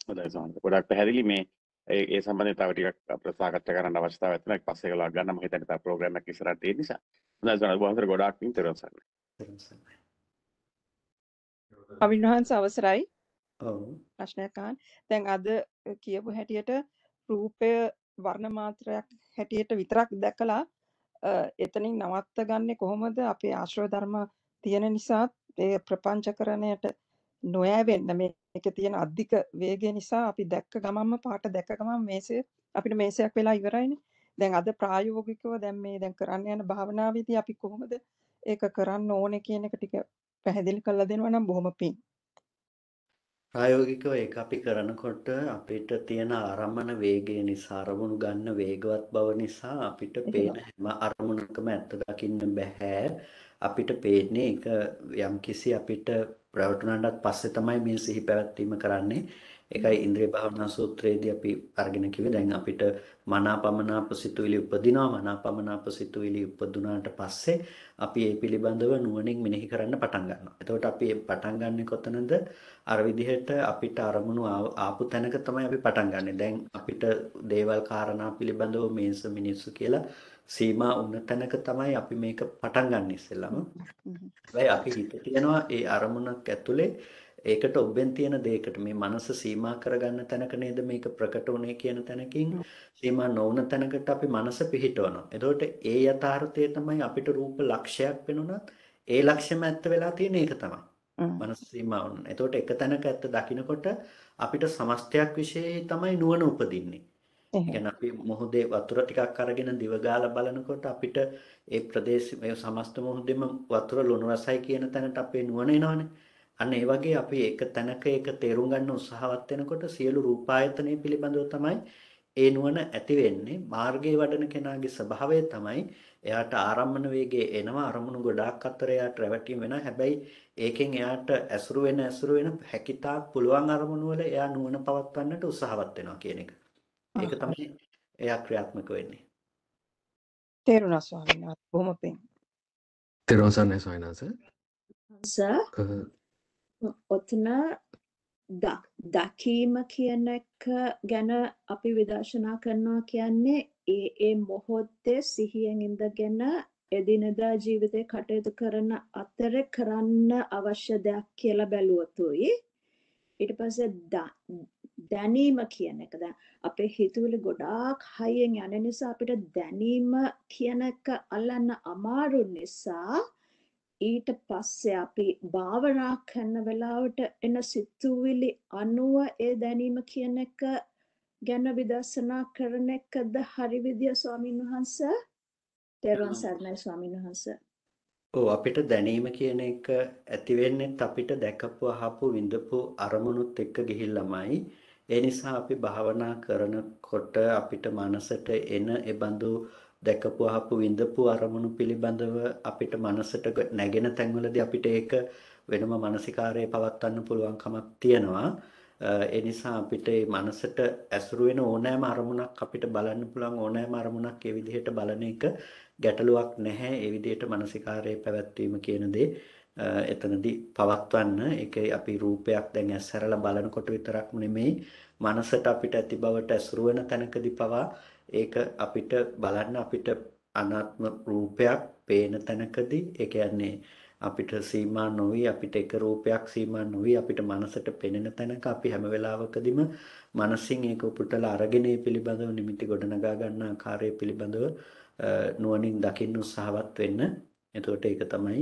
[SPEAKER 2] හොඳයි සාන්ත.
[SPEAKER 5] ගොඩක් පැහැදිලි මේ ඒ ඒ සම්බන්ධයෙන් තව ටිකක් අපිට සාකච්ඡා කරන්න අවශ්‍යතාවයක් තියෙනවා. ඒක පස්සේ ගලව ගන්න මම හිතන්නේ තව ප්‍රෝග්‍රෑම් එකක් ඉස්සරහට තියෙන නිසා. හොඳයි සාන්ත. වහන්සේට ගොඩාක් පින් දරන සාන්ත.
[SPEAKER 3] පවින්
[SPEAKER 4] වහන්සේ අවසරයි. ඔව්. ප්‍රශ්නයක් අහන්න. දැන් අද කියපු හැටියට රූපය වර්ණ මාත්‍රයක් හැටියට විතරක් දැකලා එතනින් නවත්ත ගන්නේ කොහොමද අපේ ආශ්‍රව ධර්ම තියෙන නිසා ඒ ප්‍රපංචකරණයට නොයැවෙන්න මේකේ තියෙන අධික වේගය නිසා අපි දැක්ක ගමන්ම පාට දැක්ක ගමන් මේසය අපිට මේසයක් වෙලා ඉවරයිනේ. දැන් අද ප්‍රායෝගිකව දැන් මේ දැන් කරන්න යන භාවනාවේදී අපි කොහොමද ඒක කරන්න ඕනේ කියන එක ටික පැහැදිලි කරලා දෙනවා නම් බොහොම පිං.
[SPEAKER 2] ප්‍රායෝගිකව ඒක අපි කරනකොට අපිට තියෙන ආරම්මන වේගය නිසා අරමුණු ගන්න වේගවත් බව නිසා අපිට පේන හැම අරමුණකම ඇත්ත දකින්න බෑ අපිට පේන්නේ ඒක යම්කිසි අපිට ප්‍රවටුනටත් පස්සේ තමයි මේ සිහි පැවැත්වීම කරන්නේ ඒකයි ඉන්ද්‍රිය භාවනා සූත්‍රයේදී අපි අරගෙන කිව්වේ දැන් අපිට මනාපමනාප සිතුවිලි උපදිනවා මනාපමනාප සිතුවිලි උපදුනාට පස්සේ අපි ඒ පිළිබඳව නුවණින් මෙනෙහි කරන්න පටන් ගන්නවා. එතකොට අපි පටන් ගන්නෙ කොතනද? අර විදිහට අපිට අරමුණු ආපු තැනක තමයි අපි පටන් ගන්නෙ. දැන් අපිට දේවල් කාරණා පිළිබඳව මේස මිනිස්සු කියලා සීමා වුණ තැනක තමයි අපි මේක පටන් ගන්න ඉස්සෙල්ලම. හැබැයි අපි හිත තියනවා ඒ අරමුණක් ඇතුලේ ඒකට ඔබෙන් තියෙන දෙයකට මේ මනස සීමා කරගන්න තැනක නේද මේක ප්‍රකට උනේ කියන තැනකින් සීමා නොවුන තැනකට අපි මනස පිහිටවනවා. එතකොට ඒ යථාර්ථය තමයි අපිට රූප ලක්ෂයක් වෙනුණත් ඒ ලක්ෂ්‍යම ඇත්ත වෙලා තියෙන එක තමයි. මනස සීමා වුණා. එතකොට එක තැනක ඇත්ත දකිනකොට අපිට සමස්තයක් વિશે තමයි නුවණ උපදින්නේ. يعني අපි මොහොතේ වතුර ටිකක් අරගෙන දිව බලනකොට අපිට ඒ ප්‍රදේශ මේ සමස්ත මොහොතේම වතුර ලුණු රසයි කියන තැනට අපේ නුවණ එනවනේ. අන්න ඒ වගේ අපි එක තැනක එක තේරුම් ගන්න උත්සාහවත් වෙනකොට සියලු රූපායතනය පිළිබඳව තමයි ඒ නුවණ ඇති වෙන්නේ මාර්ගයේ වඩන කෙනාගේ ස්වභාවය තමයි එයාට ආරම්මන වේගයේ එනවා අරමුණු ගොඩාක් අතර එයාට රැවටීම් වෙනවා හැබැයි ඒකෙන් එයාට ඇසුරු වෙන ඇසුරු වෙන හැකිතාක් පුළුවන් අරමුණු වල එයා නුවණ පවත්වන්නට උත්සාහවත් වෙනවා කියන එක. ඒක තමයි එයා ක්‍රියාත්මක වෙන්නේ.
[SPEAKER 4] තේරුණා ස්වාමීන් වහන්සේ බොහොම පිං.
[SPEAKER 2] තේරුණා සන්නේ ස්වාමීන් වහන්සේ. සර්
[SPEAKER 4] ඔතන දැකීම කියන එක ගැන අපි විදර්ශනා කරනවා කියන්නේ ඒ ඒ මොහොතේ සිහියෙන් ඉඳගෙන එදිනෙදා ජීවිතේ කටයුතු කරන අතරේ කරන්න අවශ්‍ය දෙයක් කියලා බැලුවොතුයි ඊට පස්සේ දැනීම කියන එක දැන් අපේ හිතුවල ගොඩාක් හයියෙන් යන නිසා අපිට දැනීම කියන එක අල්ලන්න අමාරු නිසා ඊට පස්සේ අපි භාවනා කරන වෙලාවට එන සිතුවිලි අනුව ඒ දැනීම කියන එක ගැන විදර්ශනා කරන එකද හරි විදිය ස්වාමීන් වහන්ස තෙරුවන් සරණයි ස්වාමීන් වහන්ස
[SPEAKER 2] ඔව් අපිට දැනීම කියන එක ඇති වෙන්නේ අපිට දැකපු අහපු විඳපු අරමුණුත් එක්ක ගිහිල්ලාමයි ඒ නිසා අපි භාවනා කරනකොට අපිට මනසට එන ඒ බඳු දැකපු අහපු විඳපු අරමුණු පිළිබඳව අපිට මනසට නැගෙන තැන්වලදී අපිට ඒක වෙනම මානසිකාරයේ පවත්වන්න පුළුවන් කමක් තියෙනවා. ඒ නිසා අපිට මේ මනසට ඇසුරු වෙන ඕනෑම අරමුණක් අපිට බලන්න පුළුවන් ඕනෑම අරමුණක් ඒ විදිහට බලන එක ගැටලුවක් නැහැ. ඒ විදිහට මානසිකාරයේ පැවැත්වීම කියන දේ එතනදී පවත්වන්න ඒක අපි රූපයක් දැන් ඇස් හැරලා බලනකොට විතරක්ම නෙමෙයි මනසට අපිට ඇති බවට ඇසුරු වෙන තැනකදී පවා ඒක අපිට බලන්න අපිට අනාත්ම රූපයක් පේන තැනකදී ඒ කියන්නේ අපිට සීමා නොවි අපිට එක රූපයක් සීමා නොවි අපිට මනසට පෙනෙන තැනක අපි හැම වෙලාවකදීම මනසින් ඒක උපුටලා අරගෙන ඒ පිළිබඳව නිමිති ගොඩනගා ගන්න ආකාරය පිළිබඳව නුවණින් දකින්න උත්සාහවත් වෙන්න. එතකොට ඒක තමයි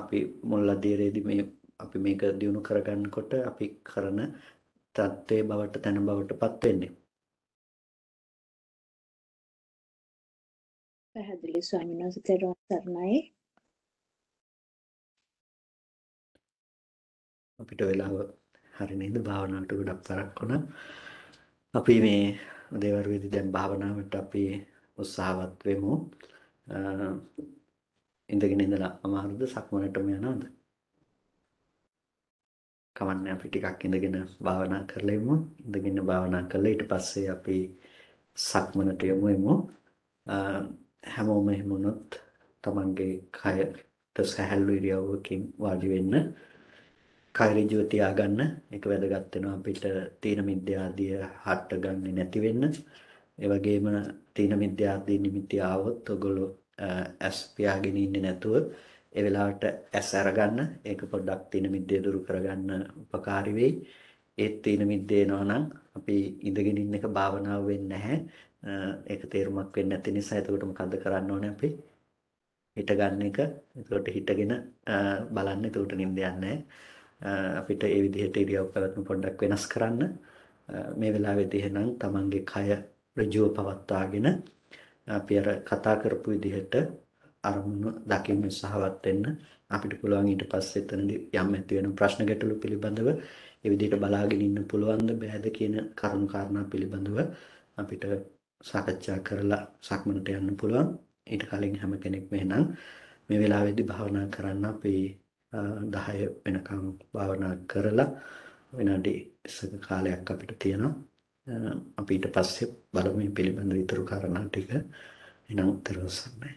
[SPEAKER 2] අපි මුල් අධීරයේදී මේ අපි මේක දිනු කරගන්නකොට අපි කරන தත්ත්වයේ බවට තන බවටපත් වෙන්නේ.
[SPEAKER 1] පැහැදිලි ස්වාමීන් වහන්සේ තෙරුවන් සරණයි. අපිට
[SPEAKER 2] වෙලාව හරි නේද භාවනාවට ගොඩක් තරක් වුණා. අපි මේ දේවරුවේදී දැන් භාවනාවට අපි උත්සාහවත් වෙමු. ඉඳගෙන ඉඳලා අමාරුද සක්මනටම යනවද? කවන්නේ අපි ටිකක් ඉඳගෙන භාවනා කරලා ඉමු. ඉඳගෙන භාවනා කළා ඊට පස්සේ අපි සක්මනට යමු. හැමෝම එහෙම වුණොත් තමන්ගේ කයට සැහැල්ලු ඉරියව්වකින් වාඩි වෙන්න කය ඍජුව තියාගන්න ඒක වැදගත් වෙනවා අපිට තීන මිද්‍යාදිය හටගන්නේ නැති වෙන්න ඒ වගේම තීන මිද්‍යාදී නිමිති ආවොත් ඔගොල්ලෝ ඇස් පියාගෙන ඉන්නේ නැතුව ඒ වෙලාවට ඇස් අරගන්න ඒක පොඩ්ඩක් තීන මිද්‍යාව දුරු කරගන්න උපකාරී වෙයි ඒ තීන මිද්දේ එනවා නම් අපි ඉඳගෙන ඉන්න එක භාවනාව වෙන්නේ නැහැ ඒක තේරුමක් වෙන්නේ නැති නිසා එතකොට මොකද්ද කරන්න ඕනේ අපි හිට ගන්න එක එතකොට හිටගෙන බලන්න එතකොට නිින්ද යන්නේ අපිට ඒ විදිහට ඉරියව් පැවැත්ම පොඩ්ඩක් වෙනස් කරන්න මේ වෙලාවේදී එහෙනම් තමන්ගේ කය ඍජුව පවත්වාගෙන අපි අර කතා කරපු විදිහට අරමුණු දකින්න උත්සාහවත් වෙන්න අපිට පුළුවන් ඊට පස්සේ එතනදී යම් ඇති වෙන ප්‍රශ්න ගැටලු පිළිබඳව ඒ විදිහට බලාගෙන ඉන්න පුළුවන්ද බෑද කියන කරුණු කාරණා පිළිබඳව අපිට සාකච්ඡා කරලා සක්මනට යන්න පුළුවන්. ඊට කලින් හැම කෙනෙක්ම එහෙනම් මේ වෙලාවේදී භාවනා කරන්න අපි 10 වෙනකම් භාවනා කරලා විනාඩි 20ක කාලයක් අපිට තියෙනවා. අපි ඊට පස්සේ බලමු මේ පිළිබඳ විතර කාරණා ටික. එහෙනම් උත්තරසන්නේ.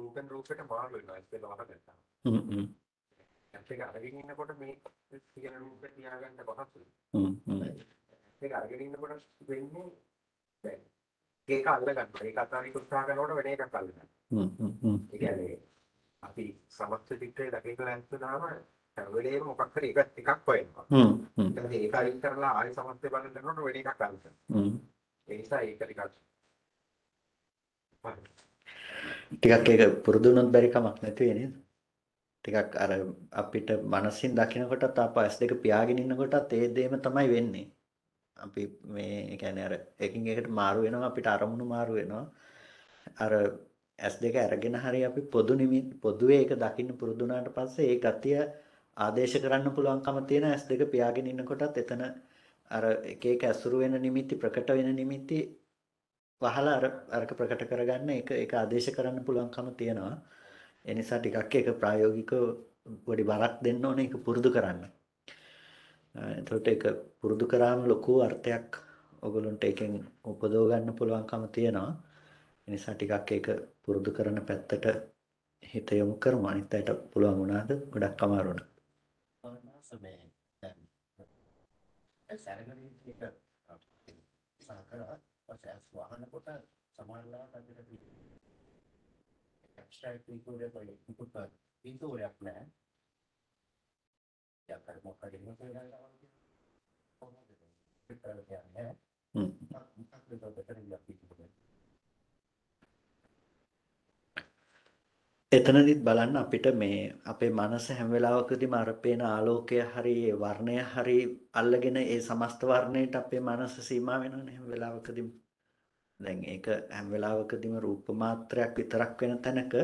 [SPEAKER 3] රූපෙන් රූපෙට මාරු වෙනවා ඒක ලවහ ගන්නවා. හ්ම් හ්ම් ඒක අරගෙන ඉන්නකොට මේ කියන රූප තියාගන්න පහසුයි. හ්ම් හ්ම්. ඒක අරගෙන ඉන්නකොට වෙන්නේ දැන් ඒක අල්ල ගන්න. ඒක අතාරින්න උත්සාහ කරනකොට වෙන එකක් අල්ල ගන්න.
[SPEAKER 1] හ්ම් හ්ම්. ඒ කියන්නේ අපි සමස්ත චිත්‍රයේ දකින්න
[SPEAKER 3] ලැස්ති දාම වෙලේම මොකක් හරි එකක් එකක් හොයනවා. හ්ම් හ්ම්. ඊට පස්සේ ඒක අයින් කරලා ආයෙ සමස්තය බලන්න යනකොට වෙන එකක් අල්ල ගන්න. හ්ම්. ඒ නිසා ඒක ටිකක්
[SPEAKER 2] ටිකක් ඒක පුරුදු වුණොත් බැරි කමක් නැති වෙන්නේ නේද? ටිකක් අර අපිට මනසින් දකිනකොටත් අප ඇස් දෙක පියාගෙන ඉන්නකොටත් ඒ දෙයම තමයි වෙන්නේ. අපි මේ කියන්නේ අර එකින් එකට මාරු වෙනවා අපිට අරමුණු මාරු වෙනවා. අර ඇස් දෙක අරගෙන හරි අපි පොදු නිමි පොදුවේ ඒක දකින්න පුරුදු වුණාට පස්සේ ඒ ගතිය ආදේශ කරන්න පුළුවන්කම තියෙන ඇස් දෙක පියාගෙන ඉන්නකොටත් එතන අර එක එක ඇසුරු වෙන නිමිති ප්‍රකට වෙන නිමිති වහලා අර අරක ප්‍රකට කරගන්න ඒක ඒක ආදේශ කරන්න පුළුවන්කම තියෙනවා. ඒ නිසා ටිකක් ඒක ප්‍රායෝගිකව පොඩි බරක් දෙන්න ඕනේ ඒක පුරුදු කරන්න. එතකොට ඒක පුරුදු කරාම ලොකු අර්ථයක් ඔගලන්ට එකෙන් උපදව ගන්න පුළුවන්කම තියෙනවා. ඒ නිසා ටිකක් ඒක පුරුදු කරන පැත්තට හිත යොමු කරමු. අනිත් අයට පුළුවන් වුණාද? ගොඩක් අමාරු
[SPEAKER 3] වුණා. මේ සරගණිතේ සාකර ඔසස් වහන කොට සමානලා කඩට abstract, we could have, like, we could, uh, we could have planned. Yeah, but more cutting.
[SPEAKER 2] එතනදිත් බලන්න අපිට මේ අපේ මනස හැම වෙලාවකදීම අර පේන ආලෝකය හරි වර්ණය හරි අල්ලගෙන ඒ සමස්ත වර්ණයට අපේ මනස සීමා වෙනවනේ හැම වෙලාවකදීම. දැන් ඒක හැම වෙලාවකදීම රූප මාත්‍රයක් විතරක් වෙන තැනක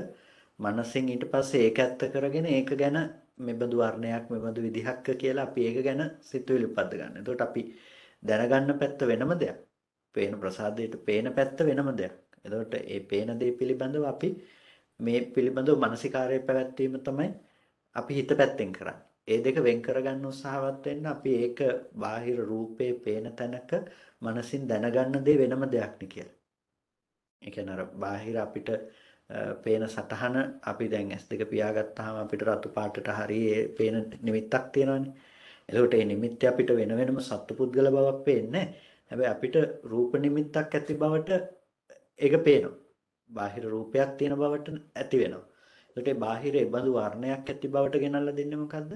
[SPEAKER 2] මනසින් ඊට පස්සේ ඒක ඇත්ත කරගෙන ඒක ගැන මෙබඳු වර්ණයක් මෙබඳු විදිහක් කියලා අපි ඒක ගැන සිතුවිලි උපද ගන්න. එතකොට අපි දැනගන්න පැත්ත වෙනම දෙයක්. පේන ප්‍රසාදයට පේන පැත්ත වෙනම දෙයක්. එතකොට මේ පේන දේ පිළිබඳව අපි මේ පිළිබඳව මානසිකාරය පැවැත්වීම තමයි අපි හිත පැත්තෙන් කරන්නේ. ඒ දෙක වෙන් කරගන්න උත්සාහවත් වෙන්න අපි ඒක බාහිර රූපේ පේන තැනක මනසින් දැනගන්න දේ වෙනම දෙයක් නේ කියලා. ඒ කියන්නේ අර බාහිර අපිට පේන සටහන අපි දැන් S2 පියාගත්තාම අපිට රතු පාටට හරිය පේන නිමිත්තක් තියෙනවානේ. එතකොට ඒ නිමිත්ත අපිට වෙන වෙනම සත්පුද්ගල බවක් පේන්නේ නැහැ. අපිට රූප නිමිත්තක් ඇති බවට ඒක පේනවා. බාහිර රූපයක් තියෙන බවට ඇති වෙනවා. එතකොට බාහිර ඒ බඳු වර්ණයක් ඇති බවට ගෙනල්ලා දෙන්නේ මොකද්ද?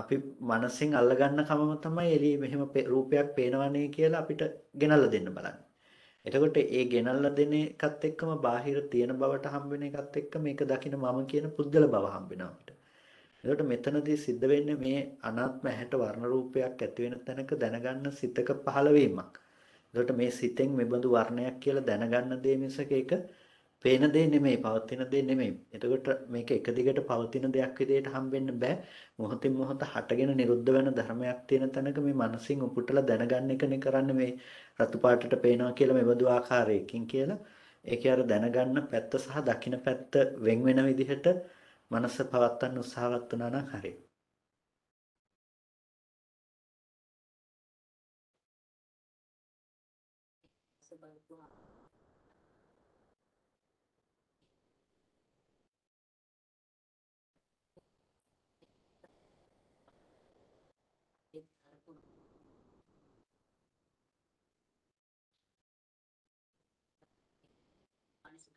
[SPEAKER 2] අපි මනසින් අල්ලගන්න කමම තමයි එළියේ මෙහෙම රූපයක් පේනවනේ කියලා අපිට ගෙනල්ලා දෙන්න බලන්නේ. එතකොට ඒ ගෙනල්ලා දෙන එකත් එක්කම බාහිර තියෙන බවට හම්බ වෙන එකත් එක්ක මේක දකින මම කියන පුද්ගල බව හම්බ වෙනවා අපිට. එතකොට මෙතනදී සිද්ධ වෙන්නේ මේ අනාත්ම හැට වර්ණ රූපයක් ඇති වෙන තැනක දැනගන්න සිතක පහළ වීමක්. එතකොට මේ සිතෙන් මෙබඳු වර්ණයක් කියලා දැනගන්න දේ මිසක ඒක පේන දේ නෙමෙයි පවතින දේ නෙමෙයි. එතකොට මේක එක දිගට පවතින දෙයක් විදිහට හම්බෙන්න බෑ. මොහොතින් මොහොත හටගෙන නිරුද්ධ වෙන ධර්මයක් තියෙන තැනක මේ මනසින් උපුටලා දැනගන්න එකනේ කරන්නේ මේ රතු පාටට පේනවා කියලා මෙබඳු ආකාරයකින් කියලා. ඒකේ අර දැනගන්න පැත්ත සහ දකින පැත්ත වෙන් වෙන විදිහට මනස පවත්වන්න උත්සාහවත් වුණා නම් හරියි.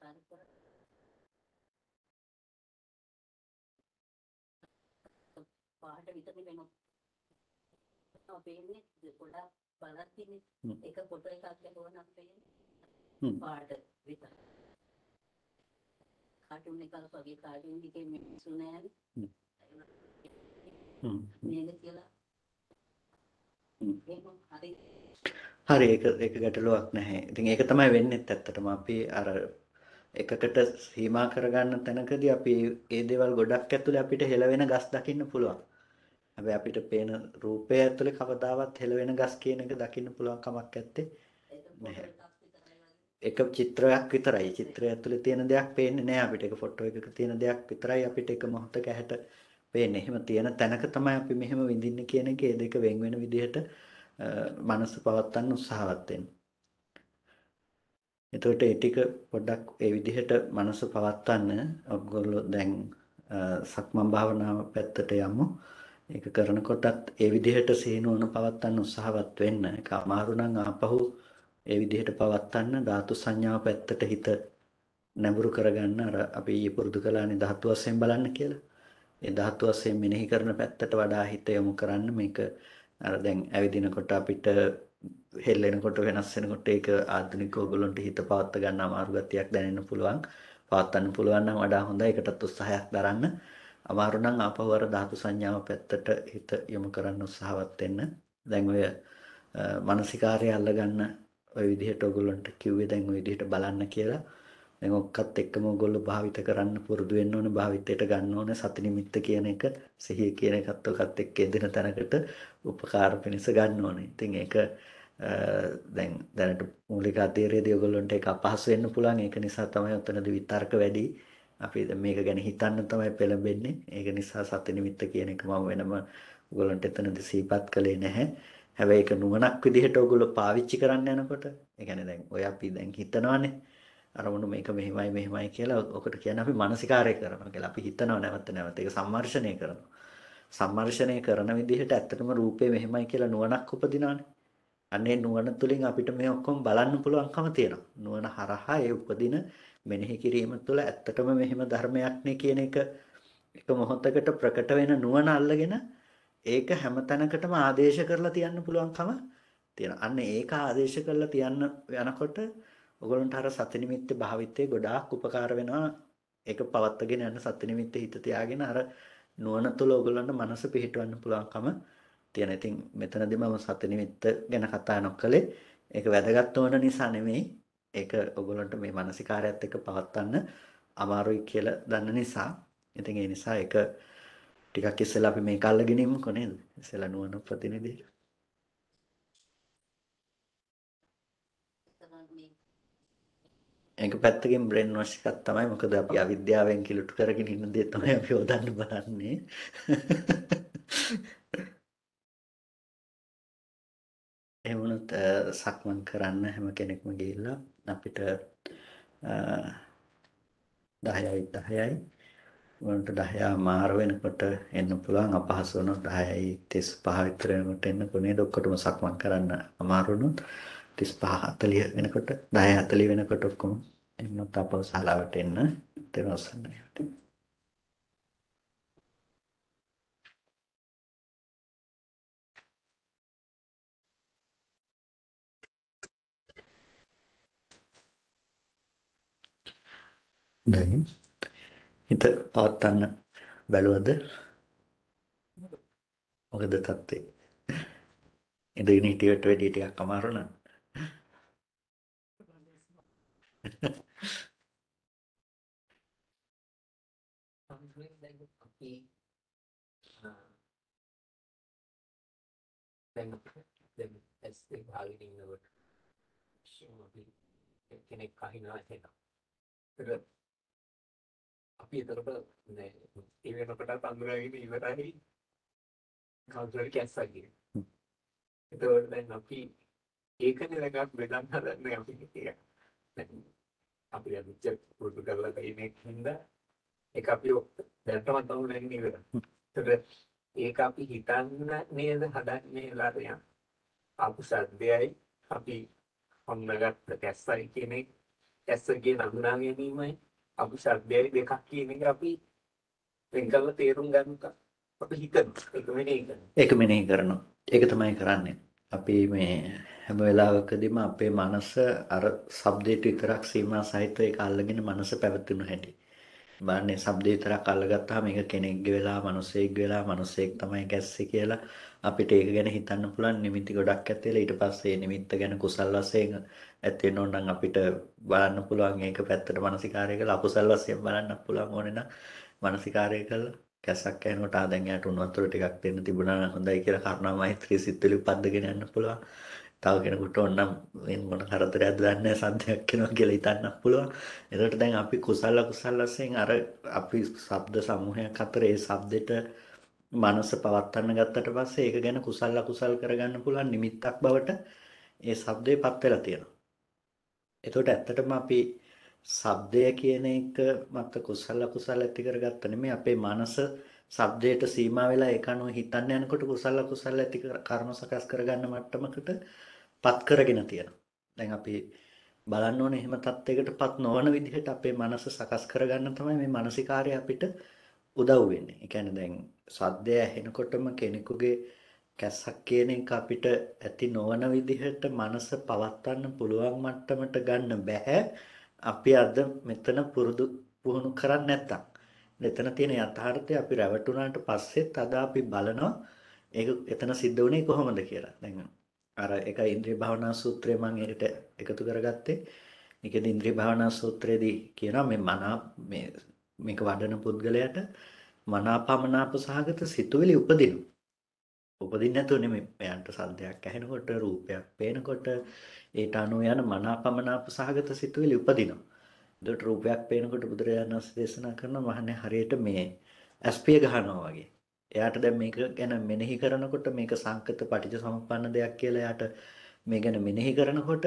[SPEAKER 1] tanto පාට විතර
[SPEAKER 3] වෙනවා පේන්නේ ගොඩාක් බලක් තියෙන එක කොට එකක් ගොනක් පේන්නේ පාට විතර කාටුන් එකක් වගේ කාටුන් එකේ මිනිස්සු
[SPEAKER 2] නැහැ නේද කියලා හරි ඒක ඒක ගැටලුවක් නැහැ. ඉතින් ඒක තමයි වෙන්නේ ඇත්තටම අපි අර එකකට සීමා කරගන්න තැනකදී අපි ඒ දේවල් ගොඩක් ඇතුලේ අපිට හෙලවෙන ගස් දකින්න පුළුවන්. හැබැයි අපිට පේන රූපය ඇතුලේ කවදාවත් හෙලවෙන ගස් කියන එක දකින්න පුළුවන් කමක් නැත්තේ නැහැ. එක චිත්‍රයක් විතරයි. චිත්‍රය ඇතුලේ තියෙන දෙයක් පේන්නේ නැහැ අපිට. ඒක ෆොටෝ එකක තියෙන දෙයක් විතරයි අපිට එක මොහොතක ඇහැට පේන්නේ. එහෙම තියෙන තැනක තමයි අපි මෙහෙම විඳින්නේ කියන එක ඒ දෙක වෙන් වෙන විදිහට මනස පවත්වන්න උත්සාහවත් වෙන්නේ. එතකොට ඒ ටික පොඩ්ඩක් ඒ විදිහට මනස පවත්වන්න ඔයගොල්ලෝ දැන් සක්මන් භාවනාව පැත්තට යමු. ඒක කරනකොටත් ඒ විදිහට සීනුවන පවත්වන්න උත්සාහවත් වෙන්න. ඒක අමාරු නම් ආපහු ඒ විදිහට පවත්වන්න ධාතු සංඥාව පැත්තට හිත නැඹුරු කරගන්න අර අපි ඊයේ පුරුදු කළානේ ධාතු වශයෙන් බලන්න කියලා. ඒ ධාතු වශයෙන් මෙනෙහි කරන පැත්තට වඩා හිත යොමු කරන්න මේක අර දැන් ඇවිදිනකොට අපිට හෙල්ලෙනකොට වෙනස් වෙනකොට ඒක ආධුනික ඕගොල්ලන්ට හිත පවත්ව ගන්න අමාරු ගතියක් දැනෙන්න පුළුවන්. පවත්වන්න පුළුවන් නම් වඩා හොඳයි. ඒකටත් උත්සාහයක් දරන්න. අමාරු නම් ආපහු අර ධාතු සංඥාව පැත්තට හිත යොමු කරන්න උත්සාහවත් වෙන්න. දැන් ඔය මානසිකාරය අල්ලගන්න ඔය විදිහට ඕගොල්ලන්ට කිව්වේ දැන් ඔය විදිහට බලන්න කියලා. දැන් ඔක්කත් එක්කම ඔයගොල්ලෝ භාවිත කරන්න පුරුදු වෙන්න ඕන භාවිතයට ගන්න ඕන සති නිමිත්ත කියන එක සිහිය කියන එකත් ඔකත් එක්ක එදින තැනකට උපකාර පිණිස ගන්න ඕනේ. ඉතින් ඒක දැන් දැනට මූලික අධ්‍යයනයේදී ඔයගොල්ලන්ට ඒක අපහසු වෙන්න පුළුවන්. ඒක නිසා තමයි උතනදී විතර්ක වැඩි. අපි මේක ගැන හිතන්න තමයි පෙළඹෙන්නේ. ඒක නිසා සති නිමිත්ත කියන එක මම වෙනම ඔයගොල්ලන්ට එතනදී සිහිපත් කළේ නැහැ. හැබැයි ඒක නුවණක් විදිහට ඔයගොල්ලෝ පාවිච්චි කරන්න යනකොට, ඒ කියන්නේ දැන් ඔය අපි දැන් හිතනවානේ අරමුණු මේක මෙහෙමයි මෙහෙමයි කියලා ඔකට කියන්නේ අපි මානසිකාරය කරනවා කියලා. අපි හිතනවා නැවත නැවත ඒක සම්මර්ෂණය කරනවා. සම්මර්ෂණය කරන විදිහට ඇත්තටම රූපේ මෙහෙමයි කියලා නුවණක් උපදිනානේ. අන්නේ නුවණ තුලින් අපිට මේ ඔක්කොම බලන්න පුළුවන්කම තියෙනවා. නුවණ හරහා ඒ උපදින මෙනෙහි කිරීම තුළ ඇත්තටම මෙහෙම ධර්මයක් නේ කියන එක එක මොහොතකට ප්‍රකට වෙන නුවණ අල්ලගෙන ඒක හැම තැනකටම ආදේශ කරලා තියන්න පුළුවන්කම තියෙනවා. අන්න ඒක ආදේශ කරලා තියන්න යනකොට ඔගලන්ට අර සති නිමිත්ත භාවිතයේ ගොඩාක් උපකාර වෙනවා ඒක පවත්ගෙන යන සති නිමිත්ත හිත තියාගෙන අර නුවණ තුල ඔගලන්ට මනස පිහිටවන්න පුළුවන්කම තියෙන. ඉතින් මෙතනදී මම සති නිමිත්ත ගැන කතා නොකළේ ඒක වැදගත් වන නිසා නෙමෙයි. ඒක ඔගලන්ට මේ මානසිකාරයත් එක්ක පවත්වන්න අමාරුයි කියලා දන්න නිසා. ඉතින් ඒ නිසා ඒක ටිකක් ඉස්සෙල්ලා අපි මේක අල්ලගෙන ඉමුකෝ නේද? ඉස්සෙල්ලා නුවණ ප්‍රතිනිධියට ඒක පැත්තකින් බ්‍රේන් වොෂ් එකක් තමයි මොකද අපි අවිද්‍යාවෙන් කිලුට කරගෙන ඉන්න දේ තමයි අපි හොදන්න බලන්නේ ඒ වුණත් සක්මන් කරන්න හැම කෙනෙක්ම ගිහිල්ලා අපිට 10යි 10යි වලට 10 මාර වෙනකොට එන්න පුළුවන් අපහසු වෙනවා 10යි 35 විතර වෙනකොට එන්න කොහේද ඔක්කොටම සක්මන් කරන්න අමාරු වුණොත් 35 40 වෙනකොට 10 40 වෙනකොට ඔක්කොම එන්නත් අපව ශාලාවට එන්න දෙනවසන්නේ. දැන් හිත පවත්න්න බැලුවද මොකද තත්ත්වේ ඉඳගෙන හිටියට වැඩි ටිකක් අමාරු නම් දැන්
[SPEAKER 1] දැන් ඇස් දෙක භාගෙන ඉන්නකොට
[SPEAKER 3] අපි කෙනෙක් කහිනවා එනවා. ඒක අපි එතකොට නෑ ඒ වෙනකොට අඳුරගෙන ඉවරයි කවුරුහරි කැස්සා කියන. එතකොට දැන් අපි ඒකනේ ලගක් බෙදන්න හදන්නේ අපි ඒක. අපි අද පුරුදු කරලා තියෙන එකින්ද ඒක අපි දැනටම තව නැන්නේ ඉවර. ඒක අපි හිතන්න නේද හදන්නේ ලාරයන්. අපු සද්දයයි අපි හොන්නගත්ත කැස්සයි කියන එක ඇස්සගේ නඳුනා ගැනීමයි අපි ශබ්දයයි දෙකක් කියන එක අපි වෙන් කරලා තේරුම් ගන්නකම් අපි හිතන එක මෙනෙහි කරනවා
[SPEAKER 2] ඒක මෙනෙහි කරනවා ඒක තමයි කරන්නේ අපි මේ හැම වෙලාවකදීම අපේ මනස අර shabdයට විතරක් සීමා සහිතව ඒක අල්ලගෙන මනස පැවතුණු හැටි. බලන්නේ shabdේ විතරක් අල්ලගත්තාම ඒක කෙනෙක්ගේ වෙලා, මිනිසෙක්ගේ වෙලා, මිනිසෙක් තමයි ගැස්සේ කියලා අපිට ඒක ගැන හිතන්න පුළුවන් නිමිති ගොඩක් ඇතිලා ඊට පස්සේ නිමිත්ත ගැන කුසල් වශයෙන් ඇති වෙනෝ නම් අපිට බලන්න පුළුවන් ඒක පැත්තට මානසිකාරය කරලා අකුසල් වශයෙන් බලන්න පුළුවන් ඕනේ නම් මානසිකාරය කරලා කැසක් කනකොට ආ දැන් යාට උණු වතුර ටිකක් දෙන්න තිබුණා නම් හොඳයි කියලා කරුණා මෛත්‍රී සිත් වලින් උපද්දගෙන යන්න පුළුවන්. තව කෙනෙකුට ඕනනම් මේ මොන කරදරයක්ද දන්නේ නැහැ සද්දයක් එනවා කියලා හිතන්නත් පුළුවන්. එතකොට දැන් අපි කුසල කුසල වශයෙන් අර අපි ශබ්ද සමූහයක් අතර ඒ ශබ්දෙට මනස පවත්වන්න ගත්තට පස්සේ ඒක ගැන කුසල කුසල් කරගන්න පුළුවන් නිමිත්තක් බවට ඒ ශබ්දේපත් වෙලා තියෙනවා. එතකොට ඇත්තටම අපි ශබ්දය කියන එක මත කුසල කුසල ඇති කරගත්ත නෙමෙයි අපේ මනස සබ්ජෙට සීමා වෙලා ඒක අනුව හිතන්න යනකොට කුසල කුසල ඇති කර්ම සකස් කරගන්න මට්ටමකට පත් කරගෙන තියෙනවා. දැන් අපි බලන්න ඕනේ එහෙම தත්වයකටපත් නොවන විදිහට අපේ මනස සකස් කරගන්න තමයි මේ මානසිකාරය අපිට උදව් වෙන්නේ. ඒ කියන්නේ දැන් සද්දය ඇහෙනකොටම කෙනෙකුගේ කැස්සක් කියන එක අපිට ඇති නොවන විදිහට මනස පවත්වන්න පුළුවන් මට්ටමට ගන්න බෑ. අපි අද මෙතන පුරුදු පුහුණු කරන්නේ නැත්තම්. එතන තියෙන යථාර්ථය අපි රැවටුණාට පස්සෙත් අද අපි බලනවා ඒක එතන සිද්ධ වුණේ කොහොමද කියලා. දැන් අර ඒක ඉන්ද්‍රිය භාවනා සූත්‍රය මම ඒකට එකතු කරගත්තේ. මේකද ඉන්ද්‍රිය භාවනා සූත්‍රයේදී කියනවා මේ මනා මේ මේක වඩන පුද්ගලයාට මනාපමනාප සහගත සිතුවිලි උපදිනවා. උපදින්නේ නැතුව නෙමෙයි. එයාට සද්දයක් ඇහෙනකොට, රූපයක් පේනකොට ඒට අනුව යන මනාපමනාප සහගත සිතුවිලි උපදිනවා. හොඳට රූපයක් පේනකොට බුදුරජාණන් වහන්සේ දේශනා කරන මහන්නේ හරියට මේ ඇස්පිය ගහනවා වගේ. එයාට දැන් මේක ගැන මෙනෙහි කරනකොට මේක සංකත පටිච්චසමුප්පන්න දෙයක් කියලා එයාට මේ ගැන මෙනෙහි කරනකොට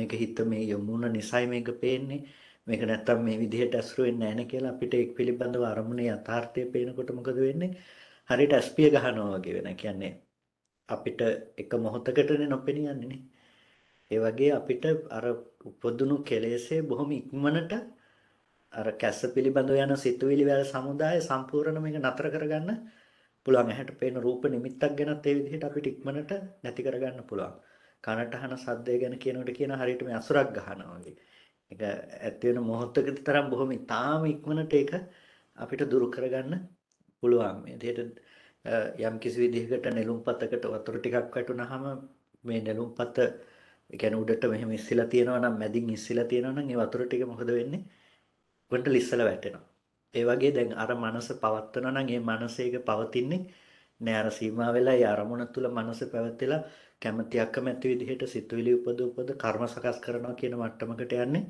[SPEAKER 2] මේක හිත මේ යමුන නිසයි මේක පේන්නේ. මේක නැත්තම් මේ විදිහට ඇසුරු වෙන්නේ නැහැ කියලා අපිට ඒක පිළිබඳව අරමුණේ යථාර්ථය පේනකොට මොකද වෙන්නේ? හරියට ඇස්පිය ගහනවා වගේ වෙන. කියන්නේ අපිට එක මොහොතකටනේ නොපෙනියන්නේ නේ. ඒ වගේ අපිට අර උපදුණු කෙලෙස්ේ බොහොම ඉක්මනට අර කැස්ස පිළිබඳව යන සිතුවිලි වල සමුදාය සම්පූර්ණ මේක නතර කරගන්න පුළුවන්. ඇහැට පේන රූප නිමිත්තක් ගැනත් ඒ විදිහට අපිට ඉක්මනට නැති කරගන්න පුළුවන්. කනට අහන සද්දය ගැන කියනකොට කියන හරියට මේ අසුරක් ගහනවා වගේ. ඒක ඇත්ත වෙන මොහොතකදී තරම් බොහොම ඉතාම ඉක්මනට ඒක අපිට දුරු කරගන්න පුළුවන්. මේ විදිහට යම් කිසි විදිහකට නෙළුම්පතකට වතුර ටිකක් වැටුනහම මේ නෙළුම්පත ඒ කියන්නේ උඩට මෙහෙම ඉස්සලා තියෙනවා නම් මැදින් ඉස්සලා තියෙනවා නම් ඒ වතුර ටික මොකද වෙන්නේ? උඩට ලිස්සලා වැටෙනවා. ඒ වගේ දැන් අර මනස පවත්වනවා නම් ඒ මනසේක පවතින්නේ නෑ අර සීමා වෙලා ඒ අරමුණ තුල මනස පැවැත්ලා කැමැති අකමැති විදිහට සිතුවිලි උපද උපද කර්ම සකස් කරනවා කියන මට්ටමකට යන්නේ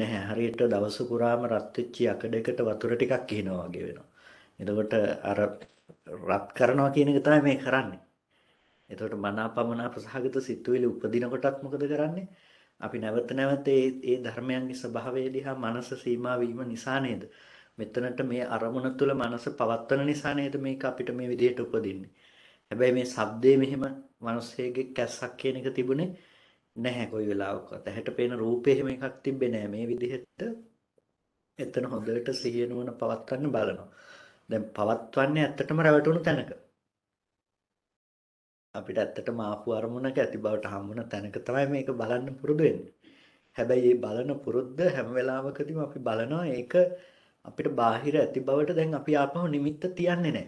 [SPEAKER 2] නැහැ. හරියට දවස පුරාම රත් වෙච්ච යකඩයකට වතුර ටිකක් කියනවා වගේ වෙනවා. එතකොට අර
[SPEAKER 3] රත්
[SPEAKER 2] කරනවා කියන එක තමයි මේ කරන්නේ. එතකොට මනාපමනාප සහගත සිතුවිලි උපදින කොටත් මොකද කරන්නේ? අපි නැවත නැවත ඒ ඒ ධර්මයන්ගේ ස්වභාවය දිහා මනස සීමා වීම නිසා නේද? මෙතනට මේ අරමුණ තුළ මනස පවත්වන නිසා නේද මේක අපිට මේ විදිහට උපදින්නේ. හැබැයි මේ shabdේ මෙහෙම මිනිස්සෙගේ කැස්සක් කියන එක තිබුණේ නැහැ කොයි වෙලාවකවත්. ඇහැට පේන රූපේ එහෙම එකක් තිබ්බේ නැහැ. මේ විදිහට එතන හොඳට සිහිනුවන පවත්වන්න බලනවා. දැන් පවත්වන්නේ ඇත්තටම රැවටුණු තැනක. අපිට ඇත්තටම ආපු අරමුණක ඇති බවට හම්බුන තැනක තමයි මේක බලන්න පුරුදු හැබැයි මේ බලන පුරුද්ද හැම වෙලාවකදීම අපි බලනවා ඒක අපිට බාහිර ඇති බවට දැන් අපි ආපහු නිමිත්ත තියන්නේ නැහැ.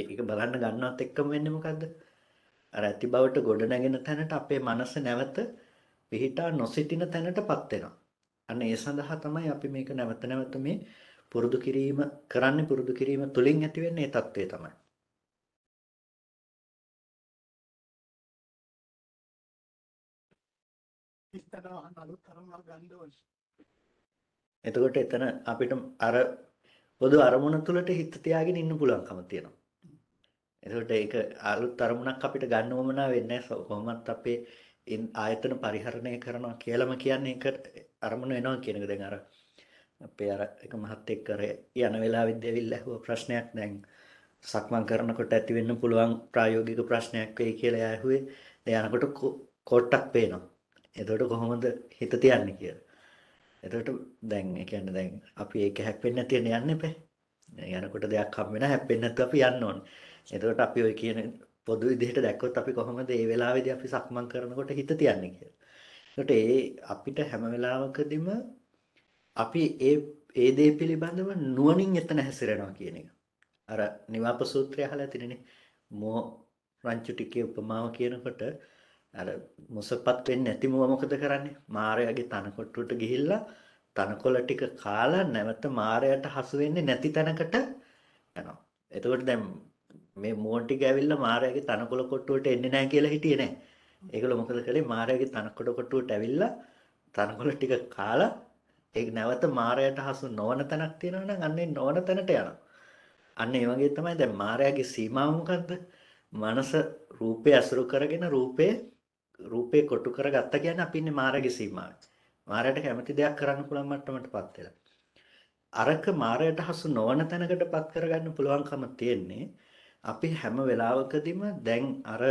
[SPEAKER 2] ඒක බලන්න ගන්නවත් එක්කම වෙන්නේ මොකද්ද? අර ඇති බවට ගොඩ නැගෙන තැනට අපේ මනස නැවත පිහිටා නොසිටින තැනටපත් වෙනවා. අන්න ඒ සඳහා තමයි අපි මේක නැවත නැවත මේ පුරුදු කිරීම කරන්නේ පුරුදු කිරීම තුලින් ඇති වෙන්නේ ඒ తත්වයේ තමයි.
[SPEAKER 3] හිතන අලුත් කරුණක් ගන්න ඕනේ.
[SPEAKER 2] එතකොට එතන අපිට අර පොදු අරමුණ තුලට හිත තියාගෙන ඉන්න පුළුවන්කම තියෙනවා. එතකොට ඒක අලුත් අරමුණක් අපිට ගන්න ඕමනා වෙන්නේ නැහැ. කොහොමත් අපේ ආයතන පරිහරණය කරනවා කියලාම කියන්නේ ඒක අරමුණ වෙනවා කියන එක. දැන් අර අපේ අර එක මහත් එක්ක කර යන වෙලාවෙත් දෙවිල්ලා ඇහුව ප්‍රශ්නයක් දැන් සක්මන් කරනකොට ඇති වෙන්න පුළුවන් ප්‍රායෝගික ප්‍රශ්නයක් වෙයි කියලා ඇහුවේ. එයානකොට කොටක් පේනවා. එතකොට කොහොමද හිත තියන්නේ කියලා. එතකොට දැන් ඒ කියන්නේ දැන් අපි ඒක හැප්පෙන්නේ නැති වෙන යන්න එපා. යනකොට දෙයක් හම් වෙනා හැප්පෙන්නේ නැතුව අපි යන්න ඕනේ. එතකොට අපි ওই කියන පොදු විදිහට දැක්කොත් අපි කොහොමද මේ වෙලාවේදී අපි සක්මන් කරනකොට හිත තියන්නේ කියලා. එතකොට ඒ අපිට හැම වෙලාවකදීම අපි ඒ ඒ දේ පිළිබඳව නුවණින් එතන හැසිරෙනවා කියන එක. අර නිවාප සූත්‍රය අහලා තිනේනේ. මෝ රංචු ටිකේ උපමාව කියනකොට අර මොසපත් වෙන්නේ නැතිව මොකද කරන්නේ? මාරයාගේ තනකොට්ටුවට ගිහිල්ලා තනකොළ ටික කාලා නැවත මාරයට හසු වෙන්නේ නැති තැනකට යනවා. එතකොට දැන් මේ මෝන් ටික ඇවිල්ලා මාරයාගේ තනකොළ කොට්ටුවට එන්නේ නැහැ කියලා හිටියේ නෑ. ඒගොල්ලෝ මොකද කළේ? මාරයාගේ තනකොළ කොට්ටුවට ඇවිල්ලා තනකොළ ටික කාලා ඒ නැවත මාරයට හසු නොවන තැනක් තියෙනවා නම් අන්නේ නොවන තැනට යනවා. අන්න ඒ වගේ තමයි දැන් මායාවේ සීමාව මොකද්ද? මනස රූපේ අසුරු කරගෙන රූපේ රූපේ කොටු කරගත්ත කියන්නේ අපි ඉන්නේ මායාවේ සීමාවේ. මායාවට කැමති දෙයක් කරන්න පුළුවන් මට්ටමටපත් වෙලා. අරක මායාවට හසු නොවන තැනකටපත් කරගන්න පුළුවන්කම තියෙන්නේ. අපි හැම වෙලාවකදීම දැන් අර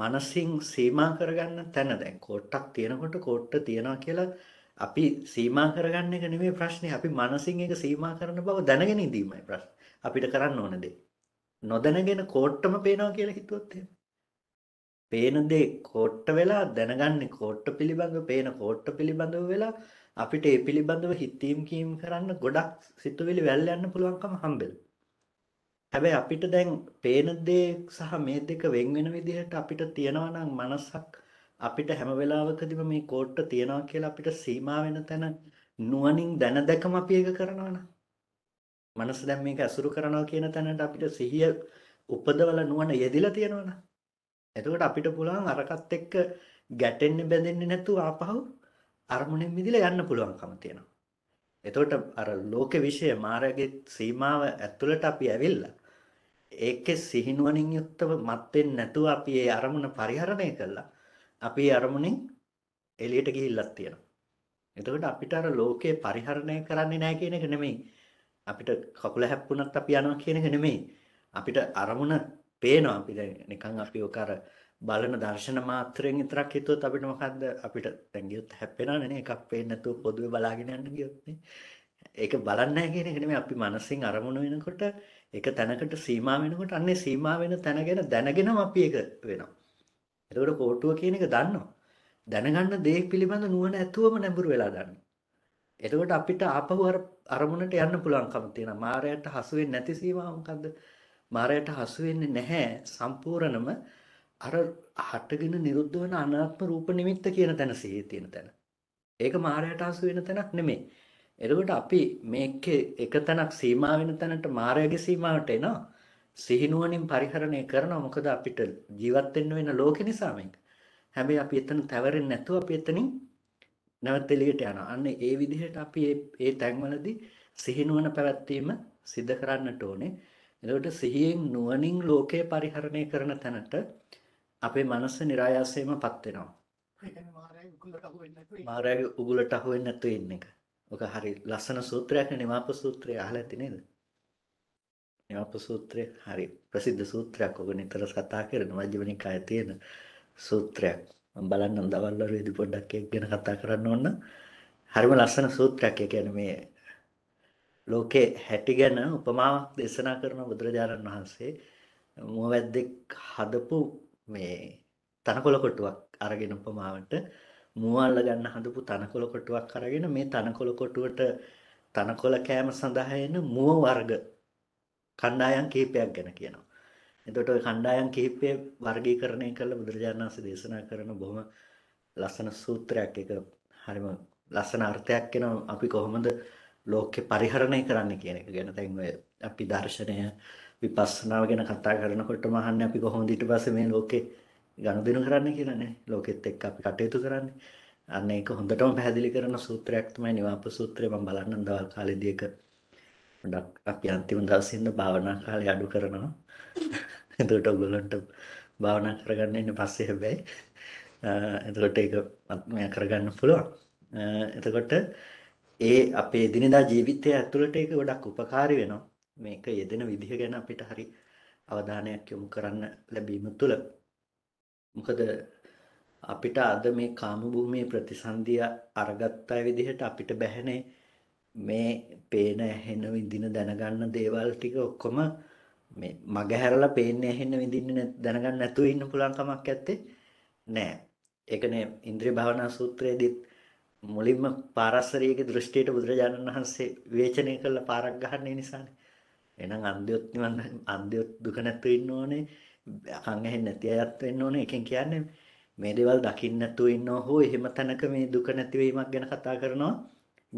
[SPEAKER 2] මනසින් සීමා කරගන්න තැන දැන් කොටක් තියෙනකොට කොට තියනවා කියලා අපි සීමා කරගන්න එක නෙමෙයි ප්‍රශ්නේ. අපි මනසින් ඒක සීමා කරන බව දැනගෙන ඉඳීමයි ප්‍රශ්නේ. අපිට කරන්න ඕන දේ. නොදැනගෙන කෝට්ටම පේනවා කියලා හිතුවොත් එහෙම. පේන දේ කෝට්ට වෙලා දැනගන්නේ කෝට්ට පිළිබඳව පේන කෝට්ට පිළිබඳව වෙලා අපිට ඒ පිළිබඳව හිතීම් කීම් කරන්න ගොඩක් සිතුවිලි වැල් යන්න පුළුවන්කම හම්බෙලා. හැබැයි අපිට දැන් පේන දේ සහ මේ දෙක වෙන් වෙන විදිහට අපිට තියනවා නම් මනසක් අපිට හැම වෙලාවකදීම මේ කෝට්ට තියනවා කියලා අපිට සීමා වෙන තැන නුවණින් දැන දැකම අපි ඒක කරනවා මනස දැන් මේක අසුරු කරනවා කියන තැනට අපිට සිහිය උපදවල නුවණ යෙදිලා තියෙනවා එතකොට අපිට පුළුවන් අරකට එක්ක ගැටෙන්න බැඳෙන්නේ නැතුව ආපහු අරමුණෙන් මිදලා යන්න පුළුවන්කම තියෙනවා. එතකොට අර ලෝක විශ්ය මාර්ගයේ සීමාව ඇතුළට අපි ඇවිල්ලා ඒකේ සිහිනුවණින් යුක්තව මත් වෙන්නේ නැතුව අපි ඒ අරමුණ පරිහරණය කළා. අපි අරමුණෙන් එළියට ගිහිල්ලක් තියෙනවා. එතකොට අපිට අර ලෝකේ පරිහරණය කරන්නේ නැහැ කියන එක නෙමෙයි. අපිට කකුල හැප්පුණත් අපි යනවා කියන එක නෙමෙයි. අපිට අරමුණ පේනවා අපිට නිකන් අපි ඔක අර බලන දර්ශන මාත්‍රයෙන් විතරක් හිතුවොත් අපිට මොකද්ද අපිට දැන් ගියොත් හැප්පෙනවනේ නේ එකක් පේන්නේ නැතුව පොදුවේ බලාගෙන යන්න ගියොත් නේ ඒක බලන්නේ නැහැ කියන එක නෙමෙයි අපි මනසින් අරමුණු වෙනකොට ඒක තැනකට සීමා වෙනකොට අන්නේ සීමා වෙන තැන ගැන දැනගෙනම අපි ඒක වෙනවා එතකොට කෝටුව කියන එක දන්නවා දැනගන්න දේ පිළිබඳ නුවණ ඇතුවම නැඹුරු වෙලා දන්නවා එතකොට අපිට ආපහු අර අරමුණට යන්න පුළුවන්කම තියෙනවා. මායයට හසු වෙන්නේ නැති සීමාව මොකද්ද? මායයට හසු වෙන්නේ නැහැ සම්පූර්ණම අර හටගෙන නිරුද්ධ වෙන අනාත්ම රූප නිමිත්ත කියන තැන සිහියේ තියෙන තැන. ඒක මායයට හසු වෙන තැනක් නෙමෙයි. එතකොට අපි මේකේ එක තැනක් සීමා වෙන තැනට මායගේ සීමාවට එනවා. සිහිනුවණින් පරිහරණය කරනවා මොකද අපිට ජීවත් වෙන්න වෙන ලෝකෙ නිසා මේක. හැබැයි අපි එතන තැවරෙන්නේ නැතුව අපි එතනින් නැවත එළියට යනවා. අන්න ඒ විදිහට අපි මේ තැන්වලදී සිහිනුවණ පැවැත්වීම සිද්ධ කරන්නට ඕනේ. එතකොට සිහියෙන් නුවණින් ලෝකය පරිහරණය කරන තැනට අපේ මනස નિરાයාසයෙන්මපත් වෙනවා. මායාවේ උගුලට අහු වෙන්නේ නැතු වෙන එක. ඔක හරි ලස්සන සූත්‍රයක් නෙමාප සූත්‍රය අහලා ඇති නේද? නෙමාප සූත්‍රය හරි ප්‍රසිද්ධ සූත්‍රයක්. ඔක නිතර කතා කරන මජ්ක්‍ධිමනිකාය තියෙන සූත්‍රයක්. මම බලන්නම් දවල්වල වේදි පොඩ්ඩක් ඒක ගැන කතා කරන්න ඕන. හරිම ලස්සන සූත්‍රයක්. ඒ කියන්නේ මේ ලෝකේ හැටි ගැන උපමාවක් දේශනා කරන බුදුරජාණන් වහන්සේ මුවවැද්දෙක් හදපු මේ තනකොළ කොටුවක් අරගෙන උපමාවට මුව අල්ල ගන්න හදපු තනකොළ කොටුවක් අරගෙන මේ තනකොළ කොටුවට තනකොළ කෑම සඳහා එන මුව වර්ග කණ්ඩායම් කිහිපයක් ගැන කියනවා. එතකොට ওই කණ්ඩායම් කිහිපයේ වර්ගීකරණය කරලා බුදුරජාණන් වහන්සේ දේශනා කරන බොහොම ලස්සන සූත්‍රයක් ඒක හරිම ලස්සන අර්ථයක් එනවා අපි කොහොමද ලෝකේ පරිහරණය කරන්න කියන එක ගැන දැන් ඔය අපි දර්ශනය විපස්සනාව ගැන කතා කරනකොටම අහන්නේ අපි කොහොමද ඊට පස්සේ මේ ලෝකේ ගනුදෙනු කරන්න කියලානේ ලෝකෙත් එක්ක අපි කටයුතු කරන්නේ අන්න ඒක හොඳටම පැහැදිලි කරන සූත්‍රයක් තමයි නිවාප සූත්‍රය මම බලන්න දවල් කාලෙදී ඒක ගොඩක් අපි අන්තිම දවසේ ඉඳ භාවනා කාලේ අඩු කරනවා එතකොට ඔයගොල්ලන්ට භාවනා කරගන්න ඉන්න පස්සේ හැබැයි එතකොට ඒක මම කරගන්න පුළුවන් එතකොට ඒ අපේ එදිනෙදා ජීවිතය ඇතුළට ඒක ගොඩක් උපකාරී වෙනවා. මේක යෙදෙන විදිහ ගැන අපිට හරි අවධානයක් යොමු කරන්න ලැබීම තුළ මොකද අපිට අද මේ කාම භූමියේ ප්‍රතිසන්දිය අරගත්තා විදිහට අපිට බැහැනේ මේ පේන ඇහෙන විඳින දැනගන්න දේවල් ටික ඔක්කොම මේ මගහැරලා පේන්නේ ඇහෙන විඳින්න දැනගන්න නැතුව ඉන්න පුළුවන් කමක් නැත්තේ නෑ ඒකනේ ඉන්ද්‍රිය භාවනා සූත්‍රයේදීත් මුලින්ම පාරස්සරියගේ දෘෂ්ටියට බුදුරජාණන් වහන්සේ විවේචනය කළ පාරක් ගහන්නේ නිසානේ. එහෙනම් අන්ධයොත් නිවන් අන්ධයොත් දුක නැතුව ඉන්න ඕනේ. අහන් ඇහෙන්නේ නැති අයත් වෙන්න ඕනේ. එකෙන් කියන්නේ මේ දේවල් දකින්න නැතුව ඉන්නව හෝ එහෙම තැනක මේ දුක නැතිවීමක් ගැන කතා කරනවා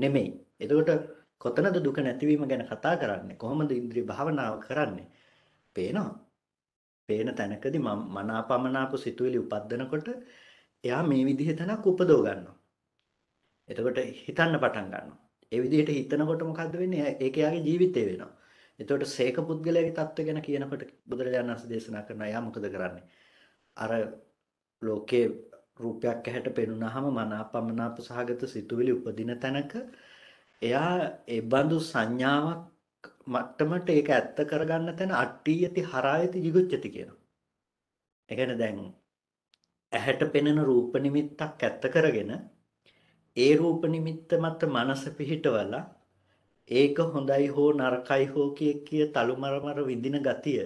[SPEAKER 2] නෙමෙයි. එතකොට කොතනද දුක නැතිවීම ගැන කතා කරන්නේ? කොහොමද ඉන්ද්‍රිය භාවනාව කරන්නේ? පේනවා. පේන තැනකදී මනාපමනාප සිතුවිලි උපද්දනකොට එයා මේ විදිහේ තැනක් උපදව ගන්නවා. එතකොට හිතන්න පටන් ගන්නවා. ඒ විදිහට හිතනකොට මොකද්ද වෙන්නේ? ඒක යාගේ ජීවිතේ වෙනවා. එතකොට සේක පුද්ගලයාගේ තත්ත්ව ගැන කියනකොට බුදුරජාණන් වහන්සේ දේශනා කරනවා යා මොකද කරන්නේ? අර ලෝකේ රූපයක් ඇහැට පෙනුනහම මනාපමනාප සහගත සිතුවිලි උපදින තැනක එයා ඒ බඳු සංඥාවක් මට්ටමට ඒක ඇත්ත කරගන්න තැන අට්ටී යති හරායති jigucchati කියනවා. ඒ කියන්නේ දැන් ඇහැට පෙනෙන රූප නිමිත්තක් ඇත්ත කරගෙන ඒ රූප නිමිත්ත මත මනස පිහිටවලා ඒක හොඳයි හෝ නරකයි හෝ කිය කිය තලුමරමර විඳින ගතිය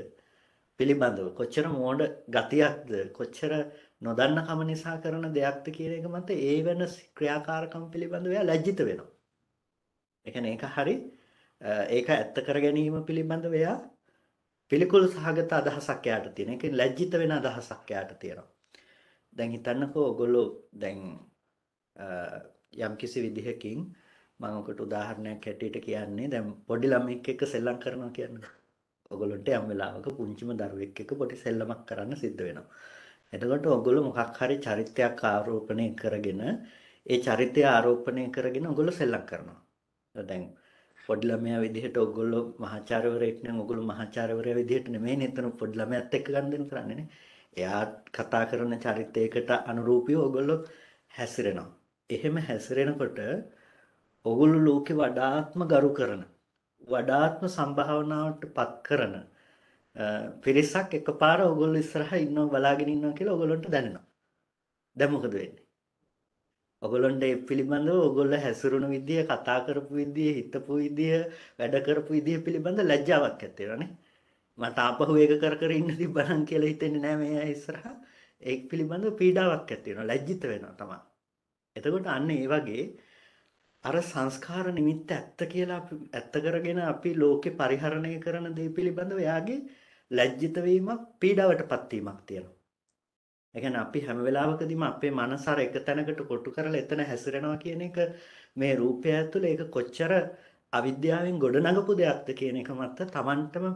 [SPEAKER 2] පිළිබඳව කොච්චර මෝඩ ගතියක්ද කොච්චර නොදන්න කම නිසා කරන දෙයක්ද කියන එක මත ඒ වෙන ක්‍රියාකාරකම් පිළිබඳව එයා ලැජ්ජිත වෙනවා. ඒ කියන්නේ ඒක හරි ඒක ඇත්ත කර ගැනීම පිළිබඳව එයා පිළිකුල් සහගත අදහසක් යාට තියෙන. ඒකෙන් ලැජ්ජිත වෙන අදහසක් යාට තියෙනවා. දැන් හිතන්නකෝ ඔයගොල්ලෝ දැන් යම්කිසි විදිහකින් මම ඔකට උදාහරණයක් හැටියට කියන්නේ දැන් පොඩි ළමෙක් එක්ක සෙල්ලම් කරනවා කියන්නේ. ඔගොල්ලන්ට යම් වෙලාවක පුංචිම දරුවෙක් එක්ක පොඩි සෙල්ලමක් කරන්න සිද්ධ වෙනවා. එතකොට ඔගොල්ලෝ මොකක් හරි චරිතයක් ආරෝපණය කරගෙන ඒ චරිතය ආරෝපණය කරගෙන ඔගොල්ලෝ සෙල්ලම් කරනවා. දැන් පොඩි ළමයා විදිහට ඔගොල්ලෝ මහාචාර්යවරයෙක් නම් ඔගොල්ලෝ මහාචාර්යවරයා විදිහට නෙමෙයි නේතන පොඩි ළමයාත් එක්ක ගනුදෙනු කරන්නේ නේ. එයා කතා කරන චරිතයකට අනුරූපීව ඔගොල්ලෝ හැසිරෙනවා. එහෙම හැසිරෙනකොට ඔගොල්ලෝ ලෝකේ වඩාත්ම ගරු කරන වඩාත්ම සම්භාවනාවට පත් කරන පිරිසක් එකපාර ඔගොල්ලෝ ඉස්සරහා ඉන්නව බලාගෙන ඉන්නවා කියලා ඔගොල්ලන්ට දැනෙනවා. දැන් මොකද වෙන්නේ? ඔගොල්ලන්ට ඒ පිළිබඳව ඔගොල්ලෝ හැසිරුණු විදිය, කතා කරපු විදිය, හිතපු විදිය, වැඩ කරපු විදිය පිළිබඳ ලැජ්ජාවක් ඇති වෙනවානේ. මට ආපහු ඒක කර කර ඉන්න තිබ්බනම් කියලා හිතෙන්නේ නැහැ මේ අය ඉස්සරහා. ඒක පිළිබඳව පීඩාවක් ඇති වෙනවා, ලැජ්ජිත වෙනවා තමයි. එතකොට අන්න ඒ වගේ අර සංස්කාර නිමිත්ත ඇත්ත කියලා ඇත්ත කරගෙන අපි ලෝකේ පරිහරණය කරන දේ පිළිබඳව එයාගේ ලැජ්ජිත වීමක් පීඩාවටපත් වීමක් තියෙනවා. ඒ කියන්නේ අපි හැම වෙලාවකදීම අපේ මනස අර එක තැනකට කොටු කරලා එතන හැසිරෙනවා කියන එක මේ රූපය ඇතුළේ ඒක කොච්චර අවිද්‍යාවෙන් ගොඩනගපු දෙයක්ද කියන එක මත තමන්ටම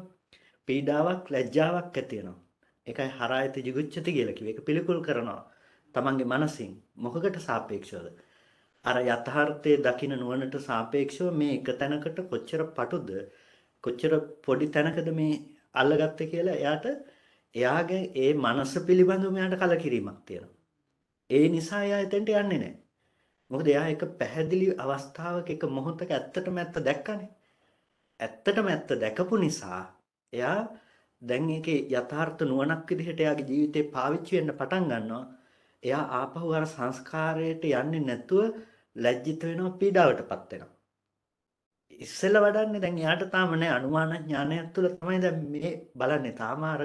[SPEAKER 2] පීඩාවක් ලැජ්ජාවක් ඇති වෙනවා. ඒකයි හරායති jigucchati කියලා කිව්වේ. ඒක පිළිකුල් කරනවා. තමන්ගේ මනසින් මොකකට සාපේක්ෂවද අර යථාර්ථයේ දකින නුවණට සාපේක්ෂව මේ එක තැනකට කොච්චර පටුද කොච්චර පොඩි තැනකද මේ අල්ලගත්තේ කියලා එයාට එයාගේ ඒ මනස පිළිබඳව මෙයාට කලකිරීමක් තියෙනවා ඒ නිසා එයා එතෙන්ට යන්නේ නැහැ මොකද එයා එක පැහැදිලි අවස්ථාවක එක මොහොතක ඇත්තටම ඇත්ත දැක්කනේ ඇත්තටම ඇත්ත දැකපු නිසා එයා දැන් ඒකේ යථාර්ථ නුවණක් විදිහට එයාගේ ජීවිතේ පාවිච්චි වෙන්න පටන් ගන්නවා එයා ආපහු අර සංස්කාරයට යන්නේ නැතුව ලැජ්ජිත වෙනවා පීඩාවටපත් වෙනවා. ඉස්සෙල්ලා වඩන්නේ දැන් එයාට තාම නෑ අනුමාන ඥානයක් තුළ තමයි දැන් මේ බලන්නේ. තාම අර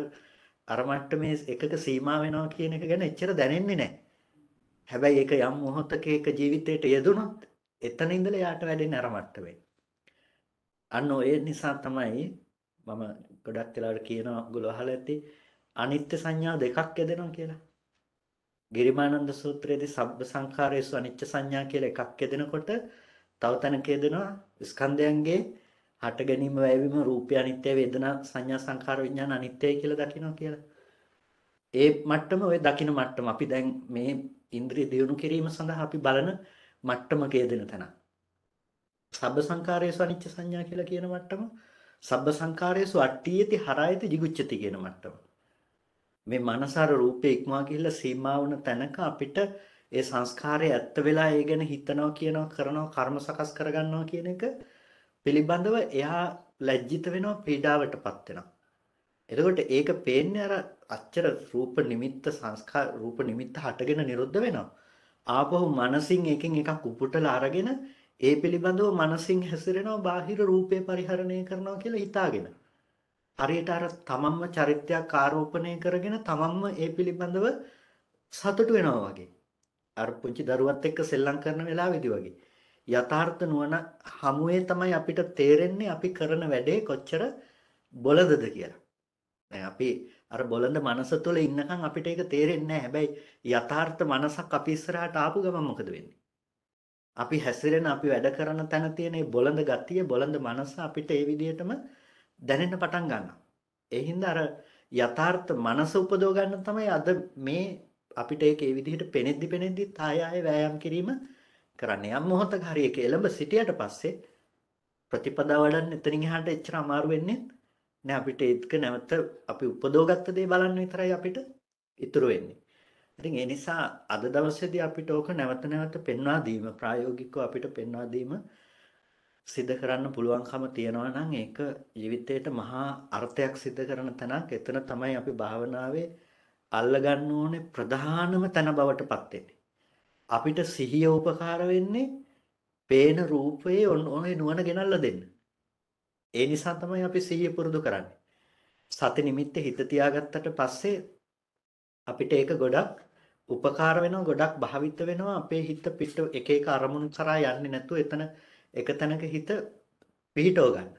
[SPEAKER 2] අර මට්ටමේ එකක සීමා වෙනවා කියන එක ගැන එච්චර දැනෙන්නේ නෑ. හැබැයි ඒක යම් මොහොතක ඒක ජීවිතයට යෙදුනොත් එතන ඉඳලා එයාට වැඩෙන්නේ අර මට්ටමේ. අන්න ඒ නිසා තමයි මම ගොඩක් වෙලාවට කියනවා ඔයගොල්ලෝ අහලා ඇති අනිත්‍ය සංඥා දෙකක් යදෙනවා කියලා. ගිරිමානන්ද සූත්‍රයේදී සබ්බ සංඛාරයේසු අනිච්ච සංඥා කියලා එකක් යදෙනකොට තව තැනක යදෙනවා ස්කන්ධයන්ගේ හට ගැනීම වැයවීම රූපය අනිත්‍ය වේදනා සංඥා සංඛාර විඥාන අනිත්‍යයි කියලා දකිනවා කියලා. ඒ මට්ටම ওই දකින මට්ටම අපි දැන් මේ ඉන්ද්‍රිය දියුණු කිරීම සඳහා අපි බලන මට්ටමක යෙදෙන තැන. සබ්බ සංඛාරයේසු අනිච්ච සංඥා කියලා කියන මට්ටම සබ්බ සංඛාරයේසු අට්ඨියති හරායති jigucchati කියන මට්ටම. මේ මනස අර රූපේ ඉක්මවා ගිහිල්ලා සීමා වුණ තැනක අපිට ඒ සංස්කාරය ඇත්ත වෙලා ඒ ගැන හිතනවා කියනවා කරනවා කර්ම සකස් කරගන්නවා කියන එක පිළිබඳව එයා ලැජ්ජිත වෙනවා පීඩාවටපත් වෙනවා. එතකොට ඒක පේන්නේ අර අච්චර රූප නිමිත්ත සංස්කාර රූප නිමිත්ත හටගෙන නිරුද්ධ වෙනවා. ආපහු මනසින් එකෙන් එකක් උපුටලා අරගෙන ඒ පිළිබඳව මනසින් හැසිරෙනවා බාහිර රූපේ පරිහරණය කරනවා කියලා හිතාගෙන. හරියට අර තමන්ම චරිතයක් ආරෝපණය කරගෙන තමන්ම ඒ පිළිබඳව සතුටු වෙනවා වගේ. අර පුංචි දරුවත් එක්ක සෙල්ලම් කරන වෙලාවෙදී වගේ. යථාර්ථ නුවණ හමුවේ තමයි අපිට තේරෙන්නේ අපි කරන වැඩේ කොච්චර බොළඳද කියලා. දැන් අපි අර බොළඳ මනස තුළ ඉන්නකම් අපිට ඒක තේරෙන්නේ හැබැයි යථාර්ථ මනසක් අපි ඉස්සරහට ආපු ගමන් මොකද වෙන්නේ? අපි හැසිරෙන අපි වැඩ කරන තැන තියෙන බොළඳ ගතිය බොළඳ මනස අපිට ඒ විදිහටම දැනෙන්න පටන් ගන්නවා. ඒ හින්දා අර යථාර්ථ මනස උපදව ගන්න තමයි අද මේ අපිට ඒක ඒ විදිහට පෙනෙද්දි පෙනෙද්දි ආය ආය වෑයම් කිරීම කරන්නේ. යම් මොහොතක හරි ඒක එළඹ සිටියට පස්සේ ප්‍රතිපදා වඩන්න එතනින් එහාට එච්චර අමාරු වෙන්නේ නෑ අපිට ඒක නැවත අපි උපදෝගත්ත දේ බලන්න විතරයි අපිට ඉතුරු වෙන්නේ. ඉතින් ඒ නිසා අද දවසේදී අපිට ඕක නැවත නැවත පෙන්වා දීම ප්‍රායෝගිකව අපිට පෙන්වා දීම සිද්ධ කරන්න පුළුවන්කම තියෙනවා නම් ඒක ජීවිතේට මහා අර්ථයක් සිද්ධ කරන තැනක්. එතන තමයි අපි භාවනාවේ අල්ලගන්න ඕනේ ප්‍රධානම තැන බවටපත් වෙන්නේ. අපිට සිහිය උපකාර වෙන්නේ පේන රූපයේ ඕනේ නුවණ ගෙනල්ලා දෙන්න. ඒ නිසා තමයි අපි සිහිය පුරුදු කරන්නේ. සති නිමිත්තේ හිත තියාගත්තට පස්සේ අපිට ඒක ගොඩක් උපකාර වෙනවා ගොඩක් භාවිත වෙනවා අපේ හිත පිට එක එක අරමුණු කරා යන්නේ නැතුව එතන එක තැනක හිත පිහිටව ගන්න.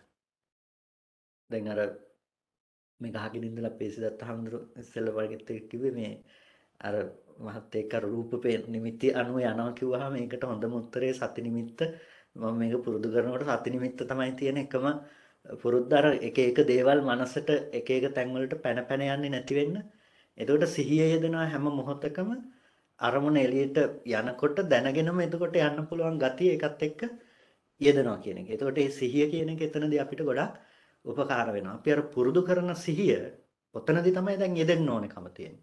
[SPEAKER 2] දැන් අර මේ ගහගෙන ඉඳලා පේසිදත් හඳුරු ඉස්සෙල්ලා වර්ගෙත් කිව්වේ මේ අර මහත් ඒක රූප නිමිති අනුව යනවා කිව්වහම ඒකට හොඳම උත්තරේ සති නිමිත්ත මම මේක පුරුදු කරනකොට සති නිමිත්ත තමයි තියෙන එකම පුරුද්ද අර එක එක දේවල් මනසට එක එක තැන් වලට පැන පැන යන්නේ නැති වෙන්න. එතකොට සිහිය යෙදෙනවා හැම මොහොතකම අරමුණ එළියට යනකොට දැනගෙනම එතකොට යන්න පුළුවන් ගතිය ඒකත් එක්ක යෙදෙනවා කියන එක. එතකොට මේ සිහිය කියන එක එතනදී අපිට ගොඩක් උපකාර වෙනවා. අපි අර පුරුදු කරන සිහිය ඔතනදී තමයි දැන් යෙදෙන්න ඕනේකම තියෙන්නේ.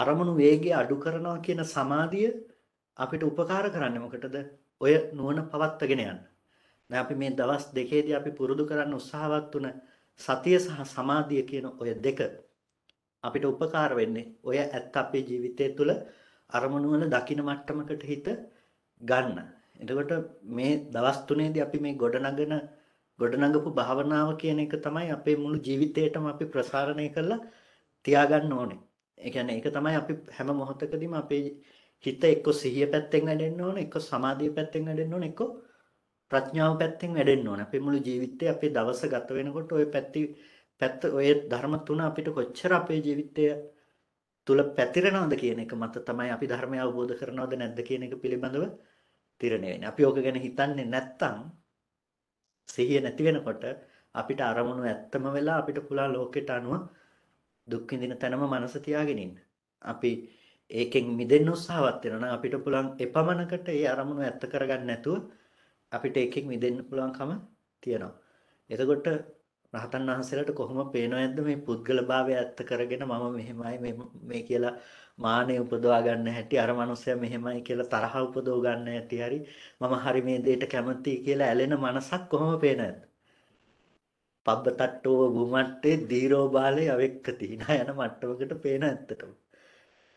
[SPEAKER 2] අරමුණු වේගය අඩු කරනවා කියන සමාධිය අපිට උපකාර කරන්නේ මොකටද? ඔය නුවණ පවත්වාගෙන යන්න. දැන් අපි මේ දවස් දෙකේදී අපි පුරුදු කරන්න උත්සාහවත් වුණ සතිය සහ සමාධිය කියන ඔය දෙක අපිට උපකාර වෙන්නේ ඔය ඇත්ත අපේ ජීවිතය තුළ අරමුණු වල දකින්න මට්ටමකට හිත ගන්න. එතකොට මේ දවස් තුනේදී අපි මේ ගොඩනගෙන ගොඩනගපු භාවනාව කියන එක තමයි අපේ මුළු ජීවිතේටම අපි ප්‍රසාරණය කරලා තියාගන්න ඕනේ. ඒ කියන්නේ ඒක තමයි අපි හැම මොහොතකදීම අපේ හිත එක්ක සිහිය පැත්තෙන් වැඩෙන්න ඕනේ, එක්ක සමාධිය පැත්තෙන් වැඩෙන්න ඕනේ, එක්ක ප්‍රඥාව පැත්තෙන් වැඩෙන්න ඕනේ. අපේ මුළු ජීවිතේ අපේ දවස ගත වෙනකොට ওই පැති පැත්ත ඔය ධර්ම තුන අපිට කොච්චර අපේ ජීවිතය තුල පැතිරෙනවද කියන එක මත තමයි අපි ධර්මය අවබෝධ කරනවද නැද්ද කියන එක පිළිබඳව තිරණය වෙන්නේ. අපි ඕක ගැන හිතන්නේ නැත්තම් සිහිය නැති වෙනකොට අපිට අරමුණු ඇත්තම වෙලා අපිට පුළුවන් ලෝකෙට අනුව දුක් විඳින තැනම මනස තියාගෙන ඉන්න. අපි ඒකෙන් මිදෙන්න උත්සාහවත් වෙනවා නම් අපිට පුළුවන් එපමණකට ඒ අරමුණු ඇත්ත කරගන්න නැතුව අපිට ඒකෙන් මිදෙන්න පුළුවන්කම තියෙනවා. එතකොට රහතන් වහන්සේලාට කොහොම පේනවද මේ පුද්ගලභාවය ඇත්ත කරගෙන මම මෙහෙමයි මේ කියලා මානෙ උපදවා ගන්න හැටි අර මනුස්සයා මෙහෙමයි කියලා තරහ උපදව ගන්න හැටි හරි මම හරි මේ දෙයට කැමතියි කියලා ඇලෙන මනසක් කොහොම පේන නැද්ද? පබ්බතට්ටෝ බුමට්ටේ දීරෝ බාලේ අවෙක්කති hina යන මට්ටමකට පේන ඇත්තටම.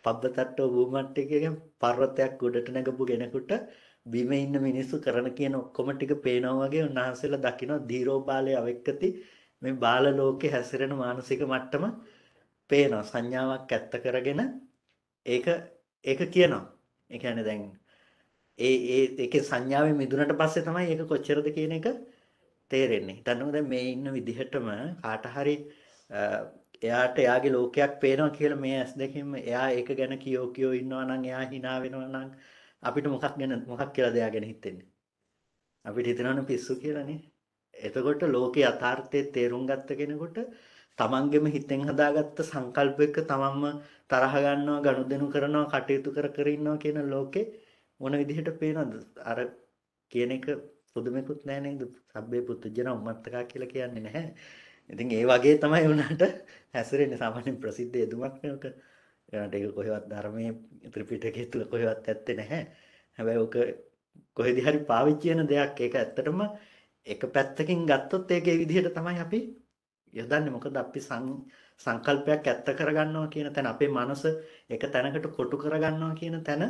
[SPEAKER 2] පබ්බතට්ටෝ බුමට්ටේ කියන්නේ පර්වතයක් උඩට නැගපු කෙනෙකුට බිම ඉන්න මිනිස්සු කරන කියන ඔක්කොම ටික පේනවා වගේ උන්වහන්සේලා දකිනවා දීරෝ බාලේ අවෙක්කති මේ බාල ලෝකේ හැසිරෙන මානසික මට්ටම පේනවා සංඥාවක් ඇත්ත කරගෙන ඒක ඒක කියනවා. ඒ කියන්නේ දැන් ඒ ඒ ඒකේ සංඥාවෙන් මිදුනට පස්සේ තමයි ඒක කොච්චරද කියන එක තේරෙන්නේ. හිතන්නකෝ දැන් මේ ඉන්න විදිහටම කාට හරි එයාට එයාගේ ලෝකයක් පේනවා කියලා මේ ඇස් දෙකෙන්ම එයා ඒක ගැන කියෝ කියෝ ඉන්නවා නම් එයා hina වෙනවා නම් අපිට මොකක් ගැන මොකක් කියලාද එයා ගැන හිතෙන්නේ. අපිට හිතනවනේ පිස්සු කියලානේ. එතකොට ලෝකේ යථාර්ථයේ තේරුම් ගත්ත කෙනෙකුට තමන්ගෙම හිතෙන් හදාගත්ත සංකල්ප එක තමන්ම තරහ ගන්නවා ගනුදෙනු කරනවා කටයුතු කර කර ඉන්නවා කියන ලෝකේ මොන විදිහට පේනවද අර කියන එක පුදුමෙකුත් නෑ නේද සබ්බේ පුත්තුජන උමත්තකා කියලා කියන්නේ නැහැ ඉතින් ඒ වගේ තමයි උනාට හැසිරෙන්නේ සාමාන්‍ය ප්‍රසිද්ධ යෙදුමක් නේ ඔක ඒකට ඒක කොහෙවත් ධර්මයේ ත්‍රිපිටකයේ තුල කොහෙවත් ඇත්තේ නැහැ හැබැයි ඔක කොහෙදී හරි පාවිච්චි වෙන දෙයක් ඒක ඇත්තටම එක පැත්තකින් ගත්තොත් ඒක ඒ විදිහට තමයි අපි යොදන්නේ මොකද අපි සංකල්පයක් ඇත්ත කරගන්නවා කියන තැන අපේ මනස එක තැනකට කොටු කරගන්නවා කියන තැන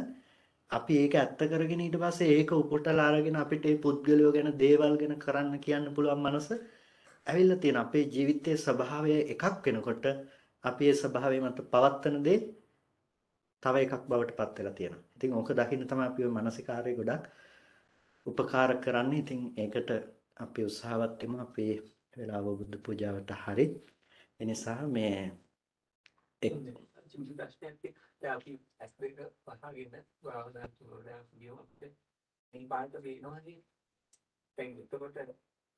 [SPEAKER 2] අපි ඒක ඇත්ත කරගෙන ඊට පස්සේ ඒක උපුටලා අරගෙන අපිට ඒ පුද්ගලයෝ ගැන දේවල් ගැන කරන්න කියන්න පුළුවන් මනස ඇවිල්ලා තියෙන අපේ ජීවිතයේ ස්වභාවය එකක් වෙනකොට අපි ඒ ස්වභාවය මත පවත්තන දේ තව එකක් බවට පත් වෙලා තියෙනවා. ඉතින් ඕක දකින්න තමයි අපි ওই මානසිකාරය ගොඩක් උපකාර කරන්නේ. ඉතින් ඒකට අපි උත්සාහවත් වෙමු. අපේ වෙලාව බුද්ධ පූජාවට හරි ඒ නිසා මේ එක්
[SPEAKER 3] අපි ඇස්පෙක්ට් පහගෙන ගාවදා තුරලා ගියොත් මේ පාට වෙනවානේ දැන් එතකොට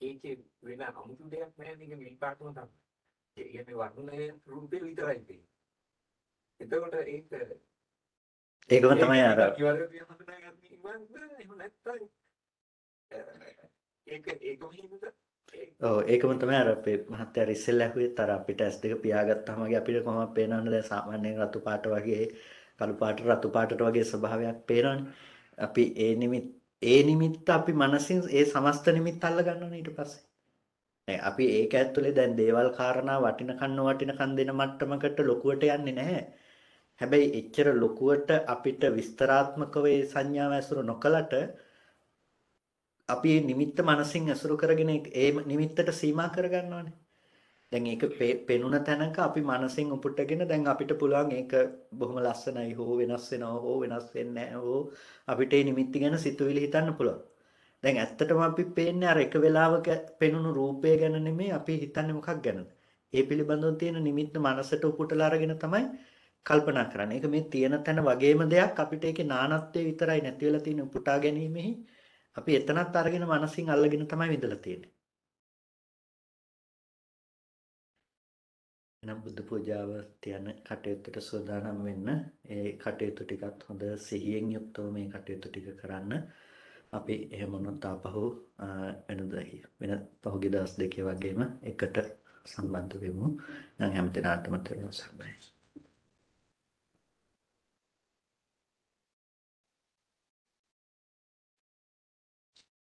[SPEAKER 3] ඒකේ වෙන අමුතු දෙයක් නැහැ නේද මේ පාටම තමයි. ඒ කියන්නේ වර්ණයේ රූපේ විතරයි තියෙන්නේ. එතකොට ඒක ඒකම තමයි අර ඒක ඒකම හිමද
[SPEAKER 2] ඔව් ඒකම තමයි අර අපේ මහත්තයා ඉස්සෙල්ලා ඇහුවෙත් අර අපිට S2 පියාගත්තාම වගේ අපිට කොහොමද පේනවන්නේ දැන් සාමාන්‍යයෙන් රතු පාට වගේ කළු පාට රතු පාටට වගේ ස්වභාවයක් පේනවනේ. අපි ඒ නිමිත් ඒ නිමිත්ත අපි මනසින් ඒ සමස්ත නිමිත්ත අල්ල ගන්නවනේ ඊට පස්සේ. දැන් අපි ඒක ඇතුලේ දැන් දේවල් කාරණා වටින කන්න වටින කන් දෙන මට්ටමකට ලොකුවට යන්නේ නැහැ. හැබැයි එච්චර ලොකුවට අපිට විස්තරාත්මකව ඒ සංඥාව ඇසුරු නොකලට අපි මේ නිමිත්ත මනසින් ඇසුරු කරගෙන ඒ නිමිත්තට සීමා කරගන්නවානේ. දැන් ඒක පෙනුන තැනක අපි මනසින් උපුටගෙන දැන් අපිට පුළුවන් ඒක බොහොම ලස්සනයි හෝ වෙනස් වෙනවා හෝ වෙනස් වෙන්නේ හෝ අපිට මේ නිමිති ගැන සිතුවිලි හිතන්න පුළුවන්. දැන් ඇත්තටම අපි පේන්නේ අර එක වෙලාවක පෙනුණු රූපය ගැන නෙමෙයි අපි හිතන්නේ මොකක් ගැනද. ඒ පිළිබඳව තියෙන නිමිත්ත මනසට උපුටලා අරගෙන තමයි කල්පනා කරන්නේ. ඒක මේ තියෙන තැන වගේම දෙයක් අපිට ඒකේ නානත්වය විතරයි නැති වෙලා තියෙන උපුටා ගැනීමෙහි අපි එතනත් අරගෙන මනසින් අල්ලගෙන තමයි විඳලා තියෙන්නේ. එනම් බුද්ධ පූජාව තියන කටයුත්තට සූදානම් වෙන්න ඒ කටයුතු ටිකත් හොඳ සිහියෙන් යුක්තව මේ කටයුතු ටික කරන්න අපි එහෙම වුණොත් ආපහු වෙනදා වෙන පහුගිය දවස් දෙකේ වගේම එකට සම්බන්ධ වෙමු. නම් හැමතිනාටම තෙරුවන් සරණයි.